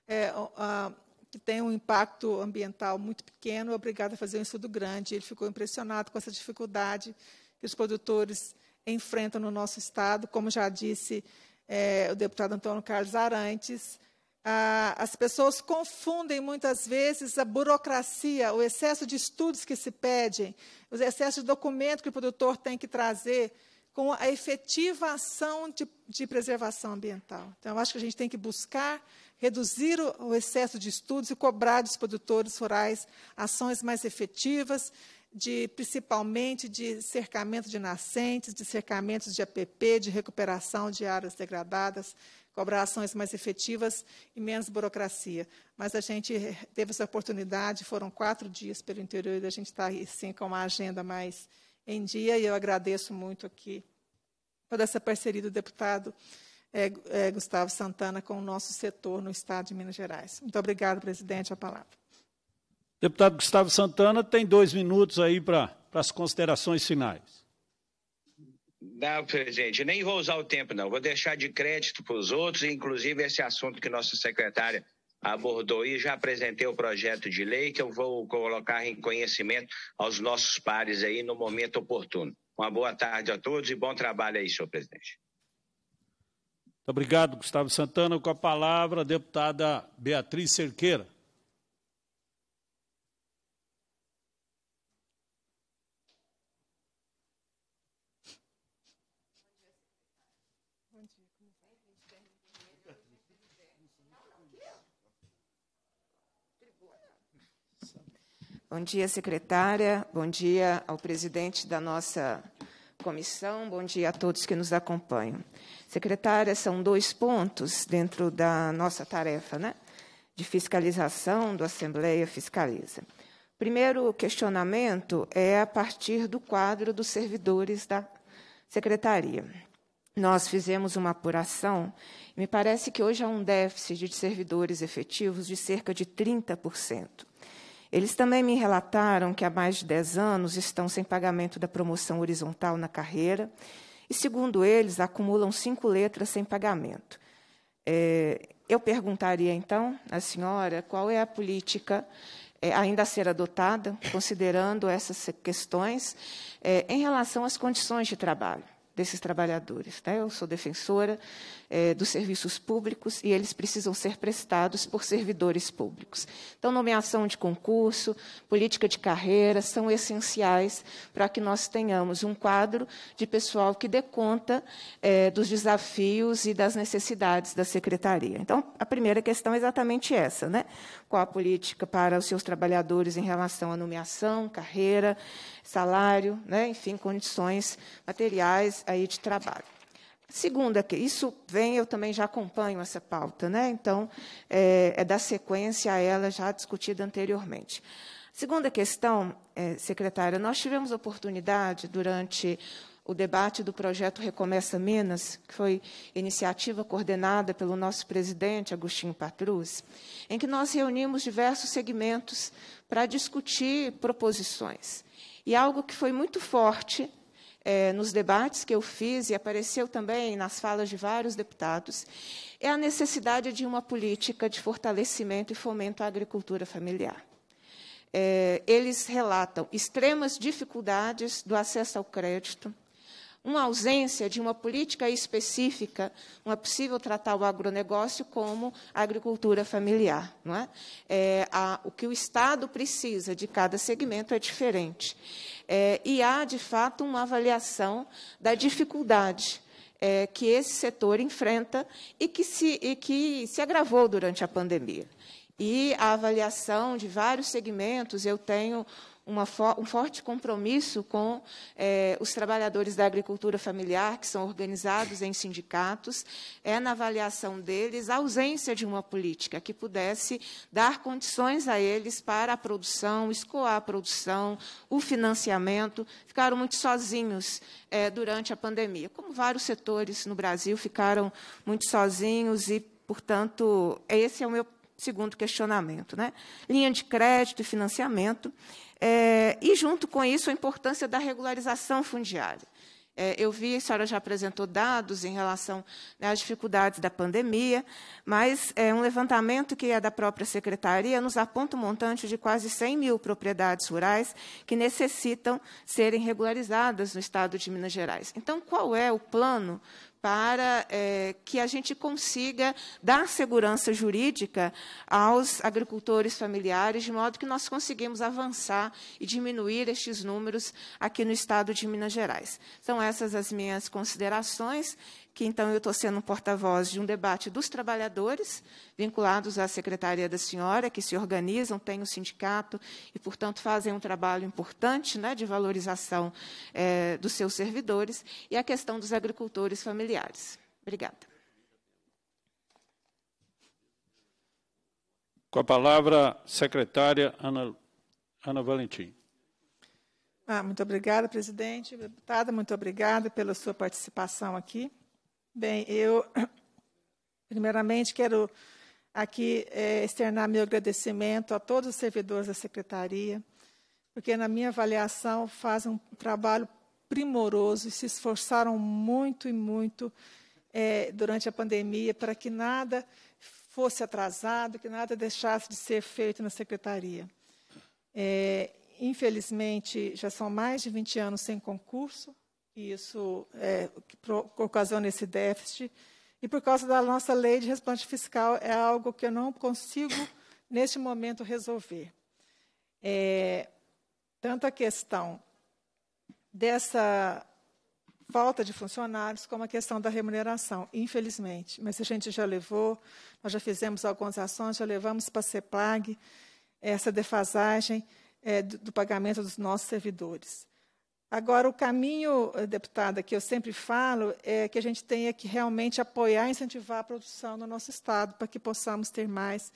é, a, que tem um impacto ambiental muito pequeno, obrigada a fazer um estudo grande. Ele ficou impressionado com essa dificuldade que os produtores enfrentam no nosso estado, como já disse é, o deputado Antônio Carlos Arantes, ah, as pessoas confundem muitas vezes a burocracia, o excesso de estudos que se pedem, o excesso de documento que o produtor tem que trazer, com a efetiva ação de, de preservação ambiental. Então, eu acho que a gente tem que buscar reduzir o, o excesso de estudos e cobrar dos produtores rurais ações mais efetivas, de, principalmente de cercamento de nascentes, de cercamentos de APP, de recuperação de áreas degradadas cobrar ações mais efetivas e menos burocracia. Mas a gente teve essa oportunidade, foram quatro dias pelo interior e a gente está, sim, com uma agenda mais em dia. E eu agradeço muito aqui toda essa parceria do deputado é, é, Gustavo Santana com o nosso setor no Estado de Minas Gerais. Muito obrigado, presidente. A palavra. Deputado Gustavo Santana tem dois minutos aí para as considerações finais. Não, presidente, nem vou usar o tempo, não. Vou deixar de crédito para os outros, inclusive esse assunto que nossa secretária abordou e já apresentei o projeto de lei que eu vou colocar em conhecimento aos nossos pares aí no momento oportuno. Uma boa tarde a todos e bom trabalho aí, senhor presidente. Muito obrigado, Gustavo Santana. Com a palavra, a deputada Beatriz Cerqueira. Bom dia, secretária. Bom dia ao presidente da nossa comissão. Bom dia a todos que nos acompanham. Secretária, são dois pontos dentro da nossa tarefa, né? De fiscalização do Assembleia Fiscaliza. Primeiro questionamento é a partir do quadro dos servidores da secretaria. Nós fizemos uma apuração, me parece que hoje há um déficit de servidores efetivos de cerca de 30%. Eles também me relataram que há mais de 10 anos estão sem pagamento da promoção horizontal na carreira e, segundo eles, acumulam cinco letras sem pagamento. É, eu perguntaria, então, à senhora qual é a política é, ainda a ser adotada, considerando essas questões, é, em relação às condições de trabalho desses trabalhadores. Né? Eu sou defensora é, dos serviços públicos e eles precisam ser prestados por servidores públicos. Então, nomeação de concurso, política de carreira são essenciais para que nós tenhamos um quadro de pessoal que dê conta é, dos desafios e das necessidades da secretaria. Então, a primeira questão é exatamente essa, né? qual a política para os seus trabalhadores em relação à nomeação, carreira, salário, né, enfim, condições materiais aí de trabalho. Segunda, que isso vem, eu também já acompanho essa pauta, né? então é, é da sequência a ela já discutida anteriormente. Segunda questão, é, secretária, nós tivemos oportunidade durante o debate do projeto Recomeça Minas, que foi iniciativa coordenada pelo nosso presidente, Agostinho Patrus, em que nós reunimos diversos segmentos para discutir proposições. E algo que foi muito forte é, nos debates que eu fiz e apareceu também nas falas de vários deputados, é a necessidade de uma política de fortalecimento e fomento à agricultura familiar. É, eles relatam extremas dificuldades do acesso ao crédito, uma ausência de uma política específica, não é possível tratar o agronegócio como agricultura familiar. Não é? é a, o que o Estado precisa de cada segmento é diferente. É, e há, de fato, uma avaliação da dificuldade é, que esse setor enfrenta e que, se, e que se agravou durante a pandemia. E a avaliação de vários segmentos, eu tenho fo um forte compromisso com eh, os trabalhadores da agricultura familiar, que são organizados em sindicatos, é, na avaliação deles, a ausência de uma política que pudesse dar condições a eles para a produção, escoar a produção, o financiamento. Ficaram muito sozinhos eh, durante a pandemia, como vários setores no Brasil ficaram muito sozinhos e, portanto, esse é o meu segundo questionamento. Né? Linha de crédito e financiamento. É, e, junto com isso, a importância da regularização fundiária. É, eu vi, a senhora já apresentou dados em relação né, às dificuldades da pandemia, mas é, um levantamento que é da própria secretaria nos aponta um montante de quase 100 mil propriedades rurais que necessitam serem regularizadas no estado de Minas Gerais. Então, qual é o plano para é, que a gente consiga dar segurança jurídica aos agricultores familiares, de modo que nós conseguimos avançar e diminuir estes números aqui no estado de Minas Gerais. São essas as minhas considerações que então eu estou sendo um porta-voz de um debate dos trabalhadores, vinculados à Secretaria da Senhora, que se organizam, têm o um sindicato e, portanto, fazem um trabalho importante né, de valorização é, dos seus servidores, e a questão dos agricultores familiares. Obrigada. Com a palavra, secretária Ana, Ana Valentim. Ah, muito obrigada, presidente. Deputada, muito obrigada pela sua participação aqui. Bem, eu *clears throat* primeiramente quero aqui é, externar meu agradecimento a todos os servidores da secretaria, porque na minha avaliação fazem um trabalho primoroso e se esforçaram muito e muito é, durante a pandemia para que nada fosse atrasado, que nada deixasse de ser feito na secretaria. É, infelizmente, já são mais de 20 anos sem concurso, que isso é, que ocasiona esse déficit. E por causa da nossa lei de resplante fiscal, é algo que eu não consigo, neste momento, resolver. É, tanto a questão dessa falta de funcionários, como a questão da remuneração, infelizmente. Mas a gente já levou, nós já fizemos algumas ações, já levamos para a CEPLAG essa defasagem é, do, do pagamento dos nossos servidores. Agora, o caminho, eh, deputada, que eu sempre falo, é que a gente tenha que realmente apoiar e incentivar a produção no nosso Estado, para que possamos ter mais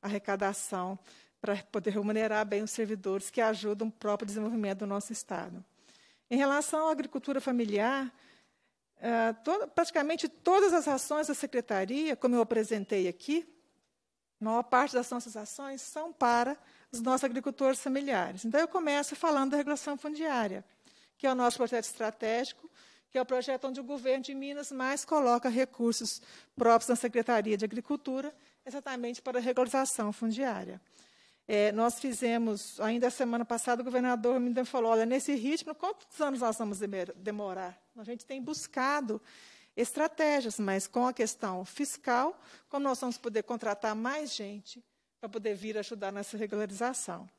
arrecadação, para poder remunerar bem os servidores que ajudam o próprio desenvolvimento do nosso Estado. Em relação à agricultura familiar, eh, toda, praticamente todas as ações da secretaria, como eu apresentei aqui, a maior parte das nossas ações são para os nossos agricultores familiares. Então, eu começo falando da regulação fundiária que é o nosso projeto estratégico, que é o projeto onde o governo de Minas mais coloca recursos próprios na Secretaria de Agricultura, exatamente para a regularização fundiária. É, nós fizemos, ainda semana passada, o governador me falou, olha, nesse ritmo, quantos anos nós vamos demorar? A gente tem buscado estratégias, mas com a questão fiscal, como nós vamos poder contratar mais gente para poder vir ajudar nessa regularização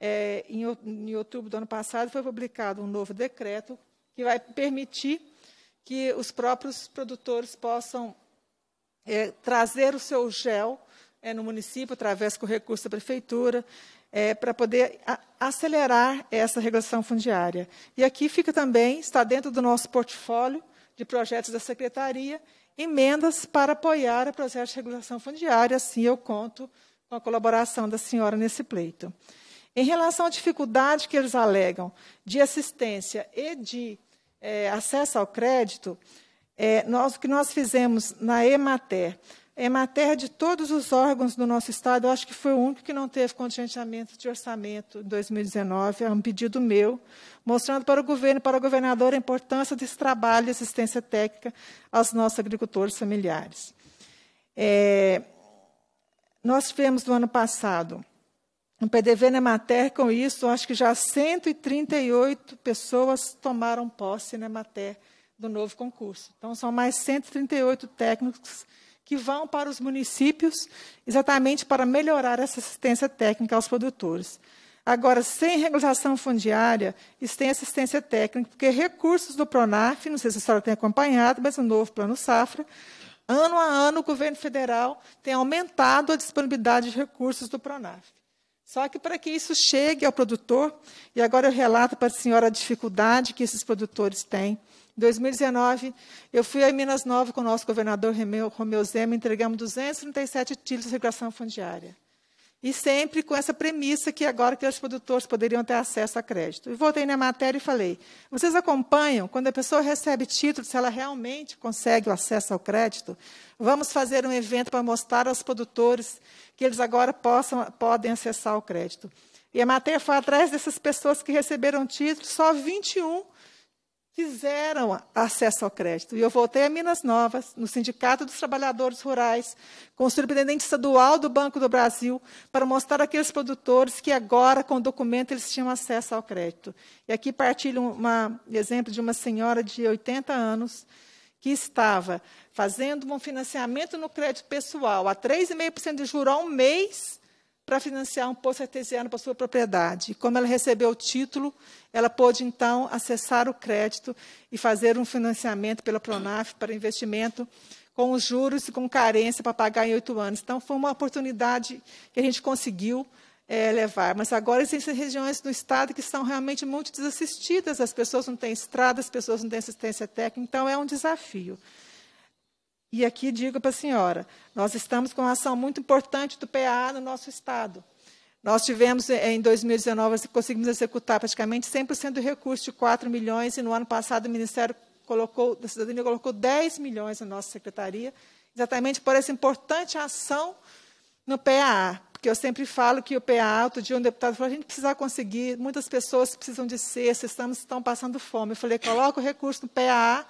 é, em, em outubro do ano passado, foi publicado um novo decreto que vai permitir que os próprios produtores possam é, trazer o seu gel é, no município, através do recurso da prefeitura, é, para poder a, acelerar essa regulação fundiária. E aqui fica também, está dentro do nosso portfólio de projetos da secretaria, emendas para apoiar o processo de regulação fundiária. Assim, eu conto com a colaboração da senhora nesse pleito. Em relação à dificuldade que eles alegam de assistência e de é, acesso ao crédito, é, nós, o que nós fizemos na EMATER, EMATER de todos os órgãos do nosso Estado, eu acho que foi o único que não teve contingenciamento de orçamento em 2019, é um pedido meu, mostrando para o governo e para o governador a importância desse trabalho de assistência técnica aos nossos agricultores familiares. É, nós tivemos no ano passado um PDV Mater com isso, acho que já 138 pessoas tomaram posse Mater do novo concurso. Então, são mais 138 técnicos que vão para os municípios exatamente para melhorar essa assistência técnica aos produtores. Agora, sem regularização fundiária, isso tem assistência técnica, porque recursos do PRONAF, não sei se a senhora tem acompanhado, mas o novo Plano Safra, ano a ano o governo federal tem aumentado a disponibilidade de recursos do PRONAF. Só que para que isso chegue ao produtor, e agora eu relato para a senhora a dificuldade que esses produtores têm. Em 2019, eu fui a Minas Novas com o nosso governador Romeu, Romeu Zema, entregamos 237 títulos de regulação fundiária. E sempre com essa premissa que agora que os produtores poderiam ter acesso a crédito. E voltei na matéria e falei: vocês acompanham quando a pessoa recebe título, se ela realmente consegue o acesso ao crédito? Vamos fazer um evento para mostrar aos produtores que eles agora possam, podem acessar o crédito. E a matéria foi atrás dessas pessoas que receberam título, só 21 fizeram acesso ao crédito. E eu voltei a Minas Novas, no Sindicato dos Trabalhadores Rurais, com o superintendente estadual do Banco do Brasil, para mostrar aqueles produtores que agora, com o documento, eles tinham acesso ao crédito. E aqui partilho um exemplo de uma senhora de 80 anos, que estava fazendo um financiamento no crédito pessoal a 3,5% de juros ao mês, para financiar um poço artesiano para sua propriedade. como ela recebeu o título, ela pôde então acessar o crédito e fazer um financiamento pela Pronaf para investimento com os juros e com carência para pagar em oito anos. Então, foi uma oportunidade que a gente conseguiu é, levar. Mas agora existem regiões do Estado que são realmente muito desassistidas, as pessoas não têm estrada, as pessoas não têm assistência técnica, então é um desafio. E aqui digo para a senhora, nós estamos com uma ação muito importante do PA no nosso estado. Nós tivemos, eh, em 2019, conseguimos executar praticamente 100% do recurso de 4 milhões, e no ano passado o Ministério colocou, da Cidadania colocou 10 milhões na nossa secretaria, exatamente por essa importante ação no PAA. Porque eu sempre falo que o PAA, outro dia um deputado falou, a gente precisa conseguir, muitas pessoas precisam de cesta, estamos, estão passando fome. Eu falei, coloca o recurso no PAA,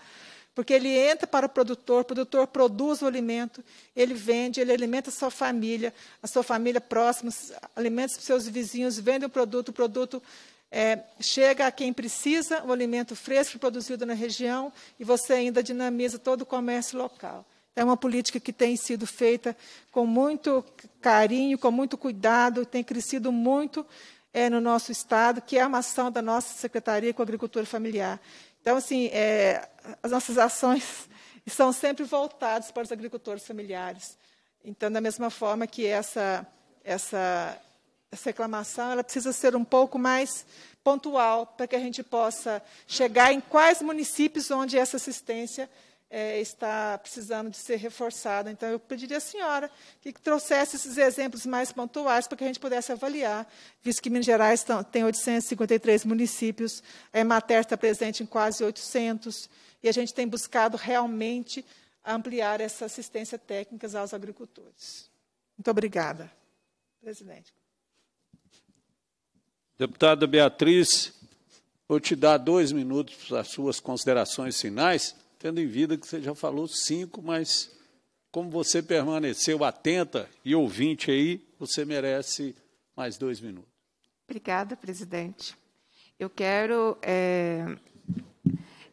porque ele entra para o produtor, o produtor produz o alimento, ele vende, ele alimenta a sua família, a sua família próxima, alimenta os seus vizinhos, vende o produto, o produto é, chega a quem precisa, o alimento fresco produzido na região, e você ainda dinamiza todo o comércio local. Então, é uma política que tem sido feita com muito carinho, com muito cuidado, tem crescido muito é, no nosso Estado, que é uma ação da nossa Secretaria com Agricultura Familiar. Então, assim, é, as nossas ações estão *laughs* sempre voltadas para os agricultores familiares. Então, da mesma forma que essa, essa, essa reclamação, ela precisa ser um pouco mais pontual para que a gente possa chegar em quais municípios onde essa assistência é, está precisando de ser reforçada. Então, eu pediria à senhora que trouxesse esses exemplos mais pontuais para que a gente pudesse avaliar, visto que Minas Gerais tem 853 municípios, a é, Emater está presente em quase 800, e a gente tem buscado realmente ampliar essa assistência técnica aos agricultores. Muito obrigada, presidente. Deputada Beatriz, vou te dar dois minutos para as suas considerações finais tendo em vida que você já falou cinco, mas como você permaneceu atenta e ouvinte aí, você merece mais dois minutos. Obrigada, presidente. Eu quero. É...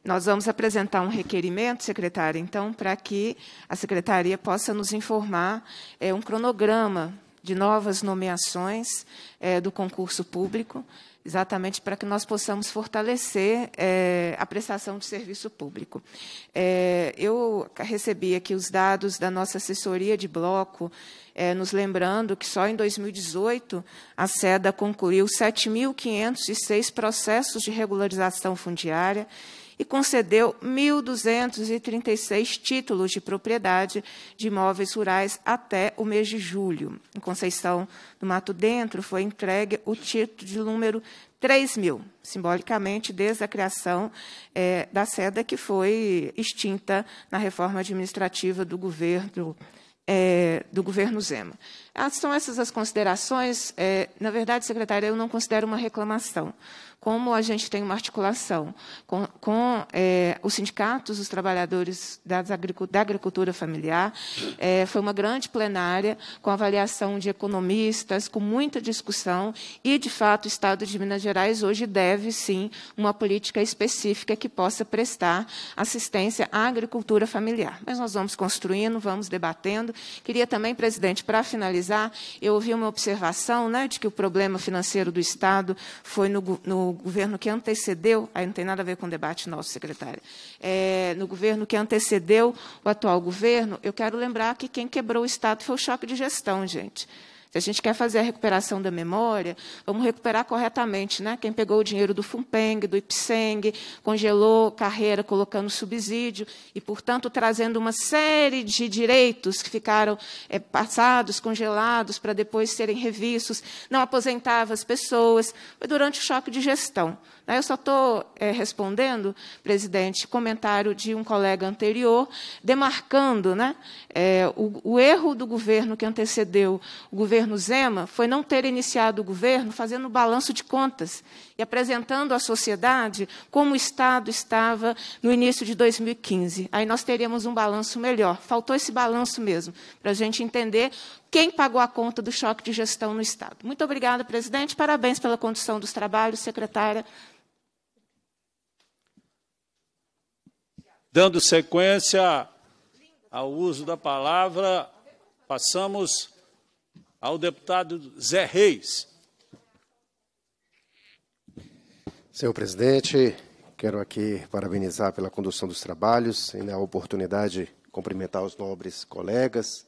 Nós vamos apresentar um requerimento, secretária, então, para que a secretaria possa nos informar é, um cronograma de novas nomeações é, do concurso público exatamente para que nós possamos fortalecer é, a prestação de serviço público. É, eu recebi aqui os dados da nossa assessoria de bloco, é, nos lembrando que só em 2018 a SEDA concluiu 7.506 processos de regularização fundiária e concedeu 1.236 títulos de propriedade de imóveis rurais até o mês de julho. Em Conceição do Mato Dentro foi entregue o título de número 3 mil, simbolicamente desde a criação é, da SEDA, que foi extinta na reforma administrativa do governo é, do governo Zema. Ah, são essas as considerações. É, na verdade, secretária, eu não considero uma reclamação como a gente tem uma articulação com, com é, os sindicatos, os trabalhadores da agricultura familiar. É, foi uma grande plenária, com avaliação de economistas, com muita discussão, e, de fato, o Estado de Minas Gerais hoje deve, sim, uma política específica que possa prestar assistência à agricultura familiar. Mas nós vamos construindo, vamos debatendo. Queria também, presidente, para finalizar, eu ouvi uma observação né, de que o problema financeiro do Estado foi no, no no governo que antecedeu, aí não tem nada a ver com o debate nosso, secretário, é, no governo que antecedeu o atual governo, eu quero lembrar que quem quebrou o Estado foi o choque de gestão, gente. Se a gente quer fazer a recuperação da memória, vamos recuperar corretamente. Né? Quem pegou o dinheiro do Fumpeng, do IPSENG, congelou carreira colocando subsídio e, portanto, trazendo uma série de direitos que ficaram é, passados, congelados, para depois serem revistos, não aposentava as pessoas, foi durante o choque de gestão. Eu só estou é, respondendo, presidente, comentário de um colega anterior, demarcando né, é, o, o erro do governo que antecedeu o governo Zema foi não ter iniciado o governo fazendo balanço de contas e apresentando à sociedade como o Estado estava no início de 2015. Aí nós teríamos um balanço melhor. Faltou esse balanço mesmo, para a gente entender quem pagou a conta do choque de gestão no Estado. Muito obrigada, presidente. Parabéns pela condução dos trabalhos, secretária. Dando sequência ao uso da palavra, passamos ao deputado Zé Reis. Senhor presidente, quero aqui parabenizar pela condução dos trabalhos e, na né, oportunidade, cumprimentar os nobres colegas.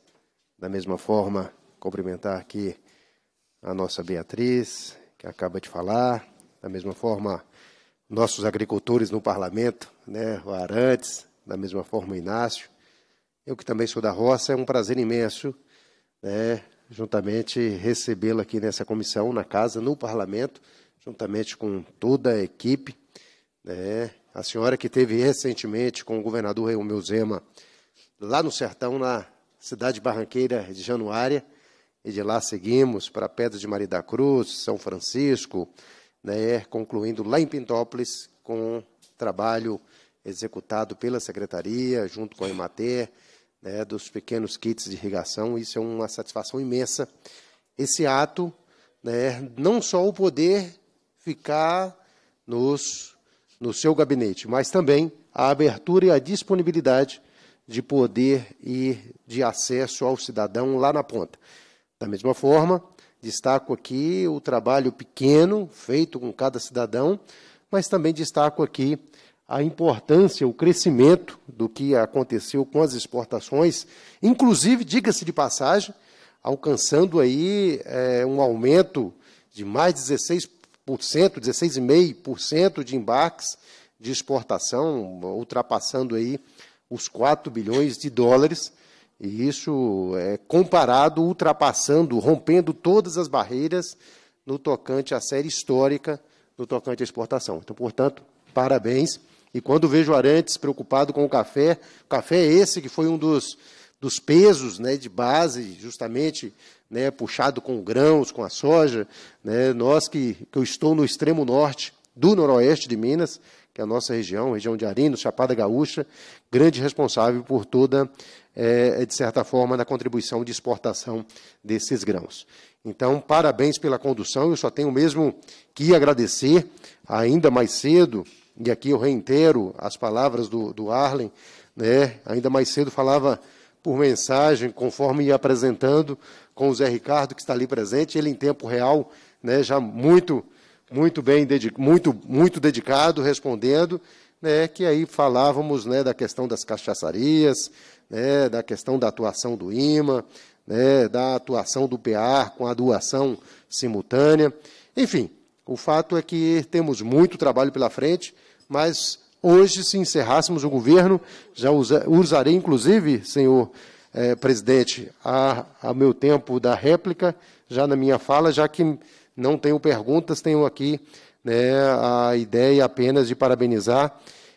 Da mesma forma, cumprimentar aqui a nossa Beatriz, que acaba de falar. Da mesma forma, nossos agricultores no parlamento, né, o Arantes, da mesma forma o Inácio. Eu que também sou da roça, é um prazer imenso, né, juntamente recebê-lo aqui nessa comissão, na casa, no parlamento, juntamente com toda a equipe, né, a senhora que teve recentemente com o governador Reumeu Zema, lá no sertão, na cidade barranqueira de Januária, e de lá seguimos para Pedra de Maria da Cruz, São Francisco, né, é concluindo lá em Pintópolis com trabalho executado pela Secretaria, junto com a Emater, né, dos pequenos kits de irrigação. Isso é uma satisfação imensa. Esse ato, né, não só o poder ficar nos, no seu gabinete, mas também a abertura e a disponibilidade de poder e de acesso ao cidadão lá na ponta. Da mesma forma, Destaco aqui o trabalho pequeno feito com cada cidadão, mas também destaco aqui a importância, o crescimento do que aconteceu com as exportações, inclusive, diga-se de passagem, alcançando aí é, um aumento de mais 16%, 16,5% de embarques de exportação, ultrapassando aí os 4 bilhões de dólares, e isso é comparado, ultrapassando, rompendo todas as barreiras no tocante à série histórica, no tocante à exportação. Então, portanto, parabéns. E quando vejo Arantes preocupado com o café, o café é esse que foi um dos, dos pesos né, de base, justamente né, puxado com grãos, com a soja. Né, nós que, que eu estou no extremo norte do noroeste de Minas, que é a nossa região, região de Arino, Chapada Gaúcha, grande responsável por toda, é, de certa forma, na contribuição de exportação desses grãos. Então, parabéns pela condução, eu só tenho mesmo que agradecer, ainda mais cedo, e aqui eu reitero as palavras do, do Arlen, né, ainda mais cedo falava por mensagem, conforme ia apresentando com o Zé Ricardo, que está ali presente, ele em tempo real, né, já muito muito bem, muito, muito dedicado, respondendo, né, que aí falávamos né, da questão das cachaçarias, né, da questão da atuação do IMA, né, da atuação do PAR com a doação simultânea. Enfim, o fato é que temos muito trabalho pela frente, mas hoje, se encerrássemos o governo, já usa, usarei, inclusive, senhor eh, presidente, a, a meu tempo da réplica, já na minha fala, já que não tenho perguntas, tenho aqui né, a ideia apenas de parabenizar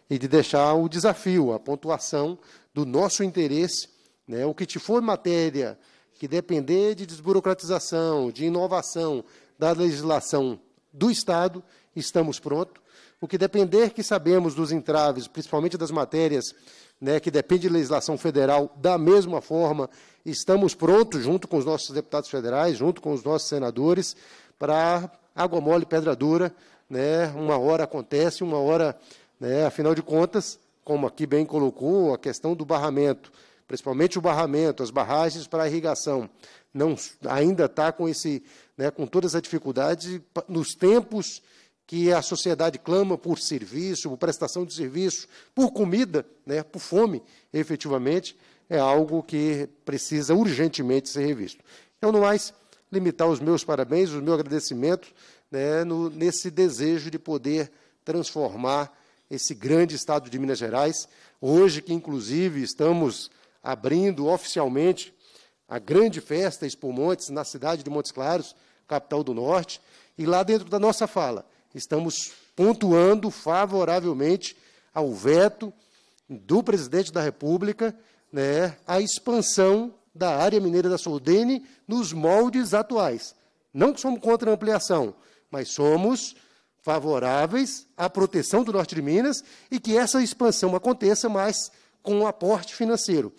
e de deixar o desafio, a pontuação do nosso interesse. Né, o que te for matéria que depender de desburocratização, de inovação da legislação do Estado, estamos prontos. O que depender que sabemos dos entraves, principalmente das matérias né, que depende de legislação federal, da mesma forma, estamos prontos, junto com os nossos deputados federais, junto com os nossos senadores, para água mole, pedra dura, né? Uma hora acontece, uma hora, né? Afinal de contas, como aqui bem colocou, a questão do barramento, principalmente o barramento, as barragens para irrigação, não ainda está com esse, né? Com todas as dificuldades nos tempos que a sociedade clama por serviço, por prestação de serviço, por comida, né, por fome, efetivamente, é algo que precisa urgentemente ser revisto. Então, no mais, limitar os meus parabéns, os meus agradecimentos né, no, nesse desejo de poder transformar esse grande estado de Minas Gerais. Hoje, que inclusive estamos abrindo oficialmente a grande festa Expo Montes, na cidade de Montes Claros, capital do Norte, e lá dentro da nossa fala, estamos pontuando favoravelmente ao veto do presidente da República né, a expansão da área mineira da Soldene nos moldes atuais. Não que somos contra a ampliação, mas somos favoráveis à proteção do norte de Minas e que essa expansão aconteça, mas com um aporte financeiro.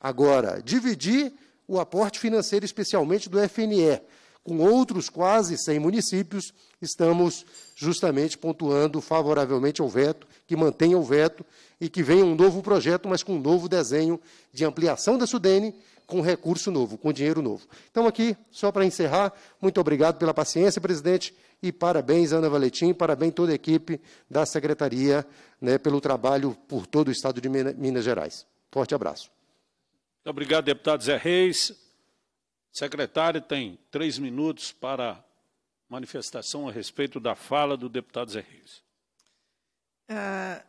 Agora, dividir o aporte financeiro, especialmente do FNE, com outros quase 100 municípios, estamos justamente pontuando favoravelmente ao veto, que mantenha o veto e que venha um novo projeto, mas com um novo desenho de ampliação da Sudene com recurso novo, com dinheiro novo. Então, aqui, só para encerrar, muito obrigado pela paciência, presidente, e parabéns, Ana Valetim, parabéns toda a equipe da Secretaria né, pelo trabalho por todo o Estado de Minas Gerais. Forte abraço. Muito obrigado, deputado Zé Reis. Secretário tem três minutos para manifestação a respeito da fala do deputado Zé Reis. Ah,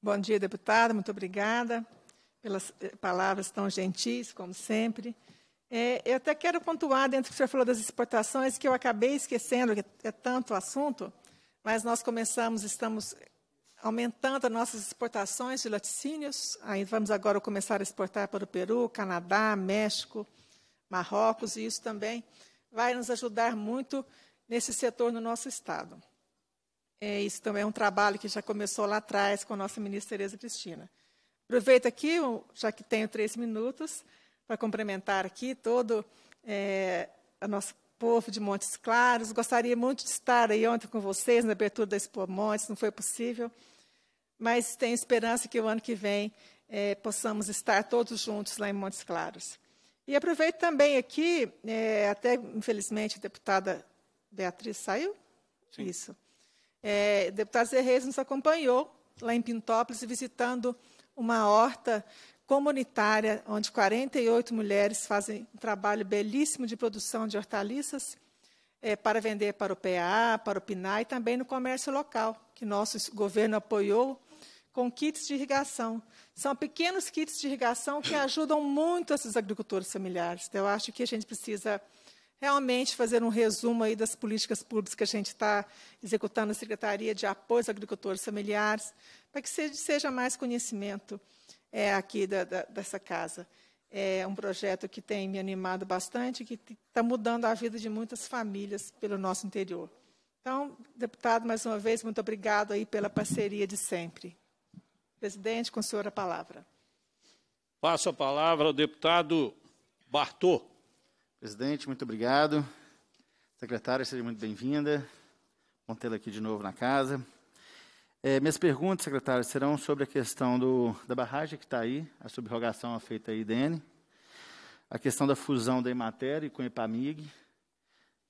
bom dia, deputada. Muito obrigada pelas eh, palavras tão gentis, como sempre. É, eu até quero pontuar, dentro do que o senhor falou das exportações, que eu acabei esquecendo, que é tanto o assunto, mas nós começamos, estamos aumentando as nossas exportações de laticínios. Ainda vamos agora começar a exportar para o Peru, Canadá, México, Marrocos, e isso também vai nos ajudar muito nesse setor no nosso Estado. É, isso também é um trabalho que já começou lá atrás com a nossa ministra Tereza Cristina. Aproveito aqui, já que tenho três minutos, para cumprimentar aqui todo é, o nosso povo de Montes Claros. Gostaria muito de estar aí ontem com vocês na abertura da Expo Montes, não foi possível, mas tenho esperança que o ano que vem é, possamos estar todos juntos lá em Montes Claros. E aproveito também aqui, é, até infelizmente a deputada Beatriz saiu? Sim. Isso. É, o deputado Zé Reis nos acompanhou lá em Pintópolis, visitando uma horta comunitária, onde 48 mulheres fazem um trabalho belíssimo de produção de hortaliças é, para vender para o PA, para o PNA e também no comércio local, que nosso governo apoiou com kits de irrigação. São pequenos kits de irrigação que ajudam muito esses agricultores familiares. Então, eu acho que a gente precisa realmente fazer um resumo aí das políticas públicas que a gente está executando na Secretaria de Apoio aos Agricultores Familiares, para que seja mais conhecimento é, aqui da, da, dessa casa. É um projeto que tem me animado bastante, que está mudando a vida de muitas famílias pelo nosso interior. Então, deputado, mais uma vez, muito obrigado aí pela parceria de sempre. Presidente, com o senhor a palavra. Passo a palavra ao deputado Bartô. Presidente, muito obrigado. Secretária, seja muito bem-vinda. Bom tê-la aqui de novo na casa. É, minhas perguntas, secretária, serão sobre a questão do, da barragem que está aí, a subrogação feita aí, IDN, a questão da fusão da Emater com a Epamig,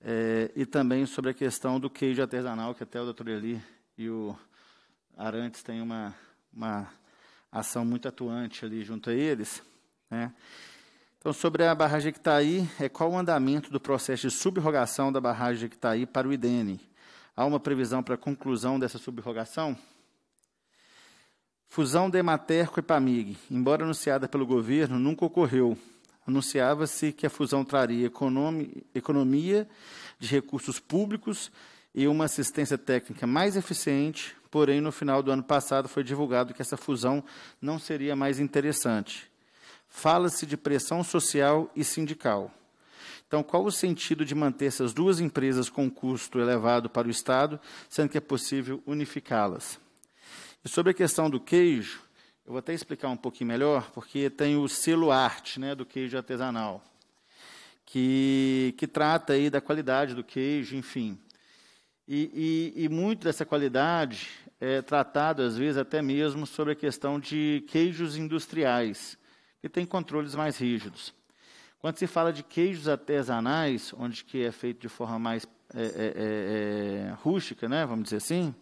é, e também sobre a questão do queijo artesanal, que até o doutor Eli e o Arantes têm uma, uma ação muito atuante ali junto a eles. Né? Então, sobre a barragem de Itaí, é qual o andamento do processo de subrogação da barragem de Itaí para o IDN? Há uma previsão para a conclusão dessa subrogação? Fusão de Emater com a Epamig, embora anunciada pelo governo, nunca ocorreu. Anunciava-se que a fusão traria economia de recursos públicos e uma assistência técnica mais eficiente, porém, no final do ano passado foi divulgado que essa fusão não seria mais interessante fala-se de pressão social e sindical. Então, qual o sentido de manter essas duas empresas com um custo elevado para o Estado, sendo que é possível unificá-las? E sobre a questão do queijo, eu vou até explicar um pouquinho melhor, porque tem o selo arte né, do queijo artesanal, que, que trata aí da qualidade do queijo, enfim. E, e, e muito dessa qualidade é tratado, às vezes, até mesmo sobre a questão de queijos industriais que tem controles mais rígidos. Quando se fala de queijos artesanais, onde que é feito de forma mais é, é, é, é rústica, né, vamos dizer assim,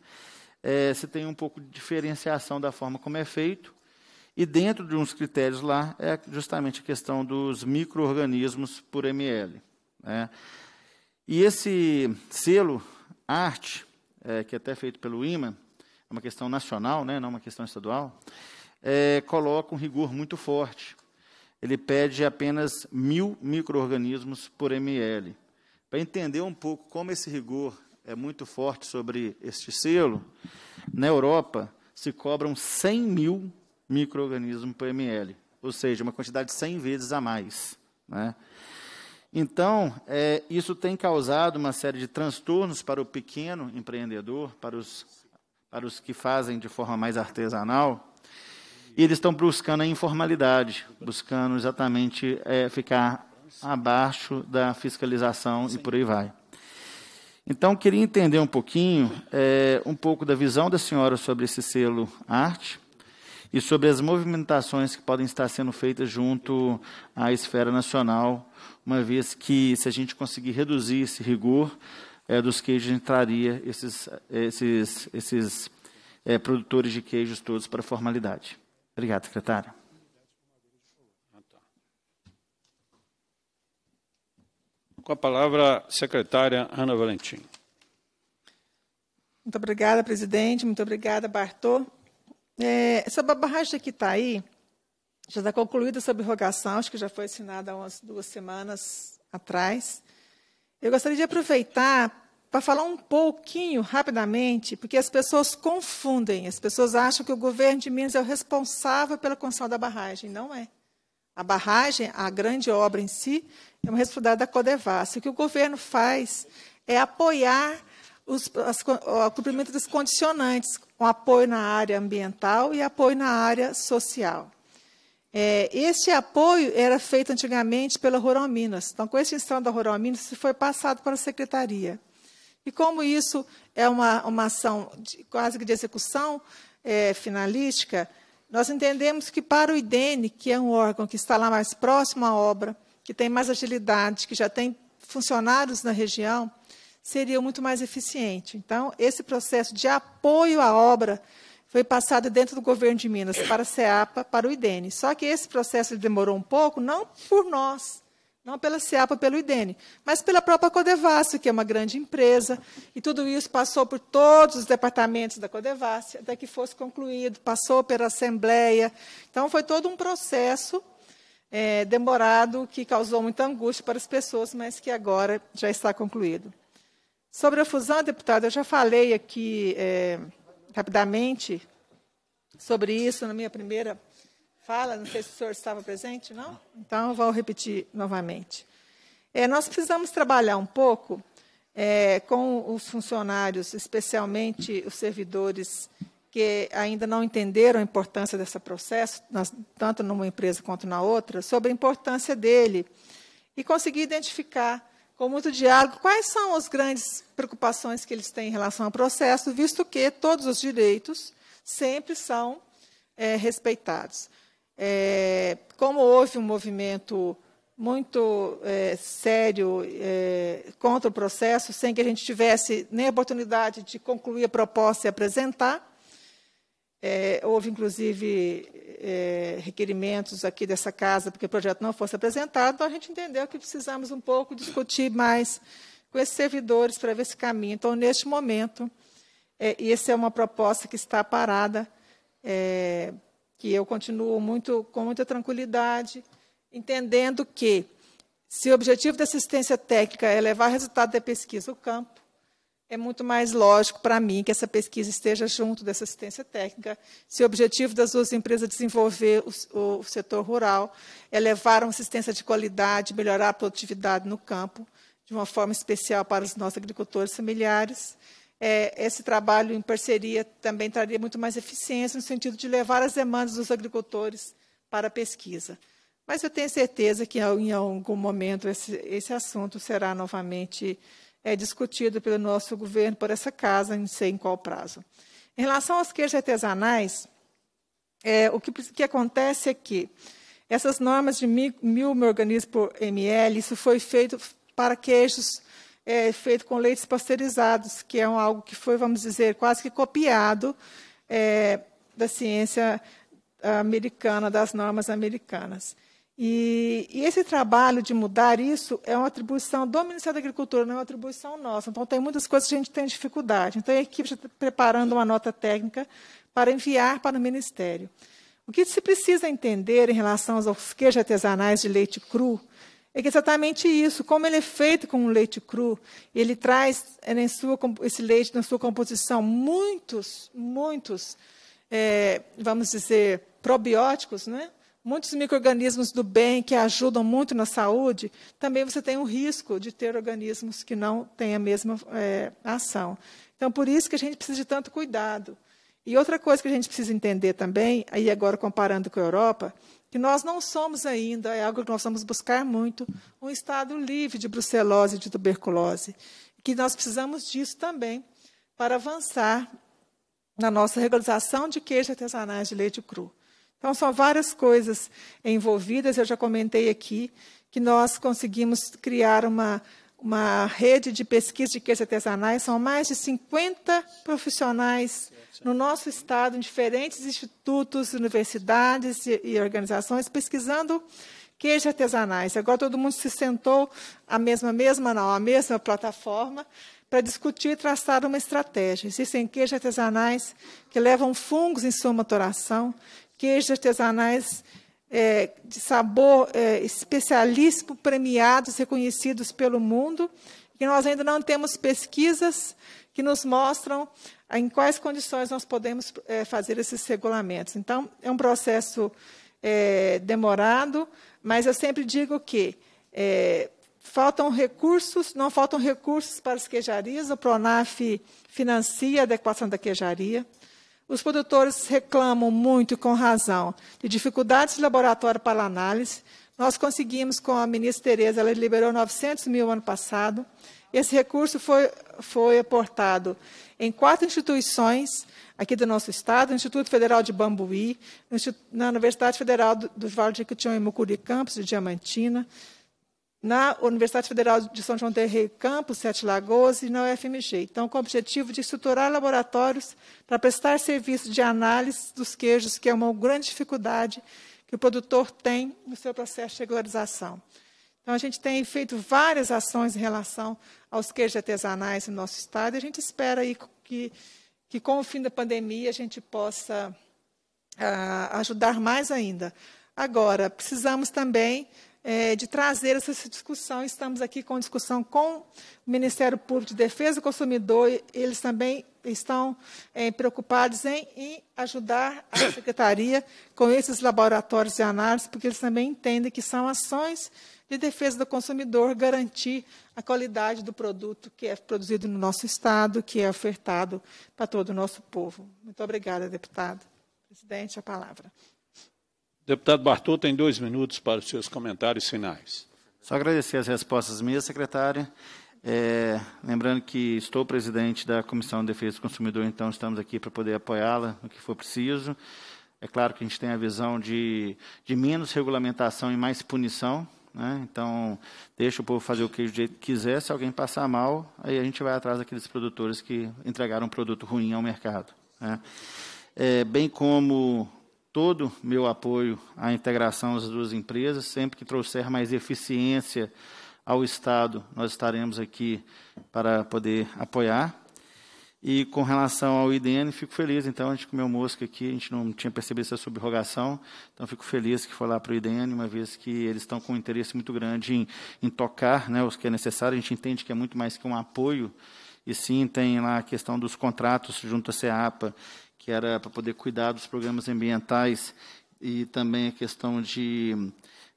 é, se tem um pouco de diferenciação da forma como é feito. E dentro de uns critérios lá é justamente a questão dos micro-organismos por ml. Né? E esse selo arte, é, que é até feito pelo IMA, é uma questão nacional, né, não uma questão estadual, é, coloca um rigor muito forte. Ele pede apenas mil micro-organismos por ml. Para entender um pouco como esse rigor é muito forte sobre este selo, na Europa se cobram 100 mil micro-organismos por ml, ou seja, uma quantidade 100 vezes a mais. Né? Então, é, isso tem causado uma série de transtornos para o pequeno empreendedor, para os, para os que fazem de forma mais artesanal, e eles estão buscando a informalidade, buscando exatamente é, ficar abaixo da fiscalização Sim. e por aí vai. Então, queria entender um pouquinho, é, um pouco da visão da senhora sobre esse selo arte e sobre as movimentações que podem estar sendo feitas junto à esfera nacional, uma vez que, se a gente conseguir reduzir esse rigor é, dos queijos, entraria esses, é, esses, esses é, produtores de queijos todos para a formalidade. Obrigado, secretário. Com a palavra, secretária Ana Valentim. Muito obrigada, presidente. Muito obrigada, Bartô. É, sobre a barragem que está aí, já está concluída a subrogação, acho que já foi assinada há umas duas semanas atrás. Eu gostaria de aproveitar para falar um pouquinho rapidamente, porque as pessoas confundem, as pessoas acham que o governo de Minas é o responsável pela construção da barragem, não é. A barragem, a grande obra em si, é uma responsabilidade da Codevasf. O que o governo faz é apoiar os, as, o cumprimento dos condicionantes, com apoio na área ambiental e apoio na área social. É, este apoio era feito antigamente pela Rural Minas. Então, com a extinção da Rural Minas, isso foi passado para a Secretaria. E como isso é uma, uma ação de, quase que de execução é, finalística, nós entendemos que para o IDENE, que é um órgão que está lá mais próximo à obra, que tem mais agilidade, que já tem funcionários na região, seria muito mais eficiente. Então, esse processo de apoio à obra foi passado dentro do governo de Minas para a CEAPA, para o IDENE. Só que esse processo demorou um pouco, não por nós, não pela CEAPA, pelo IDENE, mas pela própria Codevasse, que é uma grande empresa, e tudo isso passou por todos os departamentos da Codevasse, até que fosse concluído, passou pela Assembleia. Então, foi todo um processo é, demorado que causou muita angústia para as pessoas, mas que agora já está concluído. Sobre a fusão, deputado, eu já falei aqui é, rapidamente sobre isso na minha primeira fala, não sei se o senhor estava presente, não? Então, eu vou repetir novamente. É, nós precisamos trabalhar um pouco é, com os funcionários, especialmente os servidores que ainda não entenderam a importância desse processo, nas, tanto numa empresa quanto na outra, sobre a importância dele. E conseguir identificar, com muito diálogo, quais são as grandes preocupações que eles têm em relação ao processo, visto que todos os direitos sempre são é, respeitados é, como houve um movimento muito é, sério é, contra o processo, sem que a gente tivesse nem a oportunidade de concluir a proposta e apresentar. É, houve, inclusive, é, requerimentos aqui dessa casa, porque o projeto não fosse apresentado, então a gente entendeu que precisamos um pouco discutir mais com esses servidores para ver esse caminho. Então, neste momento, é, essa é uma proposta que está parada é, que eu continuo muito com muita tranquilidade, entendendo que se o objetivo da assistência técnica é levar o resultado da pesquisa ao campo, é muito mais lógico para mim que essa pesquisa esteja junto dessa assistência técnica. Se o objetivo das duas empresas é desenvolver o, o setor rural é levar uma assistência de qualidade, melhorar a produtividade no campo, de uma forma especial para os nossos agricultores familiares, é, esse trabalho em parceria também traria muito mais eficiência no sentido de levar as demandas dos agricultores para a pesquisa. Mas eu tenho certeza que em algum momento esse, esse assunto será novamente é, discutido pelo nosso governo, por essa casa, não sei em qual prazo. Em relação aos queijos artesanais, é, o que, que, acontece é que essas normas de mil, mil por ml, isso foi feito para queijos é feito com leites pasteurizados, que é um, algo que foi, vamos dizer, quase que copiado é, da ciência americana, das normas americanas. E, e, esse trabalho de mudar isso é uma atribuição do Ministério da Agricultura, não é uma atribuição nossa. Então, tem muitas coisas que a gente tem dificuldade. Então, a equipe está preparando uma nota técnica para enviar para o Ministério. O que se precisa entender em relação aos queijos artesanais de leite cru é, é exatamente isso. Como ele é feito com um leite cru, ele traz é, sua, esse leite na sua composição muitos, muitos, é, vamos dizer, probióticos, né? muitos micro-organismos do bem que ajudam muito na saúde. Também você tem o risco de ter organismos que não têm a mesma é, ação. Então, por isso que a gente precisa de tanto cuidado. E outra coisa que a gente precisa entender também, aí agora comparando com a Europa, que nós não somos ainda, é algo que nós vamos buscar muito, um estado livre de brucelose e de tuberculose. Que nós precisamos disso também para avançar na nossa regularização de queijo artesanais de leite cru. Então, são várias coisas envolvidas, eu já comentei aqui, que nós conseguimos criar uma uma rede de pesquisa de queijos artesanais, são mais de 50 profissionais no nosso estado, em diferentes institutos, universidades e, e organizações, pesquisando queijos artesanais. Agora todo mundo se sentou à mesma, mesma não, à mesma plataforma, para discutir e traçar uma estratégia. Existem queijos artesanais que levam fungos em sua maturação, queijos artesanais é, de sabor é, especialíssimo, premiados, reconhecidos pelo mundo, e nós ainda não temos pesquisas que nos mostram em quais condições nós podemos é, fazer esses regulamentos. Então, é um processo é, demorado, mas eu sempre digo que é, faltam recursos, não faltam recursos para as queijarias, o PRONAF financia a adequação da queijaria, os produtores reclamam muito, com razão, de dificuldades de laboratório para análise. Nós conseguimos com a ministra Tereza, ela liberou 900 mil ano passado. Esse recurso foi, foi aportado em quatro instituições aqui do nosso estado, no Instituto Federal de Bambuí, na Universidade Federal do, do Vale de Jequitinhonha e Mucuri Campos, de Diamantina, na Universidade Federal de São João del Rei Campos, Sete Lagoas e na UFMG. Então, com o objetivo de estruturar laboratórios para prestar serviço de análise dos queijos, que é uma grande dificuldade que o produtor tem no seu processo de regularização. Então, a gente tem feito várias ações em relação aos queijos artesanais no nosso estado e a gente espera aí que, que com o fim da pandemia, a gente possa ah, ajudar mais ainda. Agora, precisamos também é, de trazer essa discussão. Estamos aqui com discussão com o Ministério Público de Defesa do Consumidor. Eles também estão é, preocupados em, em, ajudar a Secretaria com esses laboratórios de análise, porque eles também entendem que são ações de defesa do consumidor garantir a qualidade do produto que é produzido no nosso Estado, que é ofertado para todo o nosso povo. Muito obrigada, deputado. Presidente, a palavra. Deputado Bartô tem dois minutos para os seus comentários finais. Só agradecer as respostas minhas, secretária. É, lembrando que estou presidente da Comissão de Defesa do Consumidor, então estamos aqui para poder apoiá-la no que for preciso. É claro que a gente tem a visão de, de menos regulamentação e mais punição. Né? Então, deixa o povo fazer o que quiser. Se alguém passar mal, aí a gente vai atrás daqueles produtores que entregaram um produto ruim ao mercado. Né? É, bem como todo meu apoio à integração das duas empresas. Sempre que trouxer mais eficiência ao Estado, nós estaremos aqui para poder apoiar. E com relação ao IDN, fico feliz. Então, a gente comeu mosca aqui, a gente não tinha percebido essa subrogação. Então, fico feliz que foi lá para o IDN, uma vez que eles estão com um interesse muito grande em, em tocar né, os que é necessário. A gente entende que é muito mais que um apoio. E sim, tem lá a questão dos contratos junto à CEAPA, que era para poder cuidar dos programas ambientais e também a questão de,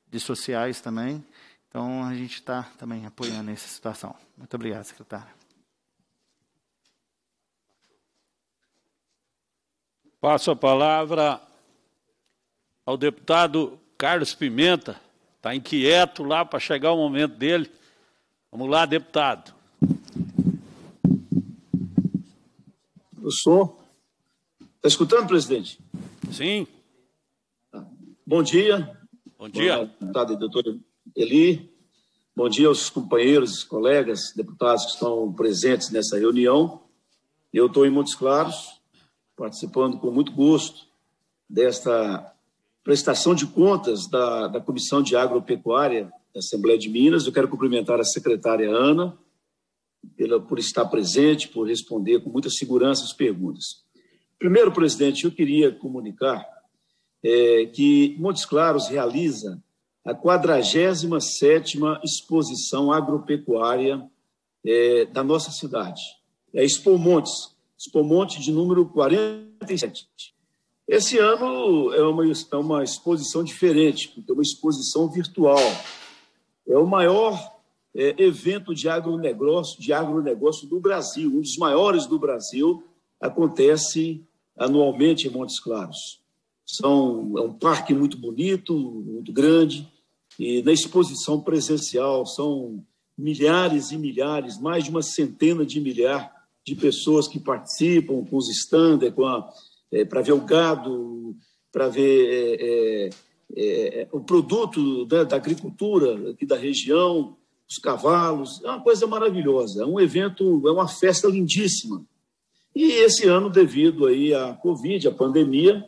de sociais também. Então, a gente está também apoiando essa situação. Muito obrigado, secretária. Passo a palavra ao deputado Carlos Pimenta. Está inquieto lá para chegar o momento dele. Vamos lá, deputado. Eu sou. Está escutando, presidente? Sim. Tá. Bom dia. Bom dia. deputado deputada e Eli. Bom dia aos companheiros, colegas, deputados que estão presentes nessa reunião. Eu estou em Montes Claros, participando com muito gosto desta prestação de contas da, da Comissão de Agropecuária da Assembleia de Minas. Eu quero cumprimentar a secretária Ana pela, por estar presente, por responder com muita segurança as perguntas. Primeiro, presidente, eu queria comunicar é, que Montes Claros realiza a 47ª Exposição Agropecuária é, da nossa cidade. É Expo Montes, Expo Montes de número 47. Esse ano é uma, é uma exposição diferente, porque é uma exposição virtual. É o maior é, evento de agronegócio, de agronegócio do Brasil, um dos maiores do Brasil, acontece anualmente em Montes Claros. São, é um parque muito bonito, muito grande, e na exposição presencial são milhares e milhares, mais de uma centena de milhares de pessoas que participam com os estandes é, para ver o gado, para ver é é, é, é, o produto né, da agricultura aqui da região, os cavalos. É uma coisa maravilhosa, é um evento, é uma festa lindíssima. E esse ano, devido aí à Covid, à pandemia,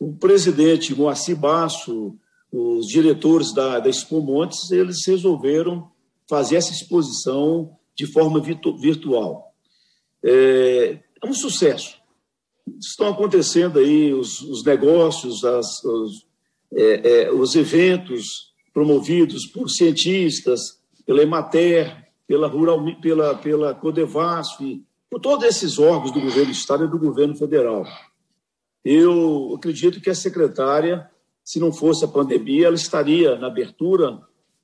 o presidente Moacir Basso, os diretores da, da Expo Montes, eles resolveram fazer essa exposição de forma virtu virtual. É, é, um sucesso. Estão acontecendo aí os, os negócios, as, os, é, é, os eventos promovidos por cientistas, pela Emater, pela, Rural, pela, pela Codevasf, por todos esses órgãos do governo do Estado e do governo federal. Eu acredito que a secretária, se não fosse a pandemia, ela estaria na abertura.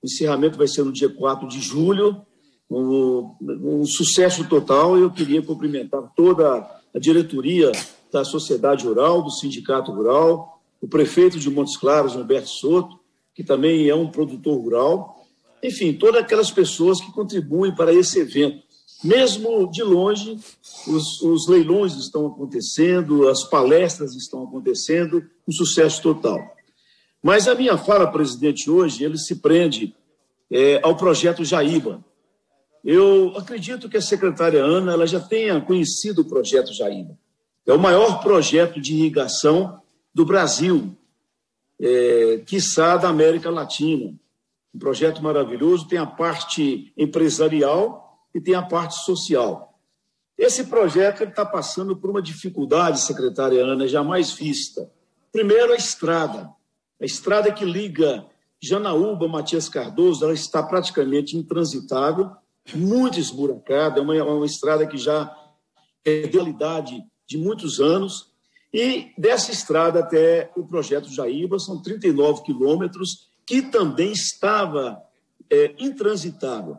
O encerramento vai ser no dia 4 de julho, um, um sucesso total. Eu queria cumprimentar toda a diretoria da Sociedade Rural, do Sindicato Rural, o prefeito de Montes Claros, Humberto Soto, que também é um produtor rural. Enfim, todas aquelas pessoas que contribuem para esse evento. Mesmo de longe, os, os leilões estão acontecendo, as palestras estão acontecendo, um sucesso total. Mas a minha fala, presidente, hoje, ele se prende é, ao projeto Jaíba. Eu acredito que a secretária Ana ela já tenha conhecido o projeto Jaíba. É o maior projeto de irrigação do Brasil, é, quiçá da América Latina. Um projeto maravilhoso, tem a parte empresarial e tem a parte social. Esse projeto está passando por uma dificuldade, secretária Ana, jamais vista. Primeiro, a estrada. A estrada que liga Janaúba, Matias Cardoso, ela está praticamente intransitável, muito esburacada, é uma, é uma estrada que já é realidade de muitos anos. E dessa estrada até o projeto Jaíba são 39 quilômetros, que também estava é, intransitável.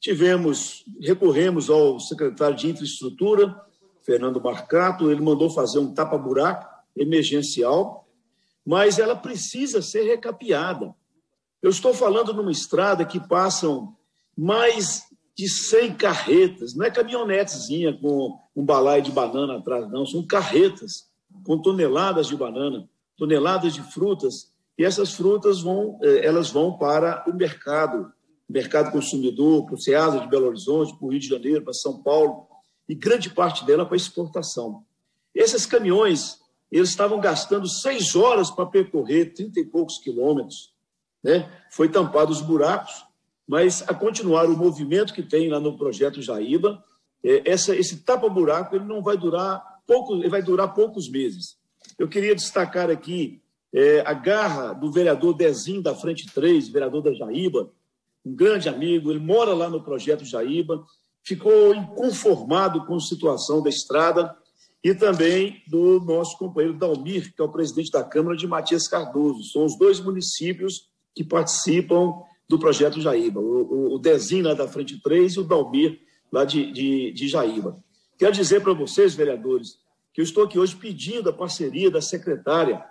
Tivemos, recorremos ao secretário de Infraestrutura, Fernando Marcato, ele mandou fazer um tapa-buraco emergencial, mas ela precisa ser recapeada. Eu estou falando numa estrada que passam mais de 100 carretas, não é caminhonetezinha com um balaio de banana atrás, não, são carretas com toneladas de banana, toneladas de frutas, e essas frutas vão, eh, elas vão para o mercado mercado consumidor, para o SEASA de Belo Horizonte, para o Rio de Janeiro, para São Paulo, e grande parte dela para exportação. Esses caminhões, eles estavam gastando seis horas para percorrer trinta e poucos quilômetros. Né? Foi tampado os buracos, mas a continuar o movimento que tem lá no projeto Jaíba, é, essa, esse tapa-buraco ele não vai durar pouco, ele vai durar poucos meses. Eu queria destacar aqui é, a garra do vereador Dezinho da Frente 3, vereador da Jaíba, um grande amigo, ele mora lá no projeto Jaíba, ficou inconformado com a situação da estrada e também do nosso companheiro Dalmir, que é o presidente da Câmara de Matias Cardoso. São os dois municípios que participam do projeto Jaíba, o, o Dezin lá da Frente 3 e o Dalmir lá de, de, de Jaíba. Quero dizer para vocês, vereadores, que eu estou aqui hoje pedindo a parceria da secretária,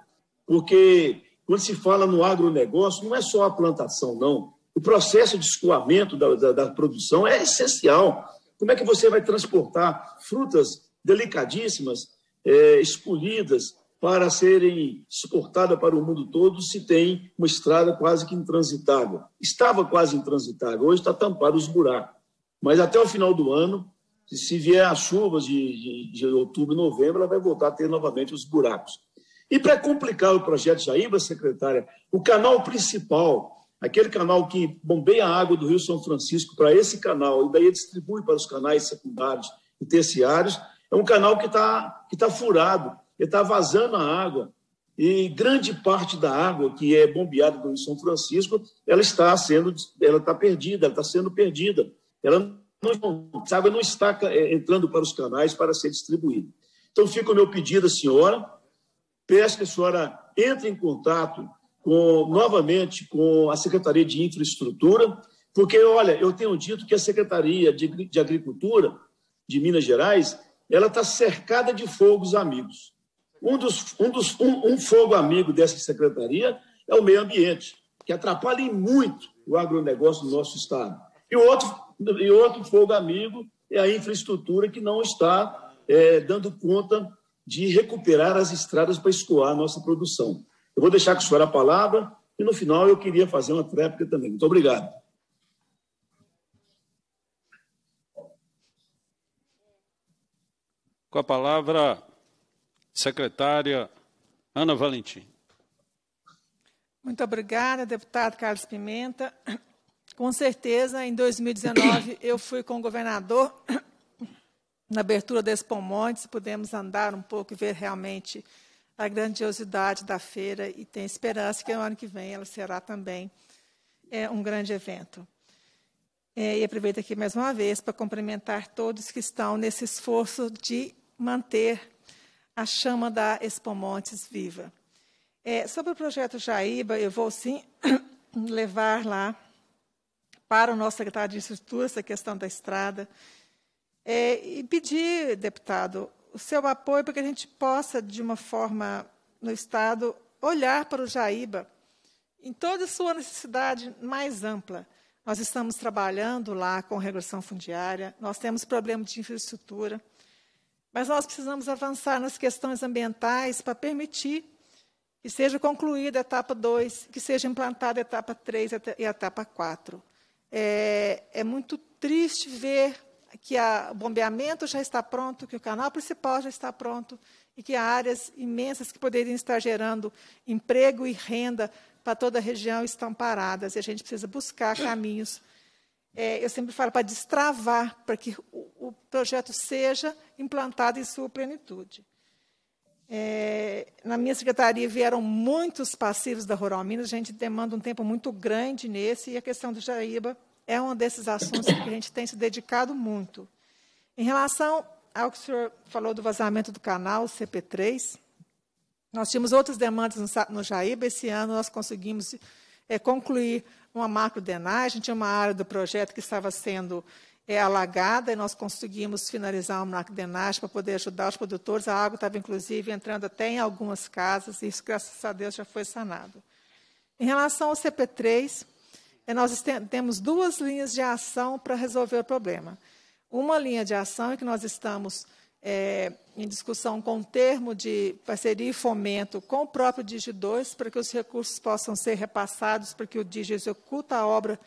porque quando se fala no agronegócio, não é só a plantação, não o processo de escoamento da, da, da produção é essencial. Como é que você vai transportar frutas delicadíssimas, é, escolhidas, para serem exportadas para o mundo todo se tem uma estrada quase que intransitável. Estava quase intransitável, hoje está tampado os buracos. Mas até o final do ano, se vier as chuvas de, de, de outubro e novembro, ela vai voltar a ter novamente os buracos. E para complicar o projeto Jaíba, secretária, o canal principal aquele canal que bombeia a água do Rio São Francisco para esse canal e daí distribui para os canais secundários e terciários, é um canal que está que tá furado, que está vazando a água. E grande parte da água que é bombeada do Rio São Francisco, ela está sendo, ela está perdida, ela está sendo perdida. Ela não, essa água não está é, entrando para os canais para ser distribuída. Então fica o meu pedido à senhora, peço que a senhora entre em contato com, novamente com a Secretaria de Infraestrutura, porque, olha, eu tenho dito que a Secretaria de, de Agricultura de Minas Gerais ela está cercada de fogos amigos. Um, dos, um, dos, um, um fogo amigo dessa secretaria é o meio ambiente, que atrapalha muito o agronegócio do nosso Estado. E outro, e outro fogo amigo é a infraestrutura que não está é, dando conta de recuperar as estradas para escoar a nossa produção. Eu vou deixar com o senhor a palavra e no final eu queria fazer uma réplica também. Muito obrigado. Com a palavra, secretária Ana Valentim. Muito obrigada, deputado Carlos Pimenta. Com certeza, em 2019, eu fui com o governador na abertura da Expo pudemos andar um pouco e ver realmente a grandiosidade da feira e tem esperança que no ano que vem ela será também é, um grande evento. É, e aproveito aqui mais uma vez para cumprimentar todos que estão nesse esforço de manter a chama da Expo Montes viva. É, sobre o projeto Jaíba, eu vou sim *clears throat* levar lá para o nosso secretário de Infraestrutura essa questão da estrada. É, e pedir, deputado, o seu apoio para que a gente possa, de uma forma no Estado, olhar para o Jaíba em toda a sua necessidade mais ampla. Nós estamos trabalhando lá com regressão fundiária, nós temos problema de infraestrutura, mas nós precisamos avançar nas questões ambientais para permitir que seja concluída a etapa 2, que seja implantada a etapa 3 e a etapa 4. É, é muito triste ver que o bombeamento já está pronto, que o canal principal já está pronto e que há áreas imensas que poderiam estar gerando emprego e renda para toda a região estão paradas e a gente precisa buscar caminhos. É, eu sempre falo para destravar, para que o, o, projeto seja implantado em sua plenitude. É, na minha secretaria vieram muitos passivos da Rural Minas, a gente demanda um tempo muito grande nesse, e a questão do Jaíba é um desses assuntos que a gente tem se dedicado muito. Em relação ao que o senhor falou do vazamento do canal CP3, nós tínhamos outras demandas no, Jaíba. Esse ano nós conseguimos é, concluir uma macro drenagem. tinha uma área do projeto que estava sendo é, alagada e nós conseguimos finalizar uma macro drenagem para poder ajudar os produtores. A água estava, inclusive, entrando até em algumas casas e isso, graças a Deus, já foi sanado. Em relação ao CP3, é nós temos duas linhas de ação para resolver o problema. Uma linha de ação é que nós estamos é, em discussão com o termo de parceria e fomento com o próprio Digi2, para que os recursos possam ser repassados, para que o Digi executa a obra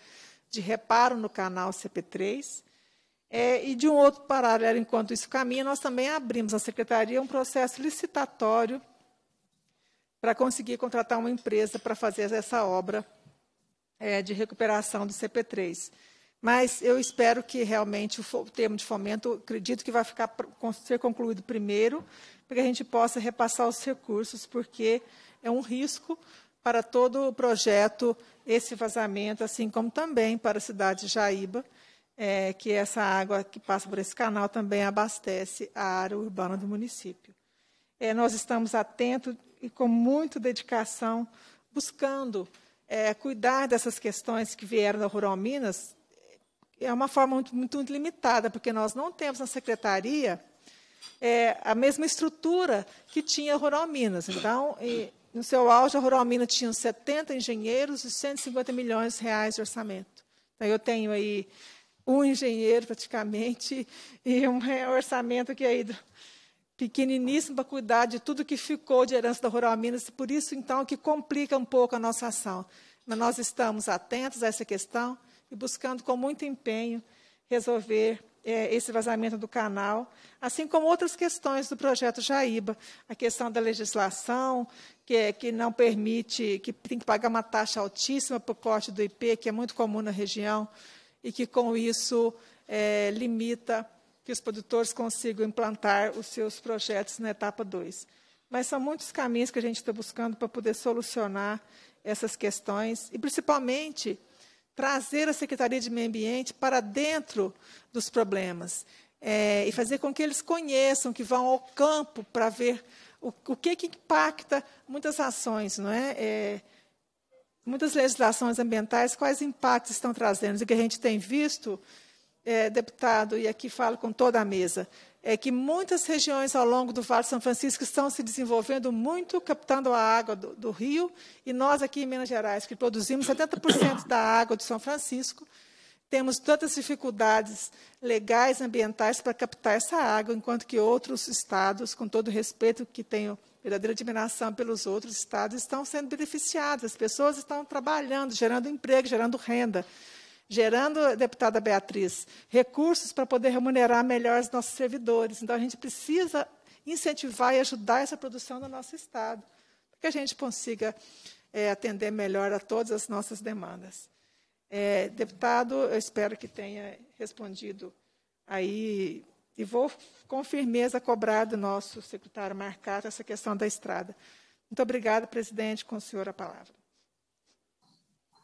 de reparo no canal CP3. É, e de um outro paralelo, enquanto isso caminha, nós também abrimos à Secretaria um processo licitatório para conseguir contratar uma empresa para fazer essa obra é, de recuperação do CP3. Mas eu espero que realmente o, o termo de fomento, acredito que vai ficar ser concluído primeiro, para que a gente possa repassar os recursos, porque é um risco para todo o projeto esse vazamento, assim como também para a cidade de Jaíba, é, que essa água que passa por esse canal também abastece a área urbana do município. É, nós estamos atentos e com muita dedicação buscando é, cuidar dessas questões que vieram da Rural Minas é uma forma muito, muito limitada, porque nós não temos na secretaria é, a mesma estrutura que tinha a Rural Minas. Então, e, no seu auge, a Rural Minas tinha 70 engenheiros e 150 milhões de reais de orçamento. Então, eu tenho aí um engenheiro, praticamente, e um *laughs* orçamento que aí é pequeniníssimo para cuidar de tudo que ficou de herança da Rural Minas, por isso, então, que complica um pouco a nossa ação. Mas nós estamos atentos a essa questão e buscando com muito empenho resolver é, esse vazamento do canal, assim como outras questões do projeto Jaíba, a questão da legislação, que, é, que não permite, que tem que pagar uma taxa altíssima para o corte do IP, que é muito comum na região, e que com isso é, limita que os produtores consigam implantar os seus projetos na etapa 2. Mas são muitos caminhos que a gente está buscando para poder solucionar essas questões e, principalmente, trazer a Secretaria de Meio Ambiente para dentro dos problemas é, e fazer com que eles conheçam, que vão ao campo para ver o, o que, que, impacta muitas ações, não é? é? Muitas legislações ambientais, quais impactos estão trazendo? E que a gente tem visto é, deputado, e aqui falo com toda a mesa, é que muitas regiões ao longo do Vale de São Francisco estão se desenvolvendo muito, captando a água do, do rio, e nós aqui em Minas Gerais, que produzimos 70% da água do São Francisco, temos tantas dificuldades legais, ambientais, para captar essa água, enquanto que outros estados, com todo respeito que tenho verdadeira admiração pelos outros estados, estão sendo beneficiados, as pessoas estão trabalhando, gerando emprego, gerando renda gerando, deputada Beatriz, recursos para poder remunerar melhor os nossos servidores. Então, a gente precisa incentivar e ajudar essa produção no nosso Estado, para que a gente consiga é, atender melhor a todas as nossas demandas. É, deputado, eu espero que tenha respondido aí e vou com firmeza cobrar do nosso secretário Marcato essa questão da estrada. Muito obrigada, presidente. Com o senhor a palavra.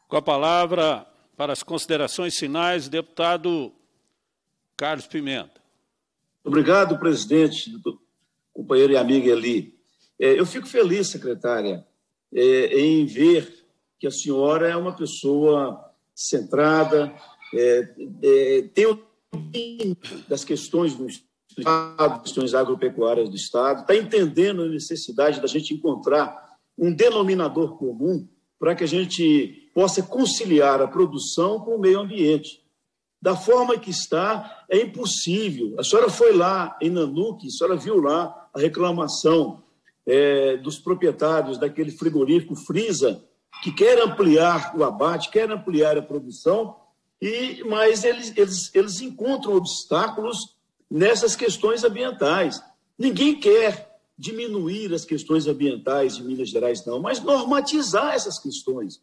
Com a palavra, para as considerações finais, deputado Carlos Pimenta. Obrigado, presidente, companheiro e amigo Eli. É, eu fico feliz, secretária, é, em ver que a senhora é uma pessoa centrada, é, tem o das questões do Estado, questões agropecuárias do Estado, está entendendo a necessidade da gente encontrar um denominador comum para que a gente possa conciliar a produção com o meio ambiente. Da forma que está, é impossível. A senhora foi lá em Nanuque, a senhora viu lá a reclamação é, dos proprietários daquele frigorífico Frisa, que quer ampliar o abate, quer ampliar a produção, e mas eles, eles, eles encontram obstáculos nessas questões ambientais. Ninguém quer diminuir as questões ambientais de Minas Gerais, não, mas normatizar essas questões.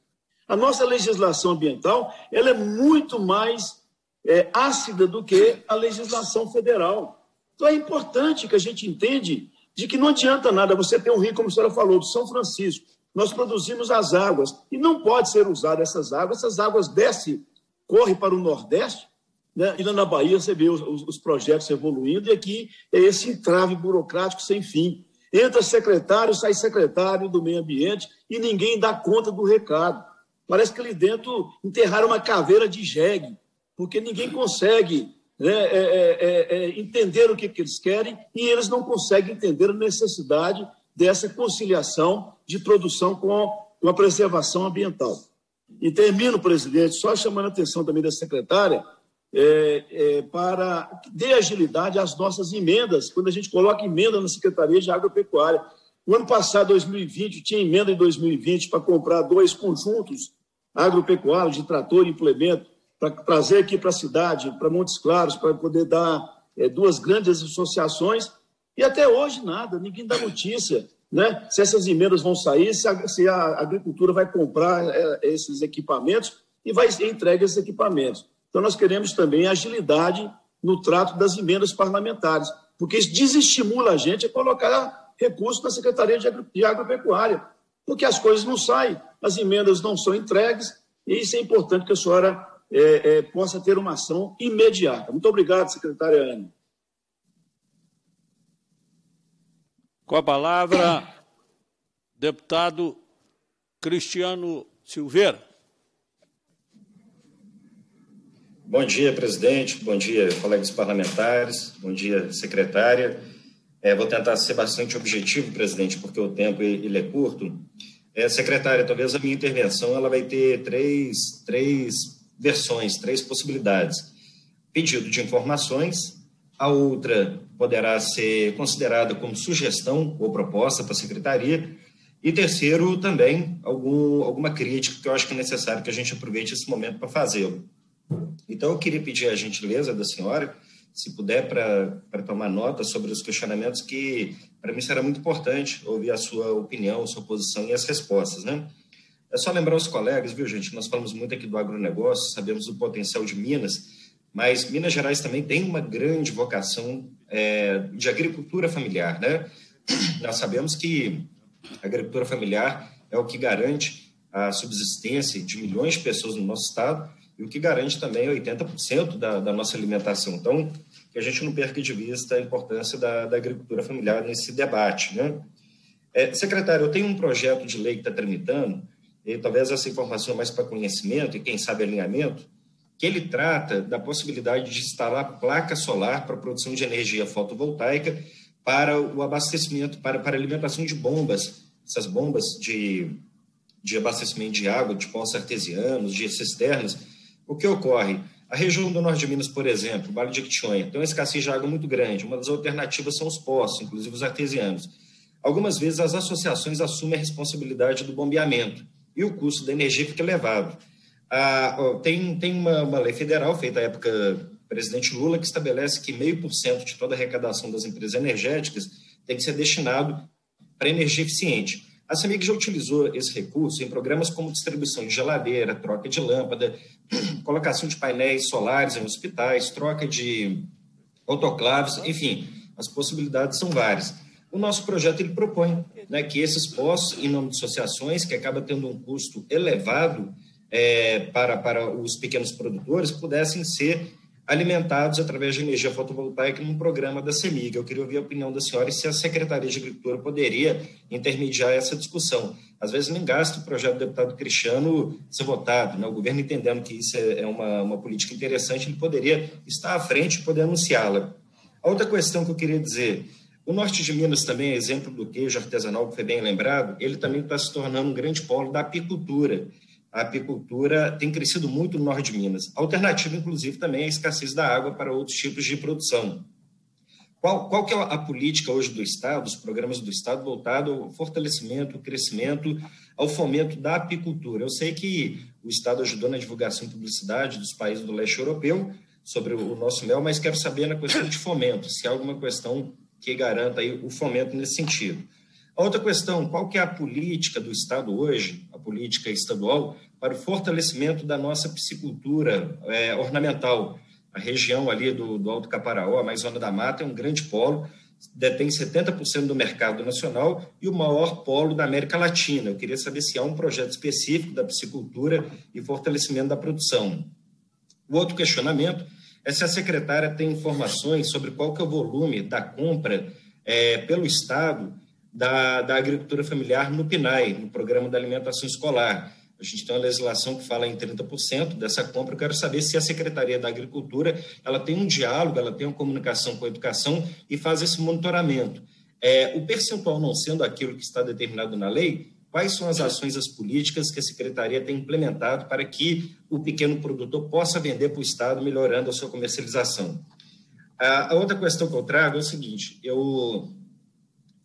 A nossa legislação ambiental ela é muito mais é, ácida do que a legislação federal. Então é importante que a gente entende de que não adianta nada você ter um rio, como a senhora falou, de São Francisco. Nós produzimos as águas e não pode ser usada essas águas. Essas águas desce, corre para o Nordeste né? e lá na Bahia você vê os, os projetos evoluindo e aqui é esse entrave burocrático sem fim. Entra secretário, sai secretário do meio ambiente e ninguém dá conta do recado. Parece que ali dentro enterraram uma caveira de jegue, porque ninguém consegue né, é, é, é, entender o que, que eles querem e eles não conseguem entender a necessidade dessa conciliação de produção com a preservação ambiental. E termino, presidente, só chamando a atenção também da secretária para que dê agilidade às nossas emendas, quando a gente coloca emenda na Secretaria de Agropecuária. O ano passado, 2020, tinha emenda em 2020 para comprar dois conjuntos agropecuário, de trator e implemento, para trazer aqui para a cidade, para Montes Claros, para poder dar é, duas grandes associações. E até hoje nada, ninguém dá notícia. Né? Se essas emendas vão sair, se a, se a agricultura vai comprar é, esses equipamentos e vai entregar esses equipamentos. Então, nós queremos também agilidade no trato das emendas parlamentares, porque isso desestimula a gente a colocar recursos na Secretaria de, Agro, de Agropecuária porque as coisas não saem, as emendas não são entregues, e isso é importante que a senhora é, é, possa ter uma ação imediata. Muito obrigado, secretária Ana. Com a palavra, deputado Cristiano Silveira. Bom dia, presidente. Bom dia, colegas parlamentares. Bom dia, secretária. É, vou tentar ser bastante objetivo, presidente, porque o tempo ele é curto. É, secretária, talvez a minha intervenção ela vai ter três, três versões, três possibilidades. Pedido de informações, a outra poderá ser considerada como sugestão ou proposta para a secretaria, e terceiro, também, algum, alguma crítica que eu acho que é necessário que a gente aproveite esse momento para fazê-lo. Então, eu queria pedir a gentileza da senhora se puder, para tomar nota sobre os questionamentos, que para mim será muito importante ouvir a sua opinião, sua posição e as respostas, né? É só lembrar os colegas, viu, gente? Nós falamos muito aqui do agronegócio, sabemos do potencial de Minas, mas Minas Gerais também tem uma grande vocação é, de agricultura familiar, né? Nós sabemos que a agricultura familiar é o que garante a subsistência de milhões de pessoas no nosso estado e o que garante também 80% da, da, nossa alimentação. Então, que a gente não perca de vista a importância da, da agricultura familiar nesse debate. Né? É, secretário, eu tenho um projeto de lei que está tramitando, e talvez essa informação é mais para conhecimento e, quem sabe, alinhamento, que ele trata da possibilidade de instalar placa solar para produção de energia fotovoltaica para o abastecimento, para, para alimentação de bombas, essas bombas de, de abastecimento de água, de poços tipo, artesianos, de cisternas, o que ocorre? A região do norte de Minas, por exemplo, o Vale de Quitionha, tem uma escassez de água muito grande. Uma das alternativas são os poços, inclusive os artesianos. Algumas vezes as associações assumem a responsabilidade do bombeamento e o custo da energia fica elevado. Ah, tem tem uma, uma, lei federal feita à época do presidente Lula que estabelece que meio por cento de toda a arrecadação das empresas energéticas tem que ser destinado para energia eficiente. A CEMIG já utilizou esse recurso em programas como distribuição de geladeira, troca de lâmpada, *clears throat* colocação de painéis solares em hospitais, troca de autoclaves, enfim, as possibilidades são várias. O nosso projeto ele propõe né, que esses postos, em nome de associações, que acaba tendo um custo elevado é, para, para os pequenos produtores, pudessem ser alimentados através de energia fotovoltaica num programa da CEMIG. Eu queria ouvir a opinião da senhora e se a Secretaria de Agricultura poderia intermediar essa discussão. Às vezes nem gasta o projeto do deputado Cristiano ser votado, né? o governo entendendo que isso é uma, uma política interessante, ele poderia estar à frente e poder anunciá-la. A outra questão que eu queria dizer, o norte de Minas também é exemplo do queijo artesanal, que foi bem lembrado, ele também está se tornando um grande polo da apicultura a apicultura tem crescido muito no norte de Minas. Alternativa, inclusive, também é a escassez da água para outros tipos de produção. Qual, qual que é a política hoje do Estado, os programas do Estado voltado ao fortalecimento, ao crescimento, ao fomento da apicultura? Eu sei que o Estado ajudou na divulgação e publicidade dos países do leste europeu sobre o nosso mel, mas quero saber na questão de fomento, se há alguma questão que garanta aí o fomento nesse sentido outra questão, qual que é a política do Estado hoje, a política estadual, para o fortalecimento da nossa piscicultura é, ornamental? A região ali do, do Alto Caparaó, a Amazônia da Mata, é um grande polo, detém 70% do mercado nacional e o maior polo da América Latina. Eu queria saber se há um projeto específico da piscicultura e fortalecimento da produção. O outro questionamento é se a secretária tem informações sobre qual que é o volume da compra é, pelo Estado da, da agricultura familiar no PNAE, no Programa da Alimentação Escolar. A gente tem uma legislação que fala em 30% dessa compra. Eu quero saber se a Secretaria da Agricultura ela tem um diálogo, ela tem uma comunicação com a educação e faz esse monitoramento. É, o percentual não sendo aquilo que está determinado na lei, quais são as ações, as políticas que a Secretaria tem implementado para que o pequeno produtor possa vender para o Estado, melhorando a sua comercialização? A, ah, a outra questão que eu trago é o seguinte: eu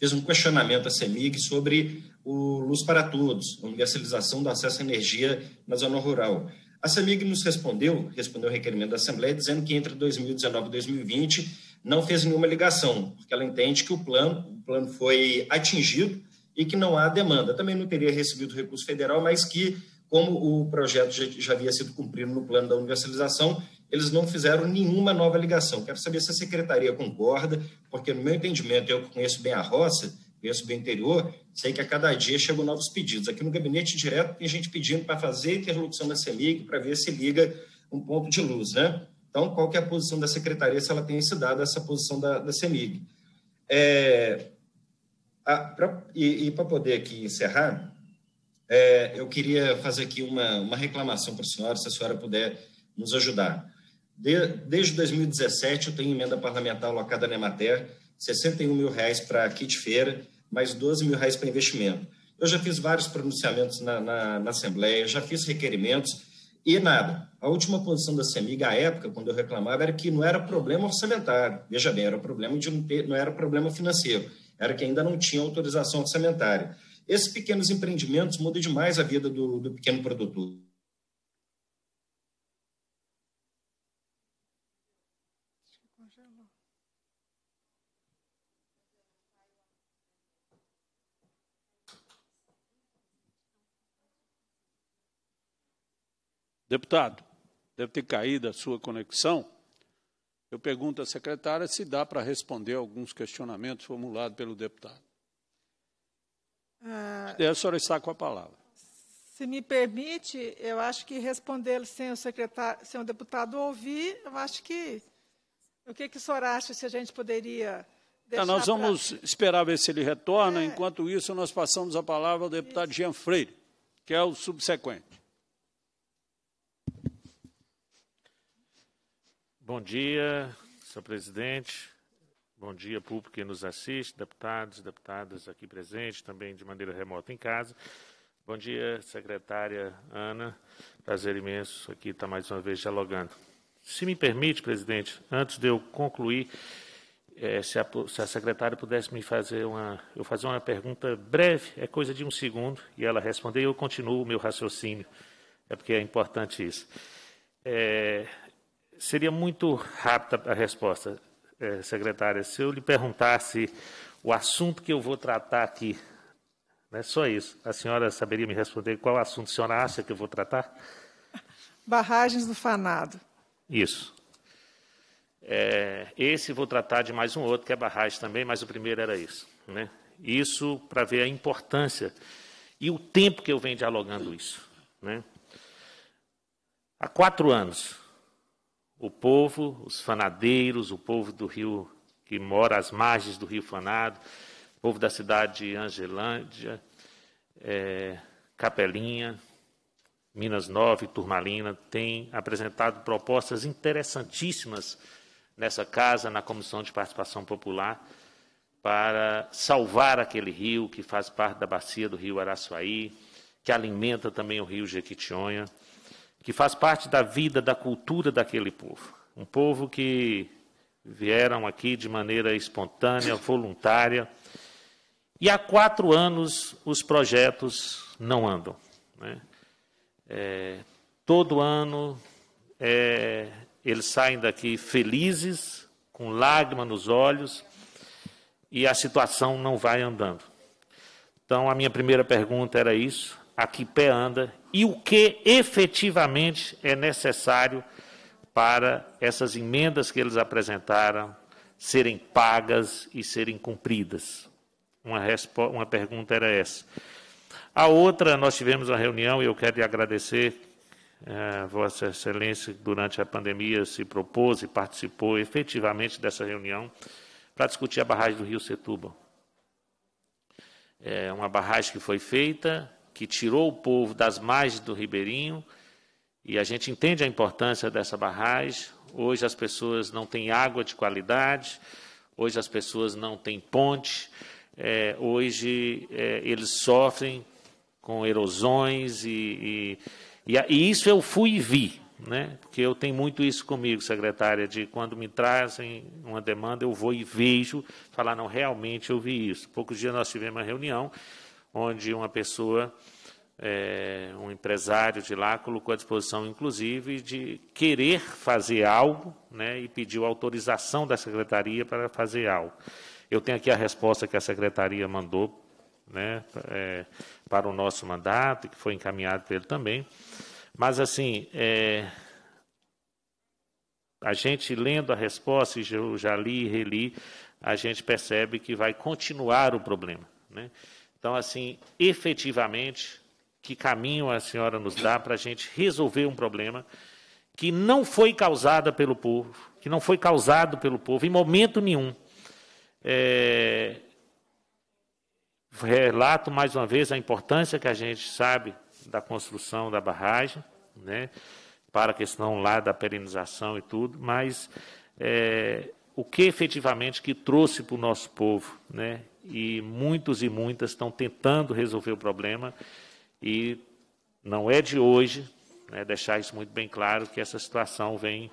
fez um questionamento à CEMIG sobre o Luz para Todos, a universalização do acesso à energia na zona rural. A CEMIG nos respondeu, respondeu o requerimento da Assembleia, dizendo que entre 2019 e 2020 não fez nenhuma ligação, porque ela entende que o plano, o plano foi atingido e que não há demanda. Também não teria recebido recurso federal, mas que, como o projeto já, já havia sido cumprido no plano da universalização, eles não fizeram nenhuma nova ligação. Quero saber se a secretaria concorda, porque, no meu entendimento, eu conheço bem a roça, conheço bem o interior, sei que a cada dia chegam novos pedidos. Aqui no gabinete direto tem gente pedindo para fazer interlocução da Semig para ver se liga um ponto de luz, né? Então, qual que é a posição da secretaria, se ela tem se dado essa posição da, da É, a, pra, e, e para poder aqui encerrar, é, eu queria fazer aqui uma, uma reclamação para a senhora, se a senhora puder nos ajudar. De, desde 2017, eu tenho emenda parlamentar alocada na Emater, 61 mil reais para kit-feira, mais 12 mil reais para investimento. Eu já fiz vários pronunciamentos na, na, na, Assembleia, já fiz requerimentos e nada. A última posição da CEMIG, à época, quando eu reclamava, era que não era problema orçamentário. Veja bem, era problema de não, ter, não era problema financeiro, era que ainda não tinha autorização orçamentária. Esses pequenos empreendimentos mudam demais a vida do, do pequeno produtor. Deputado, deve ter caído a sua conexão. Eu pergunto à secretária se dá para responder alguns questionamentos formulados pelo deputado. Ah, a senhora está com a palavra. Se me permite, eu acho que responder sem o secretário, sem o deputado ouvir, eu acho que o que, que o senhor acha se a gente poderia tá, Nós vamos pra... esperar ver se ele retorna. É. Enquanto isso, nós passamos a palavra ao deputado isso. Jean Freire, que é o subsequente. Bom dia, senhor presidente. Bom dia, público que nos assiste, deputados e deputadas aqui presentes, também de maneira remota em casa. Bom dia, secretária Ana. Prazer imenso aqui estar mais uma vez dialogando. Se me permite, presidente, antes de eu concluir, é, se, a, se, a, secretária pudesse me fazer uma, eu fazer uma pergunta breve, é coisa de um segundo, e ela responder, eu continuo o meu raciocínio. É porque é importante isso. É, seria muito rápida a resposta, eh, secretária, se eu lhe perguntasse o assunto que eu vou tratar aqui. É só isso. A senhora saberia me responder qual assunto a senhora acha que eu vou tratar? Barragens do Fanado. Isso. É, esse vou tratar de mais um outro, que é barragem também, mas o primeiro era isso. Né? Isso para ver a importância e o tempo que eu venho dialogando isso. Né? Há quatro anos, o povo, os fanadeiros, o povo do rio que mora às margens do rio Fanado, o povo da cidade de Angelândia, é, Capelinha, Minas Nova e Turmalina, tem apresentado propostas interessantíssimas nessa casa, na Comissão de Participação Popular, para salvar aquele rio que faz parte da bacia do rio Araçuaí, que alimenta também o rio Jequitinhonha que faz parte da vida, da cultura daquele povo. Um povo que vieram aqui de maneira espontânea, voluntária. E há quatro anos os projetos não andam. Né? É, todo ano é, eles saem daqui felizes, com lágrima nos olhos, e a situação não vai andando. Então, a minha primeira pergunta era isso: a que pé anda e o que efetivamente é necessário para essas emendas que eles apresentaram serem pagas e serem cumpridas. Uma, uma pergunta era essa. A outra, nós tivemos uma reunião e eu quero lhe agradecer, eh, Vossa Excelência, durante a pandemia se propôs e participou efetivamente dessa reunião para discutir a barragem do Rio Setúbal. É uma barragem que foi feita, que tirou o povo das margens do Ribeirinho, e a gente entende a importância dessa barragem. Hoje as pessoas não têm água de qualidade, hoje as pessoas não têm ponte, é, hoje é, eles sofrem com erosões e, e, e, e, isso eu fui e vi, né? porque eu tenho muito isso comigo, secretária, de quando me trazem uma demanda, eu vou e vejo, falar, não, realmente eu vi isso. Poucos dias nós tivemos uma reunião onde uma pessoa, é, um empresário de lá, colocou à disposição, inclusive, de querer fazer algo né, e pediu autorização da secretaria para fazer algo. Eu tenho aqui a resposta que a secretaria mandou né, é, para o nosso mandato, que foi encaminhado para ele também. Mas, assim, é, a gente lendo a resposta, e eu já li e reli, a gente percebe que vai continuar o problema. Né? Então, assim, efetivamente, que caminho a senhora nos dá para a gente resolver um problema que não foi causada pelo povo, que não foi causado pelo povo em momento nenhum. É... Relato mais uma vez a importância que a gente sabe da construção da barragem, né, para a questão lá da perenização e tudo, mas é... o que efetivamente que trouxe para o nosso povo, né, e muitos e muitas estão tentando resolver o problema e não é de hoje, né, deixar isso muito bem claro, que essa situação vem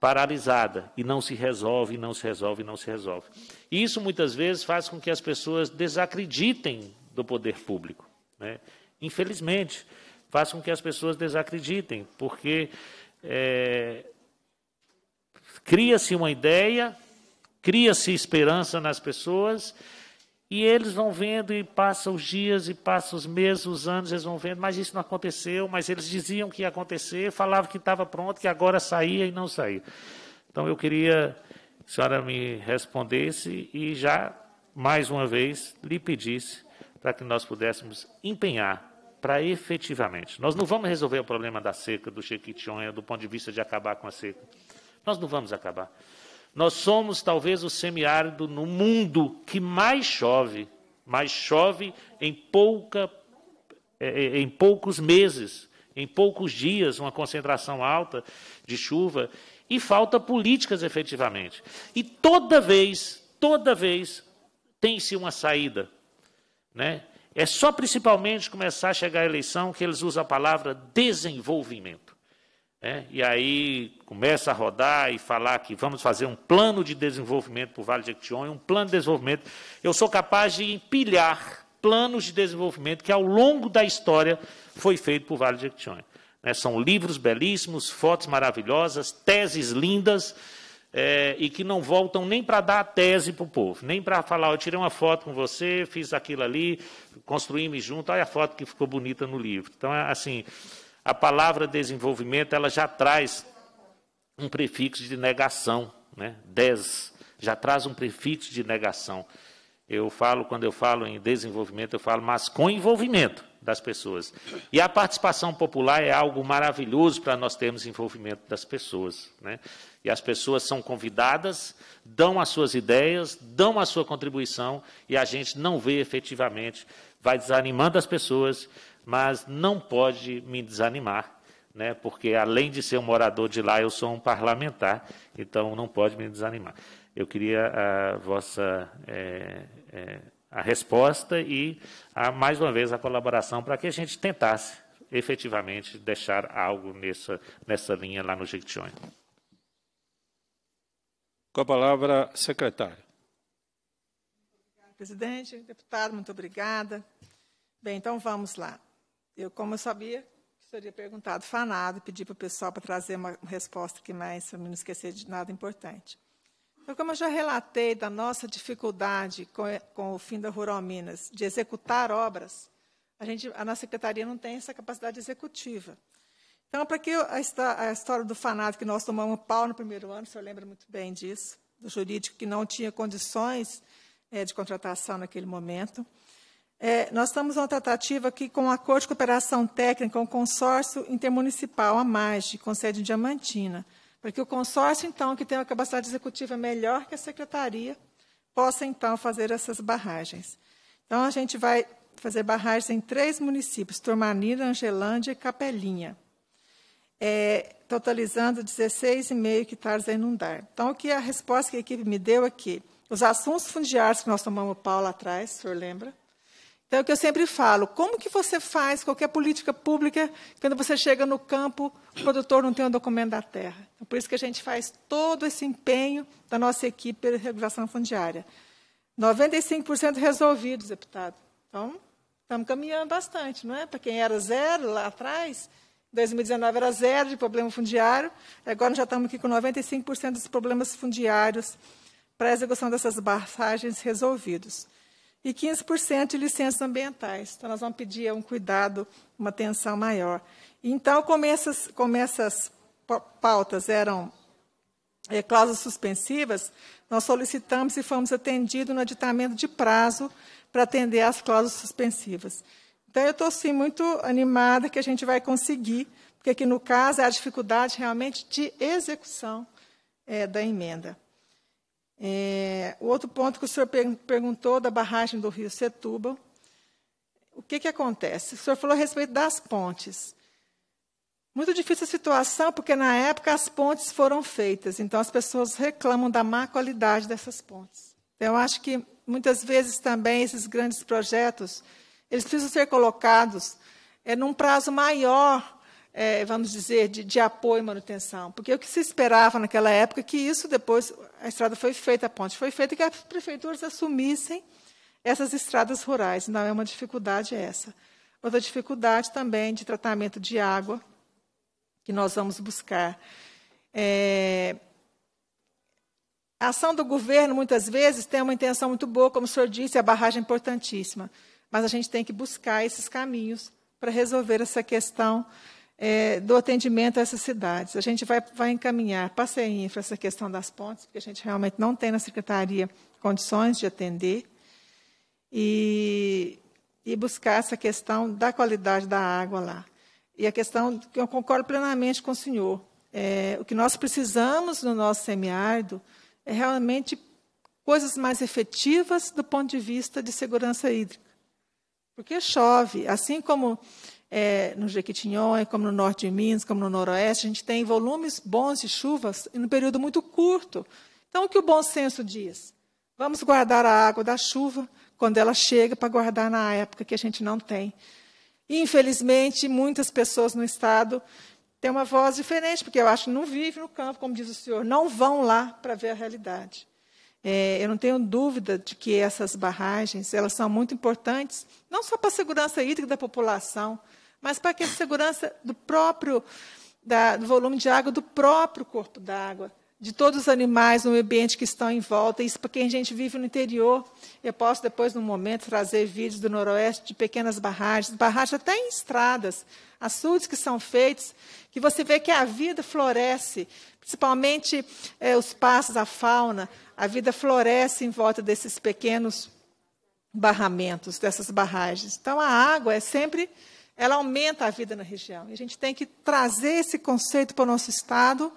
paralisada e não se resolve, não se resolve, não se resolve. E isso muitas vezes faz com que as pessoas desacreditem do poder público. Né? Infelizmente, faz com que as pessoas desacreditem, porque é, cria-se uma ideia, cria-se esperança nas pessoas e eles vão vendo e passam os dias e passam os meses, os anos, eles vão vendo, mas isso não aconteceu, mas eles diziam que ia acontecer, falavam que estava pronto, que agora saía e não saía. Então eu queria que a senhora me respondesse e já, mais uma vez, lhe pedisse para que nós pudéssemos empenhar para efetivamente. Nós não vamos resolver o problema da seca, do Jequitinhonha, do ponto de vista de acabar com a seca. Nós não vamos acabar. Nós somos talvez o semiárido no mundo que mais chove, mais chove em pouca é, é, em poucos meses, em poucos dias, uma concentração alta de chuva e falta políticas efetivamente. E toda vez, toda vez tem-se uma saída, né? É só principalmente começar a chegar a eleição que eles usam a palavra desenvolvimento. Né? e aí começa a rodar e falar que vamos fazer um plano de desenvolvimento para o Vale de Jequitinhonha, um plano de desenvolvimento. Eu sou capaz de empilhar planos de desenvolvimento que ao longo da história foi feito para o Vale de Jequitinhonha. Né? são livros belíssimos, fotos maravilhosas, teses lindas, é, e que não voltam nem para dar a tese para o povo, nem para falar, eu tirei uma foto com você, fiz aquilo ali, construí-me junto, olha a foto que ficou bonita no livro. Então, é assim, a palavra desenvolvimento ela já traz um prefixo de negação, né? Des já traz um prefixo de negação. Eu falo quando eu falo em desenvolvimento, eu falo mas com envolvimento das pessoas. E a participação popular é algo maravilhoso para nós termos envolvimento das pessoas, né? E as pessoas são convidadas, dão as suas ideias, dão a sua contribuição e a gente não vê efetivamente, vai desanimando as pessoas, mas não pode me desanimar, né? porque além de ser um morador de lá, eu sou um parlamentar, então não pode me desanimar. Eu queria a ah, vossa é, é, a resposta e, a, ah, mais uma vez, a colaboração para que a gente tentasse efetivamente deixar algo nessa, nessa linha lá no Jequitinhonha. Com a palavra, secretário. Presidente, deputado, muito obrigada. Bem, então vamos lá eu, como eu sabia que seria perguntado, fanado, pedi para o pessoal para trazer uma resposta que mais, para não esquecer de nada importante. Então, como eu já relatei da nossa dificuldade com, com o fim da Rural Minas de executar obras, a, gente, a nossa secretaria não tem essa capacidade executiva. Então, para que a, a, história do fanado que nós tomamos pau no primeiro ano, o senhor lembra muito bem disso, do jurídico que não tinha condições é, de contratação naquele momento. É, nós estamos uma tratativa aqui com o um acordo de cooperação técnica um consórcio intermunicipal, a MAGE, com sede em Diamantina, para que o consórcio, então, que tem uma capacidade executiva melhor que a secretaria, possa, então, fazer essas barragens. Então, a gente vai fazer barragens em três municípios, Turmanina, Angelândia e Capelinha, é, totalizando 16,5 hectares a inundar. Então, o que a resposta que a equipe me deu é que os assuntos fundiários que nós tomamos o pau lá atrás, o senhor lembra, então, é o que eu sempre falo, como que você faz qualquer política pública quando você chega no campo, o produtor não tem um documento da terra? Então, por isso que a gente faz todo esse empenho da nossa equipe pela regulação fundiária. 95% resolvidos, deputado. Então, estamos caminhando bastante, não é? Para quem era zero lá atrás, 2019 era zero de problema fundiário, agora já estamos aqui com 95% dos problemas fundiários para a execução dessas barragens resolvidos e 15% de licenças ambientais. Então, nós vamos pedir um cuidado, uma atenção maior. Então, como essas, como essas pautas eram é, cláusulas suspensivas, nós solicitamos e fomos atendidos no aditamento de prazo para atender às cláusulas suspensivas. Então, eu estou, sim, muito animada que a gente vai conseguir, porque aqui, no caso, é a dificuldade realmente de execução é, da emenda. É, o outro ponto que o senhor perguntou da barragem do rio Setúbal, o que, que acontece? O senhor falou a respeito das pontes. Muito difícil a situação, porque na época as pontes foram feitas, então as pessoas reclamam da má qualidade dessas pontes. Então, eu acho que muitas vezes também esses grandes projetos, eles precisam ser colocados é, num prazo maior é, vamos dizer, de, de apoio e manutenção. Porque o que se esperava naquela época é que isso depois, a estrada foi feita, a ponte foi feita, que as prefeituras assumissem essas estradas rurais. Não é uma dificuldade essa. Outra dificuldade também de tratamento de água, que nós vamos buscar. É, a ação do governo, muitas vezes, tem uma intenção muito boa, como o senhor disse, a barragem é importantíssima. Mas a gente tem que buscar esses caminhos para resolver essa questão é, do atendimento a essas cidades. A gente vai, vai encaminhar para a infra essa questão das pontes, porque a gente realmente não tem na secretaria condições de atender, e, e buscar essa questão da qualidade da água lá. E a questão, que eu concordo plenamente com o senhor, é, o que nós precisamos no nosso semiárido é realmente coisas mais efetivas do ponto de vista de segurança hídrica. Porque chove, assim como é, no Jequitinhonha, como no norte de Minas, como no noroeste, a gente tem volumes bons de chuvas em um período muito curto. Então, o que o bom senso diz? Vamos guardar a água da chuva quando ela chega para guardar na época que a gente não tem. Infelizmente, muitas pessoas no estado têm uma voz diferente, porque eu acho que não vive no campo, como diz o senhor, não vão lá para ver a realidade. É, eu não tenho dúvida de que essas barragens elas são muito importantes, não só para a segurança hídrica da população, mas para que a segurança do próprio da, do volume de água do próprio corpo d'água, de todos os animais no ambiente que estão em volta. Isso para quem a gente vive no interior. Eu posso depois, num momento, trazer vídeos do noroeste de pequenas barragens, barragens até em estradas, açudes que são feitos, que você vê que a vida floresce, principalmente é, os passos, a fauna, a vida floresce em volta desses pequenos barramentos, dessas barragens. Então, a água é sempre ela aumenta a vida na região. E a gente tem que trazer esse conceito para o nosso Estado,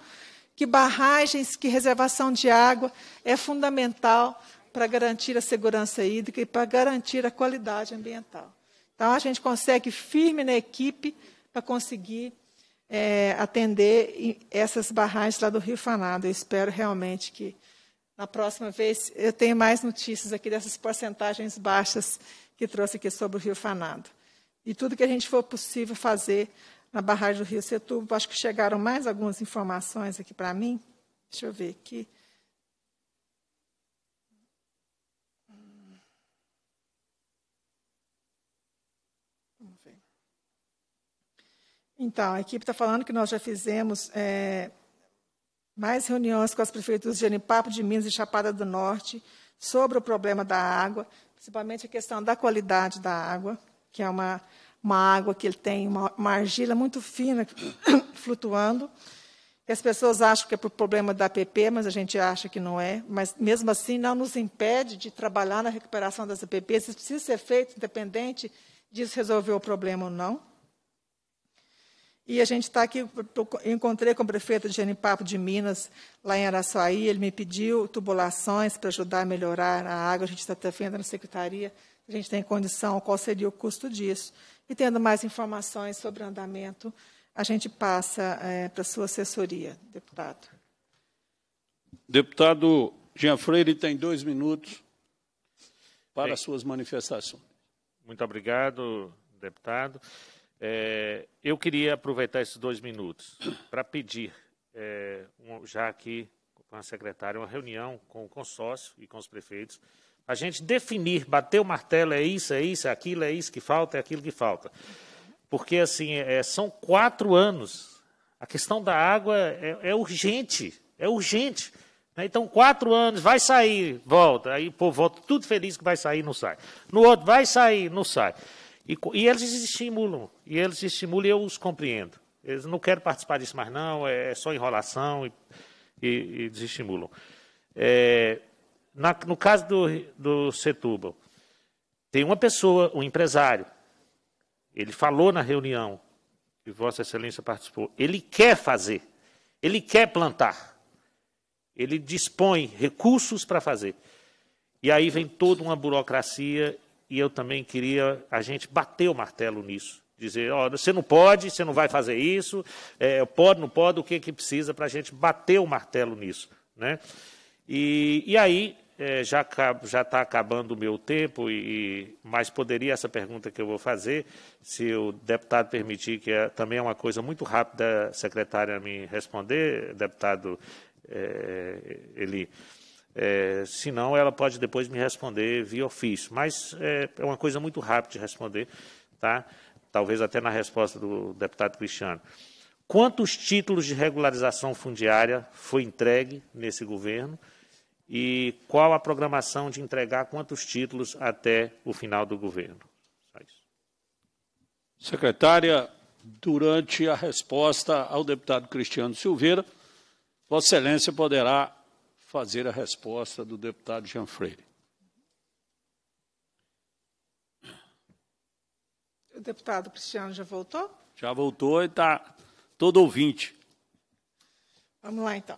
que barragens, que reservação de água é fundamental para garantir a segurança hídrica e para garantir a qualidade ambiental. Então, a gente consegue firme na equipe para conseguir é, atender essas barragens lá do Rio Fanado. Eu espero realmente que, na próxima vez, eu tenha mais notícias aqui dessas porcentagens baixas que trouxe aqui sobre o Rio Fanado e tudo que a gente for possível fazer na barragem do Rio Setúbal. Acho que chegaram mais algumas informações aqui para mim. Deixa eu ver aqui. Então, a equipe está falando que nós já fizemos é, mais reuniões com as prefeituras de Anipapo, de Minas e Chapada do Norte sobre o problema da água, principalmente a questão da qualidade da água que é uma, uma água que ele tem, uma, uma argila muito fina *coughs* flutuando. E as pessoas acham que é por problema da APP, mas a gente acha que não é. Mas, mesmo assim, não nos impede de trabalhar na recuperação das APPs. Isso precisa ser feito, independente disso resolver o problema ou não. E a gente está aqui, eu encontrei com o prefeito de Genipapo de Minas, lá em Araçuaí, ele me pediu tubulações para ajudar a melhorar a água, a gente está até vendo na secretaria a gente tem condição, qual seria o custo disso. E tendo mais informações sobre o andamento, a gente passa é, para a sua assessoria, deputado. Deputado Jean Freire tem dois minutos para as suas manifestações. Muito obrigado, deputado. É, eu queria aproveitar esses dois minutos para pedir, é, um, já aqui com a secretária, uma reunião com o consórcio e com os prefeitos, a gente definir, bater o martelo, é isso, é isso, é aquilo, é isso que falta, é aquilo que falta. Porque, assim, é, é, são quatro anos. A questão da água é, é urgente, é urgente. Né? Então, quatro anos, vai sair, volta. Aí, pô, volta tudo feliz que vai sair, não sai. No outro, vai sair, não sai. E, e eles estimulam, e eles estimulam e eu os compreendo. Eles não querem participar disso mais, não, é, é só enrolação e, e, e desestimulam. É, na, no caso do, do Setúbal, tem uma pessoa, um empresário, ele falou na reunião que Vossa Excelência participou, ele quer fazer, ele quer plantar, ele dispõe recursos para fazer. E aí vem toda uma burocracia, e eu também queria a gente bater o martelo nisso. Dizer, ó, você não pode, você não vai fazer isso, é, pode, não pode, o que, é que precisa para a gente bater o martelo nisso. Né? E, e aí, é, já está acabando o meu tempo, e, mas poderia essa pergunta que eu vou fazer, se o deputado permitir, que é, também é uma coisa muito rápida a secretária me responder, deputado é, Eli. É, senão, ela pode depois me responder via ofício. Mas é, é uma coisa muito rápida de responder, tá? talvez até na resposta do deputado Cristiano. Quantos títulos de regularização fundiária foi entregue nesse governo? e qual a programação de entregar quantos títulos até o final do governo. Secretária, durante a resposta ao deputado Cristiano Silveira, Vossa Excelência poderá fazer a resposta do deputado Jean Freire. O deputado Cristiano já voltou? Já voltou e está todo ouvinte. Vamos lá, então.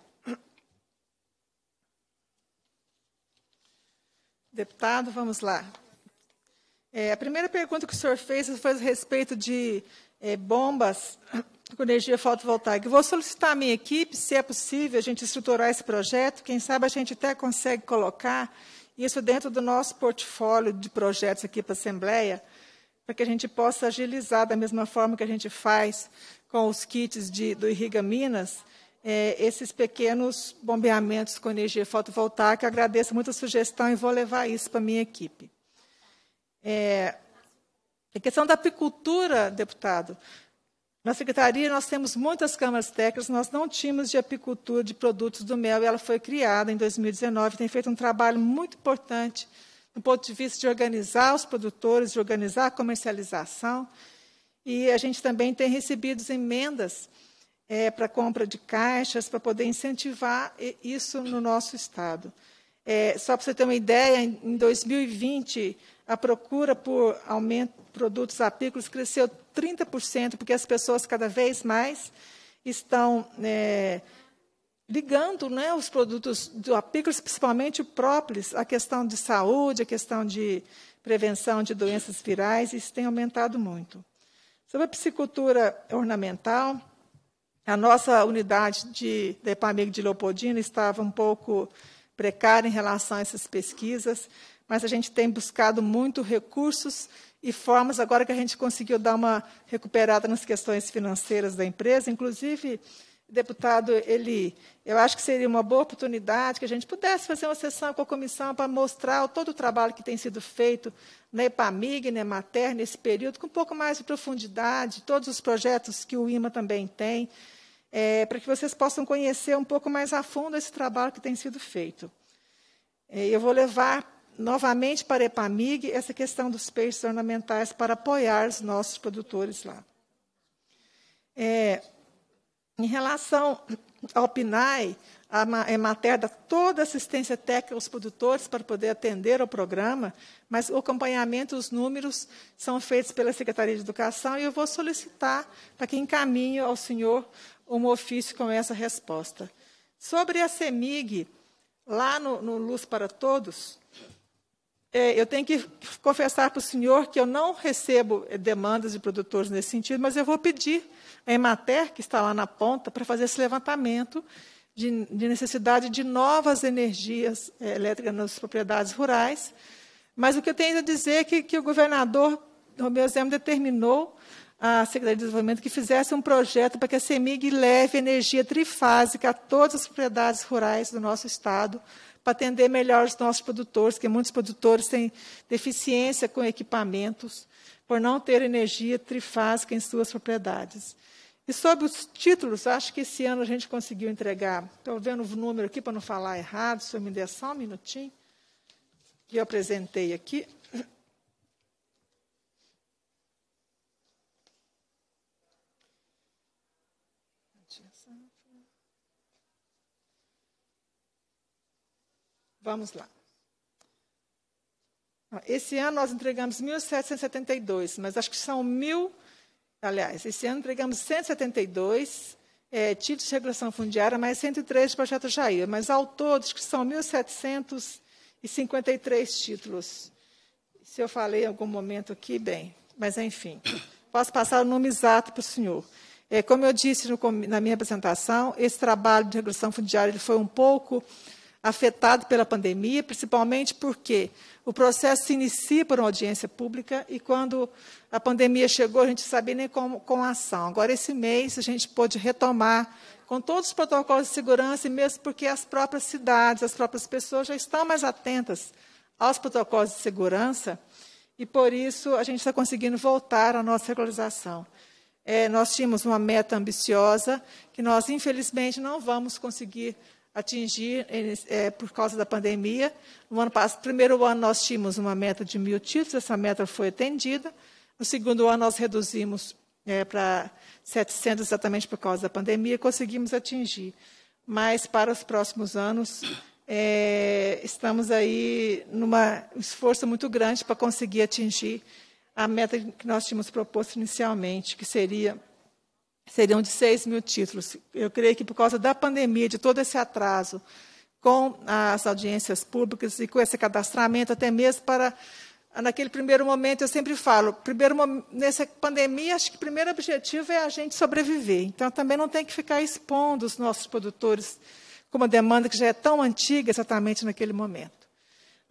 Deputado, vamos lá. É, a primeira pergunta que o senhor fez foi a respeito de é, bombas *coughs* com energia fotovoltaica. vou solicitar à minha equipe, se é possível, a gente estruturar esse projeto. Quem sabe a gente até consegue colocar isso dentro do nosso portfólio de projetos aqui para a Assembleia, para que a gente possa agilizar da mesma forma que a gente faz com os kits de, do Irriga Minas, é, esses pequenos bombeamentos com energia fotovoltaica. Agradeço muito a sugestão e vou levar isso para a minha equipe. É, a questão da apicultura, deputado. Na secretaria, nós temos muitas câmaras técnicas, nós não tínhamos de apicultura de produtos do mel, e ela foi criada em 2019, tem feito um trabalho muito importante do ponto de vista de organizar os produtores, de organizar a comercialização. E a gente também tem recebido emendas é, para compra de caixas, para poder incentivar isso no nosso Estado. É, só para você ter uma ideia, em 2020, a procura por aumento produtos apícolas cresceu 30%, porque as pessoas cada vez mais estão é, ligando né, os produtos do principalmente o própolis, à questão de saúde, à questão de prevenção de doenças virais, isso tem aumentado muito. Sobre a piscicultura ornamental, a nossa unidade de, da EPAMIG de Leopoldina estava um pouco precária em relação a essas pesquisas, mas a gente tem buscado muito recursos e formas, agora que a gente conseguiu dar uma recuperada nas questões financeiras da empresa, inclusive deputado, ele, eu acho que seria uma boa oportunidade que a gente pudesse fazer uma sessão com a comissão para mostrar todo o trabalho que tem sido feito na EPAMIG, na EMATER, nesse período, com um pouco mais de profundidade, todos os projetos que o IMA também tem, é, para que vocês possam conhecer um pouco mais a fundo esse trabalho que tem sido feito. É, eu vou levar novamente para a EPAMIG essa questão dos peixes ornamentais para apoiar os nossos produtores lá. É, em relação ao PNAE, é matéria toda assistência técnica aos produtores para poder atender ao programa, mas o acompanhamento, os números são feitos pela Secretaria de Educação e eu vou solicitar para que encaminhe ao senhor um ofício com essa resposta. Sobre a CEMIG, lá no, no Luz para Todos, é, eu tenho que confessar para o senhor que eu não recebo eh, demandas de produtores nesse sentido, mas eu vou pedir a Emater, que está lá na ponta, para fazer esse levantamento de, de necessidade de novas energias eh, elétricas nas propriedades rurais. Mas o que eu tenho a dizer é que, que o governador Romeu Zema determinou à Secretaria de Desenvolvimento que fizesse um projeto para que a CEMIG leve energia trifásica a todas as propriedades rurais do nosso estado para atender melhor os nossos produtores, que muitos produtores têm deficiência com equipamentos por não ter energia trifásica em suas propriedades. E sobre os títulos, acho que esse ano a gente conseguiu entregar. Estou vendo o número aqui para não falar errado, se eu me der só um minutinho, que eu apresentei aqui. Vamos lá. Esse ano nós entregamos 1.772, mas acho que são mil. Aliás, esse ano entregamos 172 é, títulos de regulação fundiária, mais 103 do projeto Jair, mas ao todo que são 1.753 títulos. Se eu falei em algum momento aqui, bem, mas enfim, posso passar o nome exato para o senhor. É, como eu disse no, na minha apresentação, esse trabalho de regulação fundiária ele foi um pouco afetado pela pandemia, principalmente porque o processo se inicia por uma audiência pública e quando a pandemia chegou, a gente sabia nem como com a ação. Agora, esse mês, a gente pôde retomar com todos os protocolos de segurança, e mesmo porque as próprias cidades, as próprias pessoas já estão mais atentas aos protocolos de segurança, e por isso a gente está conseguindo voltar à nossa regularização. É, nós tínhamos uma meta ambiciosa que nós, infelizmente, não vamos conseguir atingir é, por causa da pandemia. No ano passado, primeiro ano nós tínhamos uma meta de mil títulos, essa meta foi atendida. No segundo ano nós reduzimos é, para 700 exatamente por causa da pandemia, conseguimos atingir. Mas para os próximos anos é, estamos aí numa esforço muito grande para conseguir atingir a meta que nós tínhamos proposto inicialmente, que seria seriam de 6 mil títulos. Eu creio que por causa da pandemia, de todo esse atraso com as audiências públicas e com esse cadastramento, até mesmo para naquele primeiro momento, eu sempre falo, primeiro nessa pandemia, acho que o primeiro objetivo é a gente sobreviver. Então, também não tem que ficar expondo os nossos produtores com uma demanda que já é tão antiga exatamente naquele momento.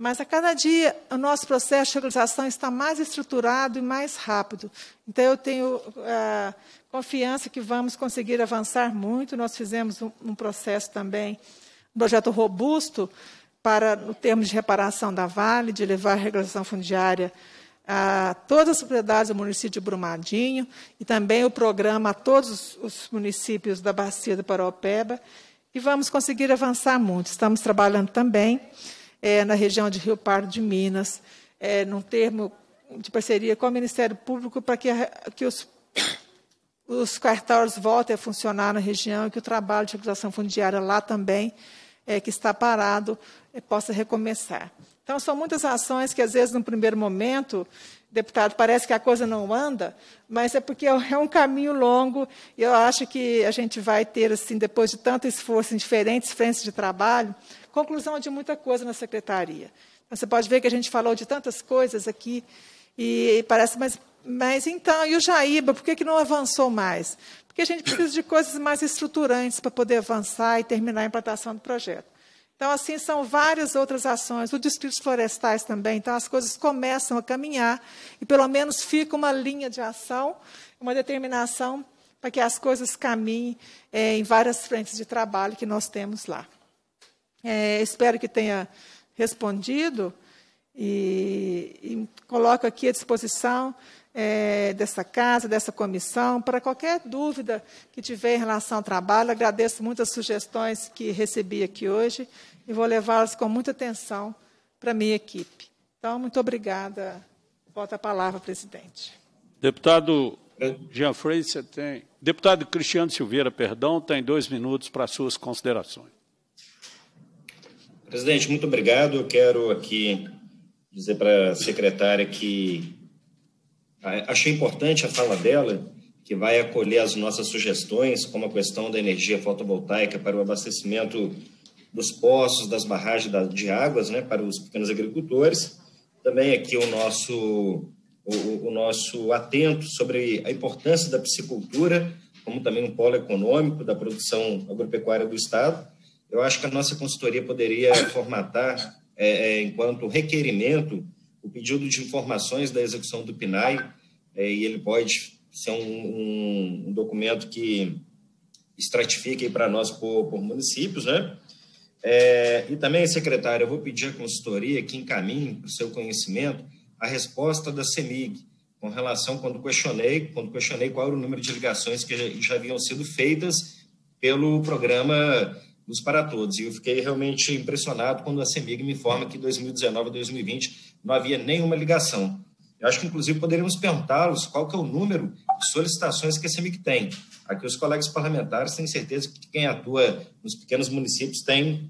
Mas a cada dia o nosso processo de organização está mais estruturado e mais rápido. Então eu tenho ah, confiança que vamos conseguir avançar muito. Nós fizemos um, um processo também, um projeto robusto para o termo de reparação da Vale, de levar a regulação fundiária a todas as propriedades do município de Brumadinho e também o programa a todos os municípios da bacia do Paraopeba. E vamos conseguir avançar muito. Estamos trabalhando também é, na região de Rio Pardo de Minas, é, num termo de parceria com o Ministério Público para que, a, que os, os cartórios voltem a funcionar na região e que o trabalho de regulação fundiária lá também, é, que está parado, é, possa recomeçar. Então, são muitas ações que, às vezes, no primeiro momento, deputado, parece que a coisa não anda, mas é porque é, é um caminho longo e eu acho que a gente vai ter, assim, depois de tanto esforço em diferentes frentes de trabalho, conclusão de muita coisa na secretaria. Então, você pode ver que a gente falou de tantas coisas aqui e parece, mas, mas então, e o Jaíba, por que, que não avançou mais? Porque a gente precisa de coisas mais estruturantes para poder avançar e terminar a implantação do projeto. Então, assim, são várias outras ações. os distritos florestais também. Então, as coisas começam a caminhar e, pelo menos, fica uma linha de ação, uma determinação para que as coisas caminhem é, em várias frentes de trabalho que nós temos lá. É, espero que tenha respondido e, e coloco aqui à disposição é, dessa casa, dessa comissão, para qualquer dúvida que tiver em relação ao trabalho. Agradeço muitas sugestões que recebi aqui hoje e vou levá-las com muita atenção para a minha equipe. Então, muito obrigada. Volta a palavra, presidente. Deputado Jean você tem. Deputado Cristiano Silveira, perdão, tem dois minutos para suas considerações. Presidente, muito obrigado. Eu quero aqui dizer para a secretária que achei importante a fala dela, que vai acolher as nossas sugestões, como a questão da energia fotovoltaica para o abastecimento dos poços, das barragens de águas né, para os pequenos agricultores. Também aqui o nosso, o, o nosso atento sobre a importância da piscicultura, como também um polo econômico da produção agropecuária do Estado. Eu acho que a nossa consultoria poderia formatar, é, é, enquanto requerimento, o pedido de informações da execução do PNAE, é, e ele pode ser um, um, um documento que estratifique para nós por, por municípios, né? É, e também, secretário, eu vou pedir à consultoria que encaminhe para o seu conhecimento a resposta da CEMIG, com relação quando questionei, quando questionei qual era o número de ligações que já, já haviam sido feitas pelo programa dos para todos. E eu fiquei realmente impressionado quando a CEMIG me informa que 2019 e 2020 não havia nenhuma ligação. Eu acho que, inclusive, poderíamos perguntá-los qual que é o número solicitações que a CEMIC tem. Aqui os colegas parlamentares têm certeza que quem atua nos pequenos municípios tem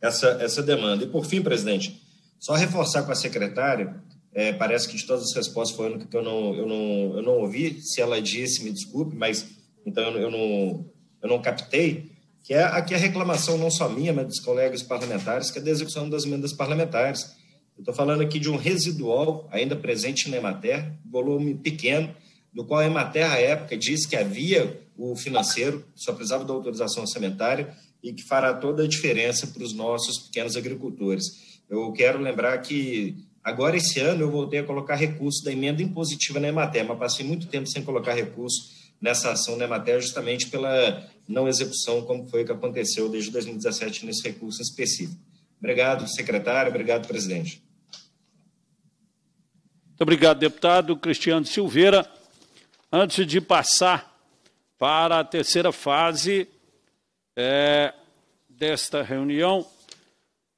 essa, essa demanda. E por fim, presidente, só reforçar com a secretária, é, parece que de todas as respostas foi a que eu não, eu, não, eu não ouvi, se ela disse, me desculpe, mas então eu, não, eu não captei, que é aqui é a reclamação não só minha, mas dos colegas parlamentares, que é da execução das emendas parlamentares. Eu estou falando aqui de um residual ainda presente na Emater, volume pequeno, no qual a Emater, à época, disse que havia o financeiro, só precisava da autorização orçamentária e que fará toda a diferença para os nossos pequenos agricultores. Eu quero lembrar que agora, esse ano, eu voltei a colocar recurso da emenda impositiva na Emater, mas passei muito tempo sem colocar recurso nessa ação na Emater, justamente pela não execução, como foi que aconteceu desde 2017 nesse recurso específico. Obrigado, secretário. Obrigado, presidente. Muito obrigado, deputado Cristiano Silveira antes de passar para a terceira fase é, desta reunião,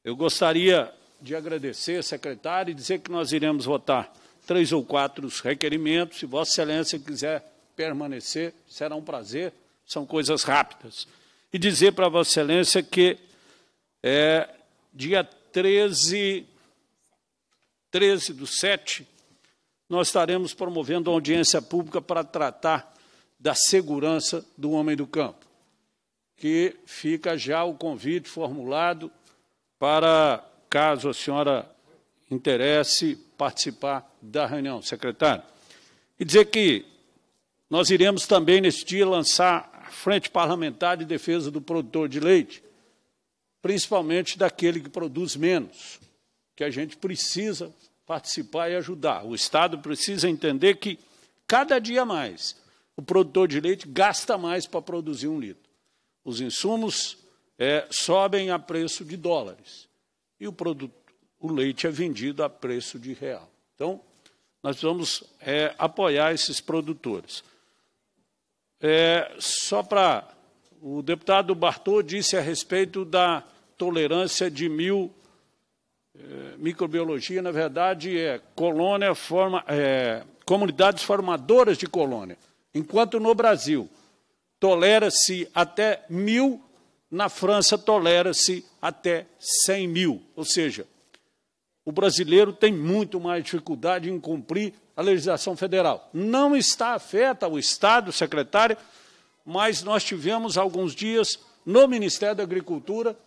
eu gostaria de agradecer, secretário, e dizer que nós iremos votar três ou quatro requerimentos. Se Vossa Excelência quiser permanecer, será um prazer, são coisas rápidas. E dizer para Vossa Excelência que é, dia 13, 13 do 7, nós estaremos promovendo uma audiência pública para tratar da segurança do homem do campo, que fica já o convite formulado para, caso a senhora interesse, participar da reunião, secretário. E dizer que nós iremos também, neste dia, lançar a Frente Parlamentar de Defesa do Produtor de Leite, principalmente daquele que produz menos, que a gente precisa participar e ajudar. O Estado precisa entender que, cada dia mais, o produtor de leite gasta mais para produzir um litro. Os insumos é, sobem a preço de dólares e o, produto, o leite é vendido a preço de real. Então, nós vamos é, apoiar esses produtores. É, só para. O deputado Bartô disse a respeito da tolerância de mil eh, microbiologia, na verdade, é colônia forma, é, comunidades formadoras de colônia. Enquanto no Brasil tolera-se até mil, na França tolera-se até cem mil. Ou seja, o brasileiro tem muito mais dificuldade em cumprir a legislação federal. Não está afeta o Estado, secretário, mas nós tivemos alguns dias no Ministério da Agricultura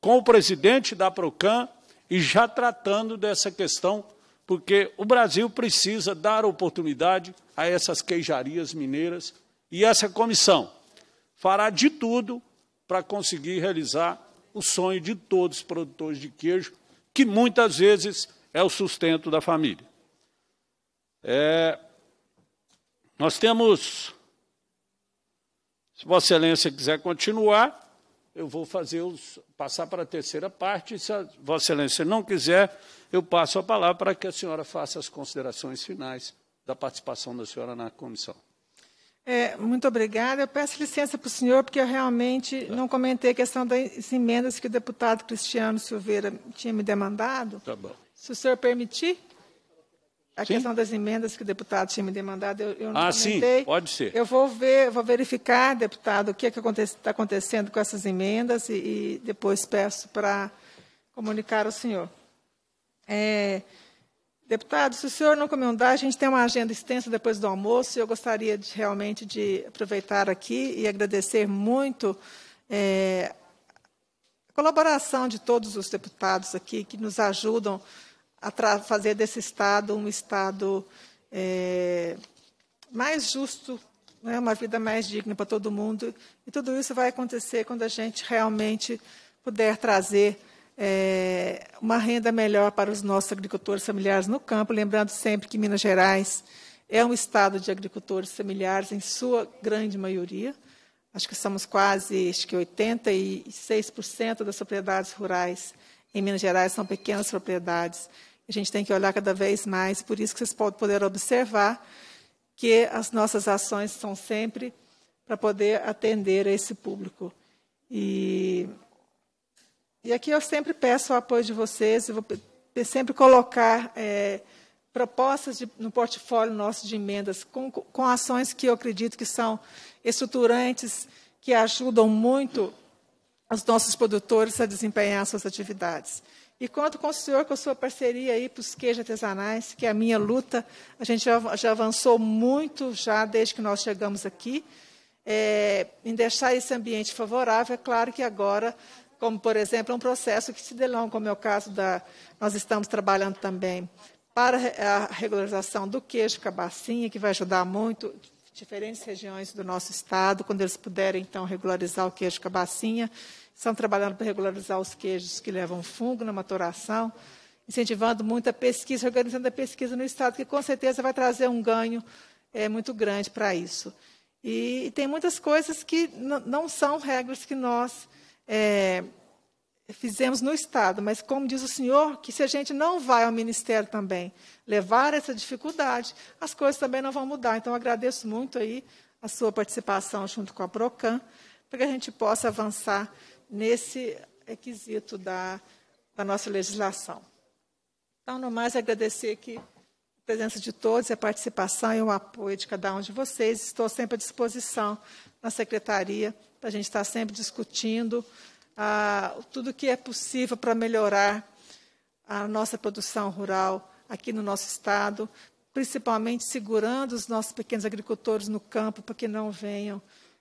com o presidente da Procan e já tratando dessa questão, porque o Brasil precisa dar oportunidade a essas queijarias mineiras e essa comissão fará de tudo para conseguir realizar o sonho de todos os produtores de queijo, que muitas vezes é o sustento da família. É, nós temos, se Vossa Excelência quiser continuar, eu vou fazê-los passar para a terceira parte. Se a Vossa Excelência não quiser, eu passo a palavra para que a senhora faça as considerações finais da participação da senhora na comissão. É, muito obrigada. Eu peço licença para o senhor, porque eu realmente tá. não comentei a questão das emendas que o deputado Cristiano Silveira tinha me demandado. Tá bom. Se o senhor permitir. A sim? questão das emendas que o deputado tinha me demandado, eu, eu não Ah, comentei. sim, pode ser. Eu vou ver, vou verificar, deputado, o que é está acontecendo com essas emendas e, e depois peço para comunicar ao senhor. É, deputado, se o senhor não comentar, a gente tem uma agenda extensa depois do almoço e eu gostaria de, realmente de aproveitar aqui e agradecer muito é, a colaboração de todos os deputados aqui que nos ajudam a fazer desse Estado um Estado é, mais justo, né, uma vida mais digna para todo mundo. E tudo isso vai acontecer quando a gente realmente puder trazer é, uma renda melhor para os nossos agricultores familiares no campo. Lembrando sempre que Minas Gerais é um estado de agricultores familiares, em sua grande maioria. Acho que somos quase acho que 86% das propriedades rurais em Minas Gerais são pequenas propriedades. A gente tem que olhar cada vez mais, por isso que vocês podem poder observar que as nossas ações são sempre para poder atender a esse público. E, e aqui eu sempre peço o apoio de vocês, eu vou sempre colocar é, propostas de, no portfólio nosso de emendas, com, com ações que eu acredito que são estruturantes, que ajudam muito os nossos produtores a desempenhar suas atividades. E conto com o senhor, com a sua parceria aí para os queijos artesanais, que é a minha luta. A gente já, já avançou muito já desde que nós chegamos aqui. É, em deixar esse ambiente favorável, é claro que agora, como por exemplo, é um processo que se delonga, como é o caso da. Nós estamos trabalhando também para a regularização do queijo cabacinha, que vai ajudar muito diferentes regiões do nosso estado, quando eles puderem, então, regularizar o queijo cabacinha. Estamos trabalhando para regularizar os queijos que levam fungo na maturação, incentivando muito a pesquisa, organizando a pesquisa no Estado, que com certeza vai trazer um ganho é, muito grande para isso. E, e, tem muitas coisas que não são regras que nós é, fizemos no Estado, mas como diz o senhor, que se a gente não vai ao Ministério também levar essa dificuldade, as coisas também não vão mudar. Então, agradeço muito aí a sua participação junto com a PROCAN, para que a gente possa avançar nesse requisito da, da nossa legislação. Então, no mais, agradecer aqui a presença de todos, a participação e o apoio de cada um de vocês. Estou sempre à disposição na secretaria para a gente estar sempre discutindo ah, tudo que é possível para melhorar a nossa produção rural aqui no nosso estado, principalmente segurando os nossos pequenos agricultores no campo para que não venham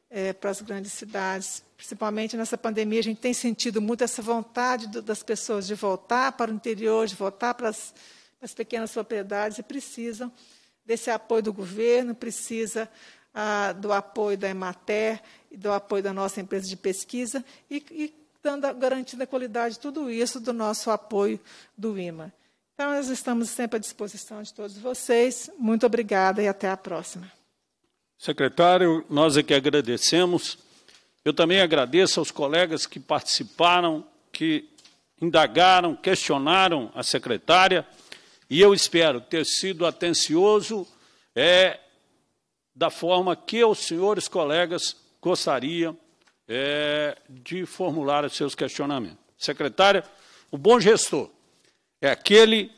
é, para as grandes cidades principalmente nessa pandemia, a gente tem sentido muito essa vontade do, das pessoas de voltar para o interior, de voltar para as, para as pequenas propriedades e precisam desse apoio do governo, precisa ah, do apoio da Emater e do apoio da nossa empresa de pesquisa e, e dando, garantindo a qualidade de tudo isso do nosso apoio do IMA. Então, nós estamos sempre à disposição de todos vocês. Muito obrigada e até a próxima. Secretário, nós é que agradecemos. Eu também agradeço aos colegas que participaram, que indagaram, questionaram a secretária, e eu espero ter sido atencioso é, da forma que os senhores colegas gostariam é, de formular os seus questionamentos. Secretária, o bom gestor é aquele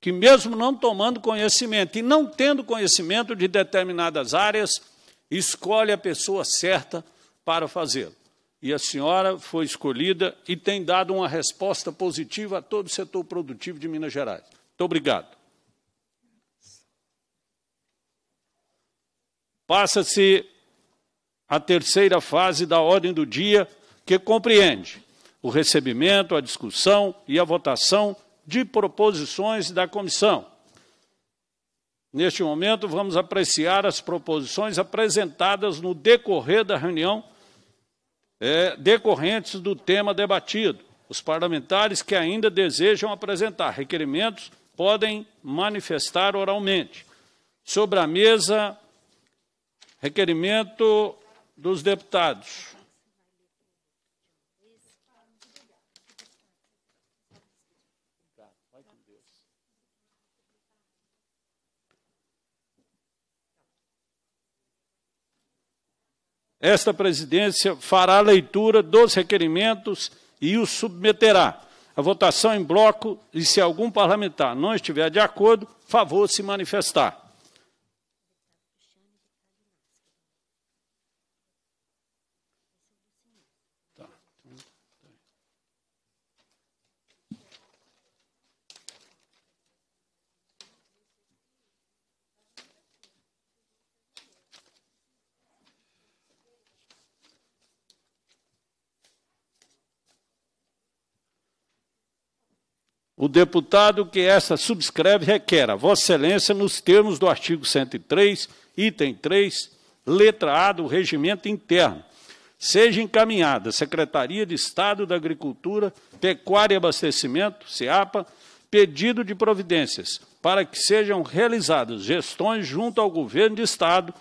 que, mesmo não tomando conhecimento e não tendo conhecimento de determinadas áreas, escolhe a pessoa certa para fazê-lo. E a senhora foi escolhida e tem dado uma resposta positiva a todo o setor produtivo de Minas Gerais. Muito obrigado. Passa-se a terceira fase da ordem do dia, que compreende o recebimento, a discussão e a votação de proposições da comissão. Neste momento, vamos apreciar as proposições apresentadas no decorrer da reunião é, decorrentes do tema debatido. Os parlamentares que ainda desejam apresentar requerimentos podem manifestar oralmente. Sobre a mesa, requerimento dos deputados esta presidência fará a leitura dos requerimentos e os submeterá à votação em bloco e, se algum parlamentar não estiver de acordo, favor se manifestar. O deputado que essa subscreve requer a Vossa Excelência, nos termos do artigo 103, item 3, letra A do regimento interno, seja encaminhada à Secretaria de Estado da Agricultura, Pecuária e Abastecimento, SEAPA, pedido de providências para que sejam realizadas gestões junto ao Governo de Estado,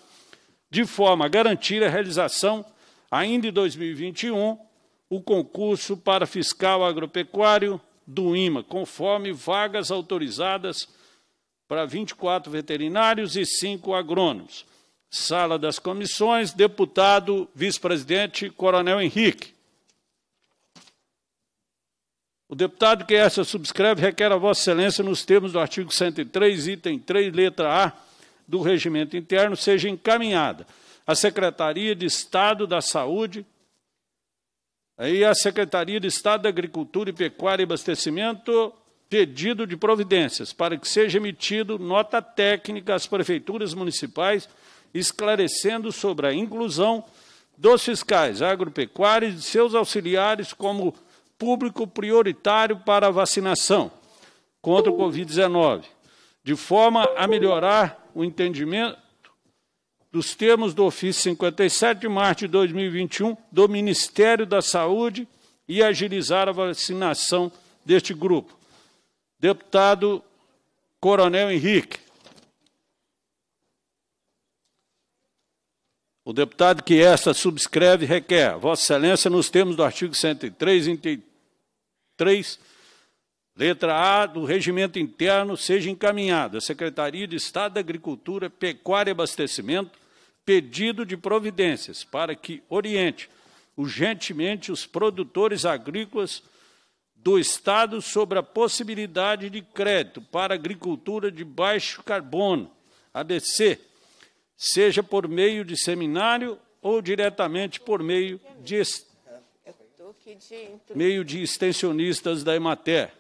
de forma a garantir a realização, ainda em 2021, o concurso para fiscal agropecuário do IMA, conforme vagas autorizadas para 24 veterinários e 5 agrônomos. Sala das comissões, deputado vice-presidente Coronel Henrique. O deputado que essa subscreve requer a Vossa Excelência, nos termos do artigo 103, item 3, letra A do Regimento Interno, seja encaminhada à Secretaria de Estado da Saúde Aí a Secretaria de Estado da Agricultura e Pecuária e Abastecimento, pedido de providências para que seja emitido nota técnica às prefeituras municipais esclarecendo sobre a inclusão dos fiscais agropecuários e seus auxiliares como público prioritário para a vacinação contra o Covid-19, de forma a melhorar o entendimento, nos termos do ofício 57 de março de 2021 do Ministério da Saúde e agilizar a vacinação deste grupo. Deputado Coronel Henrique. O deputado que esta subscreve requer, Vossa Excelência, nos termos do artigo 103, letra A do Regimento Interno, seja encaminhada à Secretaria de Estado da Agricultura, Pecuária e Abastecimento pedido de providências para que oriente urgentemente os produtores agrícolas do Estado sobre a possibilidade de crédito para agricultura de baixo carbono, ADC, seja por meio de seminário ou diretamente por meio de, meio de extensionistas da Emater.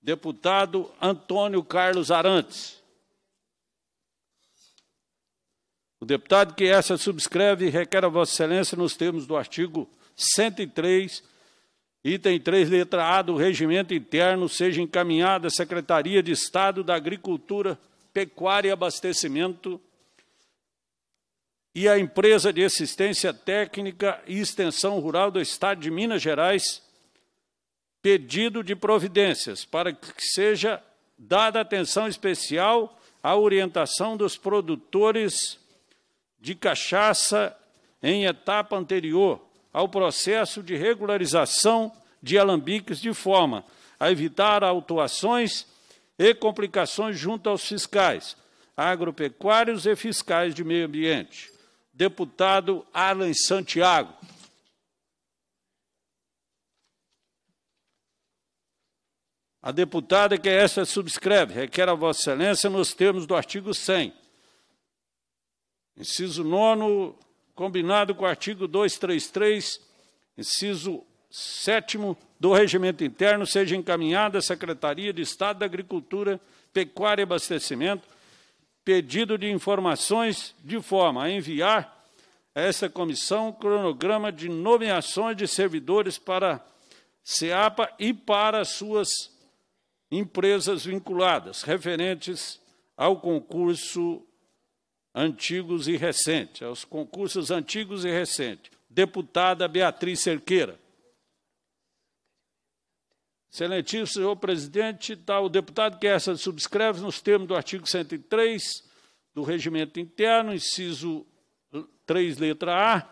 Deputado Antônio Carlos Arantes. O deputado que essa subscreve requer a Vossa Excelência nos termos do artigo 103, item 3, letra A do Regimento Interno, seja encaminhada à Secretaria de Estado da Agricultura, Pecuária e Abastecimento e à Empresa de Assistência Técnica e Extensão Rural do Estado de Minas Gerais, pedido de providências para que seja dada atenção especial à orientação dos produtores de cachaça em etapa anterior ao processo de regularização de alambiques de forma a evitar autuações e complicações junto aos fiscais, agropecuários e fiscais de meio ambiente. Deputado Alan Santiago. A deputada que essa subscreve requer a Vossa Excelência nos termos do artigo 100 Inciso 9, combinado com o artigo 233, inciso 7 do Regimento Interno, seja encaminhada à Secretaria de Estado da Agricultura, Pecuária e Abastecimento pedido de informações de forma a enviar a essa comissão cronograma de nomeações de servidores para SEAPA e para suas empresas vinculadas, referentes ao concurso antigos e recentes, aos concursos antigos e recentes. Deputada Beatriz Cerqueira. Excelentíssimo senhor presidente, está o deputado que essa subscreve nos termos do artigo 103 do Regimento Interno, inciso 3, letra A,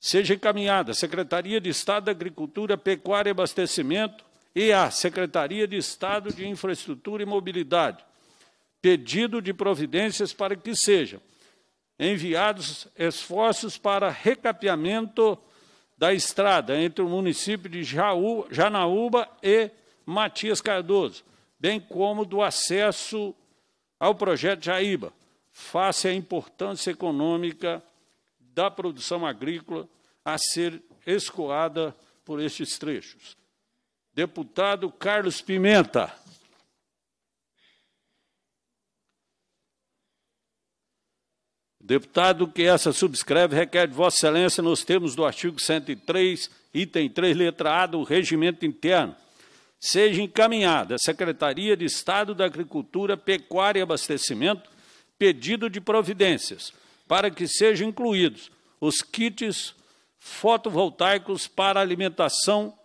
seja encaminhada à Secretaria de Estado da Agricultura, Pecuária e Abastecimento e à Secretaria de Estado de Infraestrutura e Mobilidade, pedido de providências para que sejam enviados esforços para recapeamento da estrada entre o município de Jaú, Janaúba e Matias Cardoso, bem como do acesso ao projeto Jaíba, face à importância econômica da produção agrícola a ser escoada por estes trechos. Deputado Carlos Pimenta. Deputado que essa subscreve requer de Vossa Excelência, nos termos do artigo 103, item 3, letra A do Regimento Interno, seja encaminhada à Secretaria de Estado da Agricultura, Pecuária e Abastecimento pedido de providências para que sejam incluídos os kits fotovoltaicos para alimentação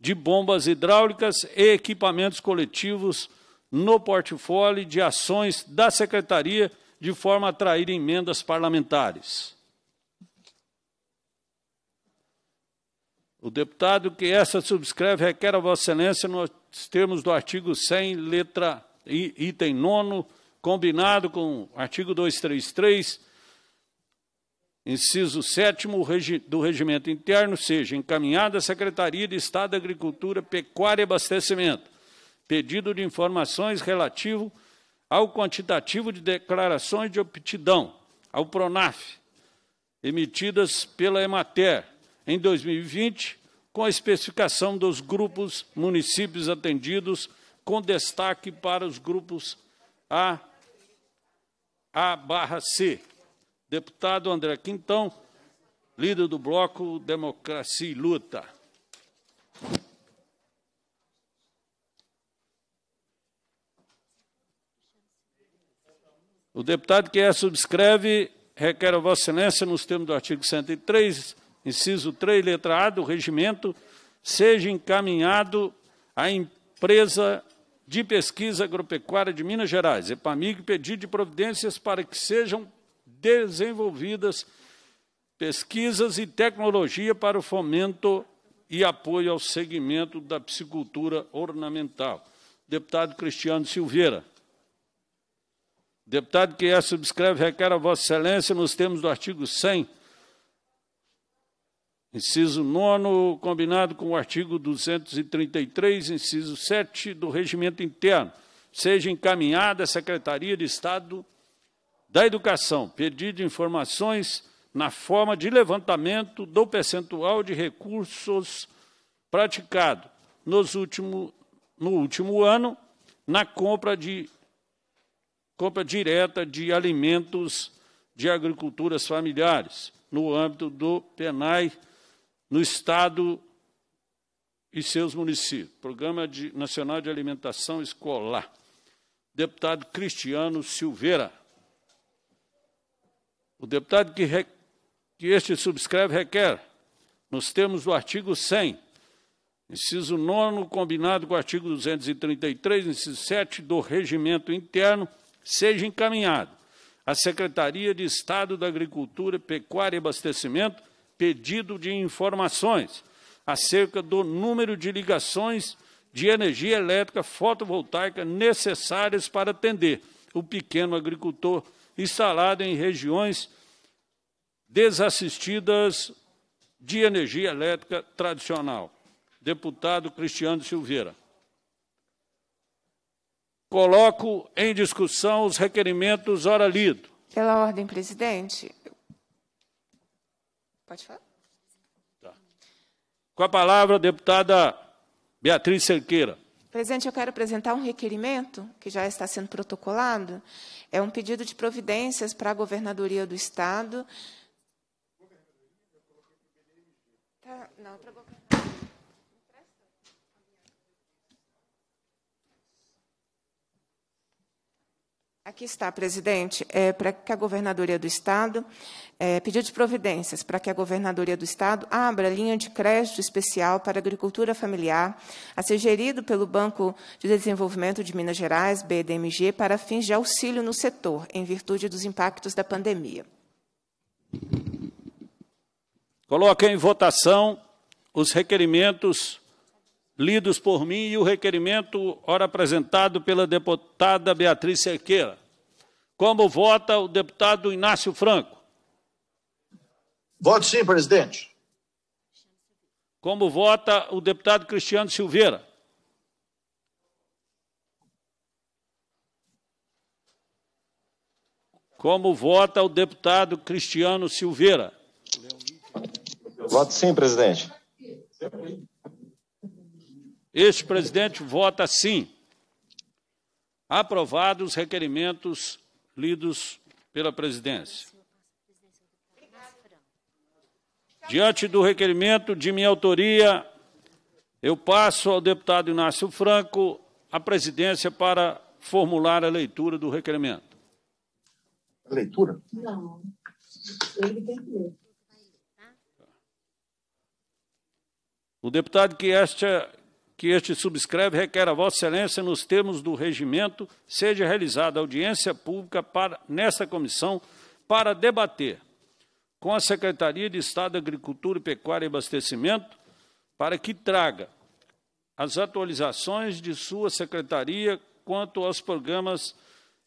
de bombas hidráulicas e equipamentos coletivos no portfólio de ações da Secretaria de forma a atrair emendas parlamentares. O deputado que essa subscreve requer a Vossa Excelência nos termos do artigo 100, letra item 9, combinado com o artigo 233, inciso 7 do regimento interno, seja encaminhada à Secretaria de Estado da Agricultura, Pecuária e Abastecimento, pedido de informações relativo a ao quantitativo de declarações de aptidão, ao PRONAF, emitidas pela Emater em 2020, com a especificação dos grupos municípios atendidos, com destaque para os grupos A, A barra C. Deputado André Quintão, líder do Bloco Democracia e Luta. O deputado que a é, subscreve requer a Vossa Excelência, nos termos do artigo 103, inciso 3, letra A do regimento, seja encaminhado à empresa de pesquisa agropecuária de Minas Gerais, EPAMIG, pedido de providências para que sejam desenvolvidas pesquisas e tecnologia para o fomento e apoio ao segmento da psicultura ornamental. Deputado Cristiano Silveira. Deputado que a subscreve requer a Vossa Excelência nos termos do artigo 100, inciso 9, combinado com o artigo 233, inciso 7 do Regimento Interno, seja encaminhada à Secretaria de Estado da Educação, pedido de informações na forma de levantamento do percentual de recursos praticado nos último, no último ano na compra de compra direta de alimentos de agriculturas familiares, no âmbito do PENAI, no Estado e seus municípios. Programa de, Nacional de Alimentação Escolar. Deputado Cristiano Silveira. O deputado que, re, que este subscreve requer, nos termos do artigo 100, inciso 9, combinado com o artigo 233, inciso 7 do Regimento Interno, seja encaminhado à Secretaria de Estado da Agricultura, Pecuária e Abastecimento pedido de informações acerca do número de ligações de energia elétrica fotovoltaica necessárias para atender o pequeno agricultor instalado em regiões desassistidas de energia elétrica tradicional. Deputado Cristiano Silveira. Coloco em discussão os requerimentos ora lido. Pela ordem, presidente. Pode falar? Tá. Com a palavra, deputada Beatriz Cerqueira. Presidente, eu quero apresentar um requerimento que já está sendo protocolado. É um pedido de providências para a governadoria do Estado. Tá, não, para a Aqui está, presidente, é, para que a Governadoria do Estado, é, pedido de providências para que a Governadoria do Estado abra linha de crédito especial para agricultura familiar, a ser gerido pelo Banco de Desenvolvimento de Minas Gerais, BDMG, para fins de auxílio no setor, em virtude dos impactos da pandemia. Coloca em votação os requerimentos lidos por mim e o requerimento ora apresentado pela deputada Beatriz Sequeira. Como vota o deputado Inácio Franco? Voto sim, presidente. Como vota o deputado Cristiano Silveira? Como vota o deputado Cristiano Silveira? Voto sim, presidente. Este presidente vota sim. Aprovados os requerimentos lidos pela presidência. Diante do requerimento de minha autoria, eu passo ao deputado Inácio Franco a presidência para formular a leitura do requerimento. A leitura? Não. Ele tem que ler. O deputado que esta que este subscreve requer a Vossa Excelência, nos termos do regimento, seja realizada audiência pública para, nesta comissão para debater com a Secretaria de Estado da Agricultura, Pecuária e Abastecimento para que traga as atualizações de sua secretaria quanto aos programas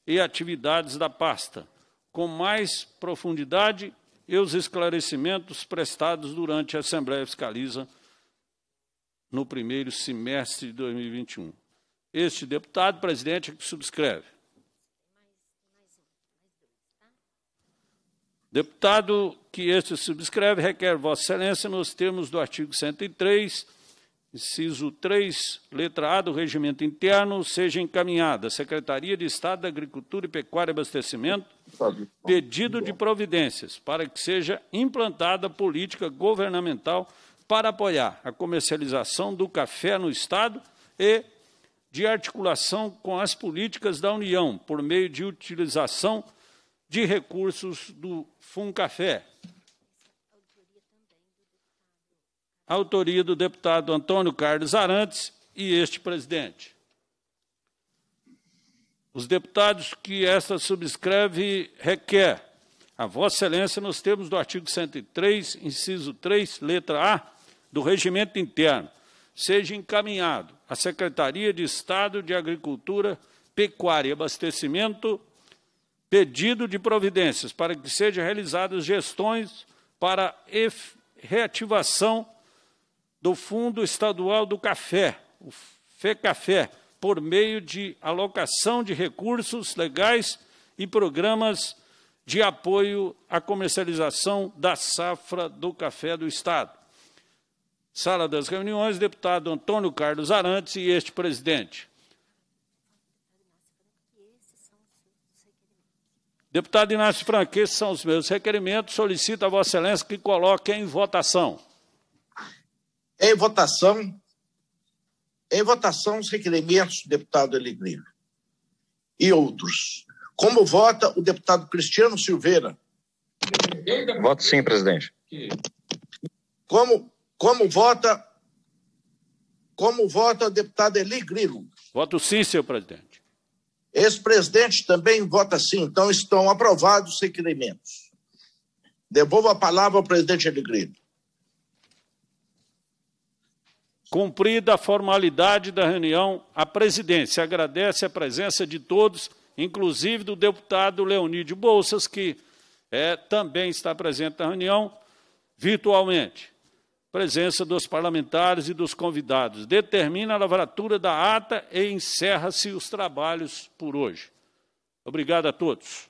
e atividades da pasta, com mais profundidade e os esclarecimentos prestados durante a Assembleia Fiscaliza no primeiro semestre de 2021. Este deputado, presidente, é que subscreve. Deputado que este subscreve requer Vossa Excelência nos termos do artigo 103, inciso 3, letra A do Regimento Interno, seja encaminhada à Secretaria de Estado da Agricultura e Pecuária e Abastecimento pedido de providências para que seja implantada a política governamental para apoiar a comercialização do café no Estado e de articulação com as políticas da União, por meio de utilização de recursos do Funcafé. Autoria do deputado Antônio Carlos Arantes e este presidente. Os deputados que esta subscreve requer a Vossa Excelência, nos termos do artigo 103, inciso 3, letra A, do Regimento Interno seja encaminhado à Secretaria de Estado de Agricultura, Pecuária e Abastecimento pedido de providências para que sejam realizadas gestões para reativação do Fundo Estadual do Café, o FECAFé, por meio de alocação de recursos legais e programas de apoio à comercialização da safra do café do Estado. Sala das reuniões, deputado Antônio Carlos Arantes e este presidente. Deputado Inácio Franque, esses são os meus requerimentos. Solicito a Vossa Excelência que coloque em votação. Em votação. Em votação os requerimentos do deputado Alegrino e outros. Como vota o deputado Cristiano Silveira? Voto sim, presidente. Como como vota como vota o deputado Eli Grilo? Voto sim, senhor presidente. Ex-presidente também vota sim, então estão aprovados os requerimentos. Devolvo a palavra ao presidente Eli Grilo. Cumprida a formalidade da reunião, a presidência agradece a presença de todos, inclusive do deputado Leonídio Bolsas, que é, também está presente na reunião virtualmente presença dos parlamentares e dos convidados. Determina a lavratura da ata e encerra-se os trabalhos por hoje. Obrigado a todos.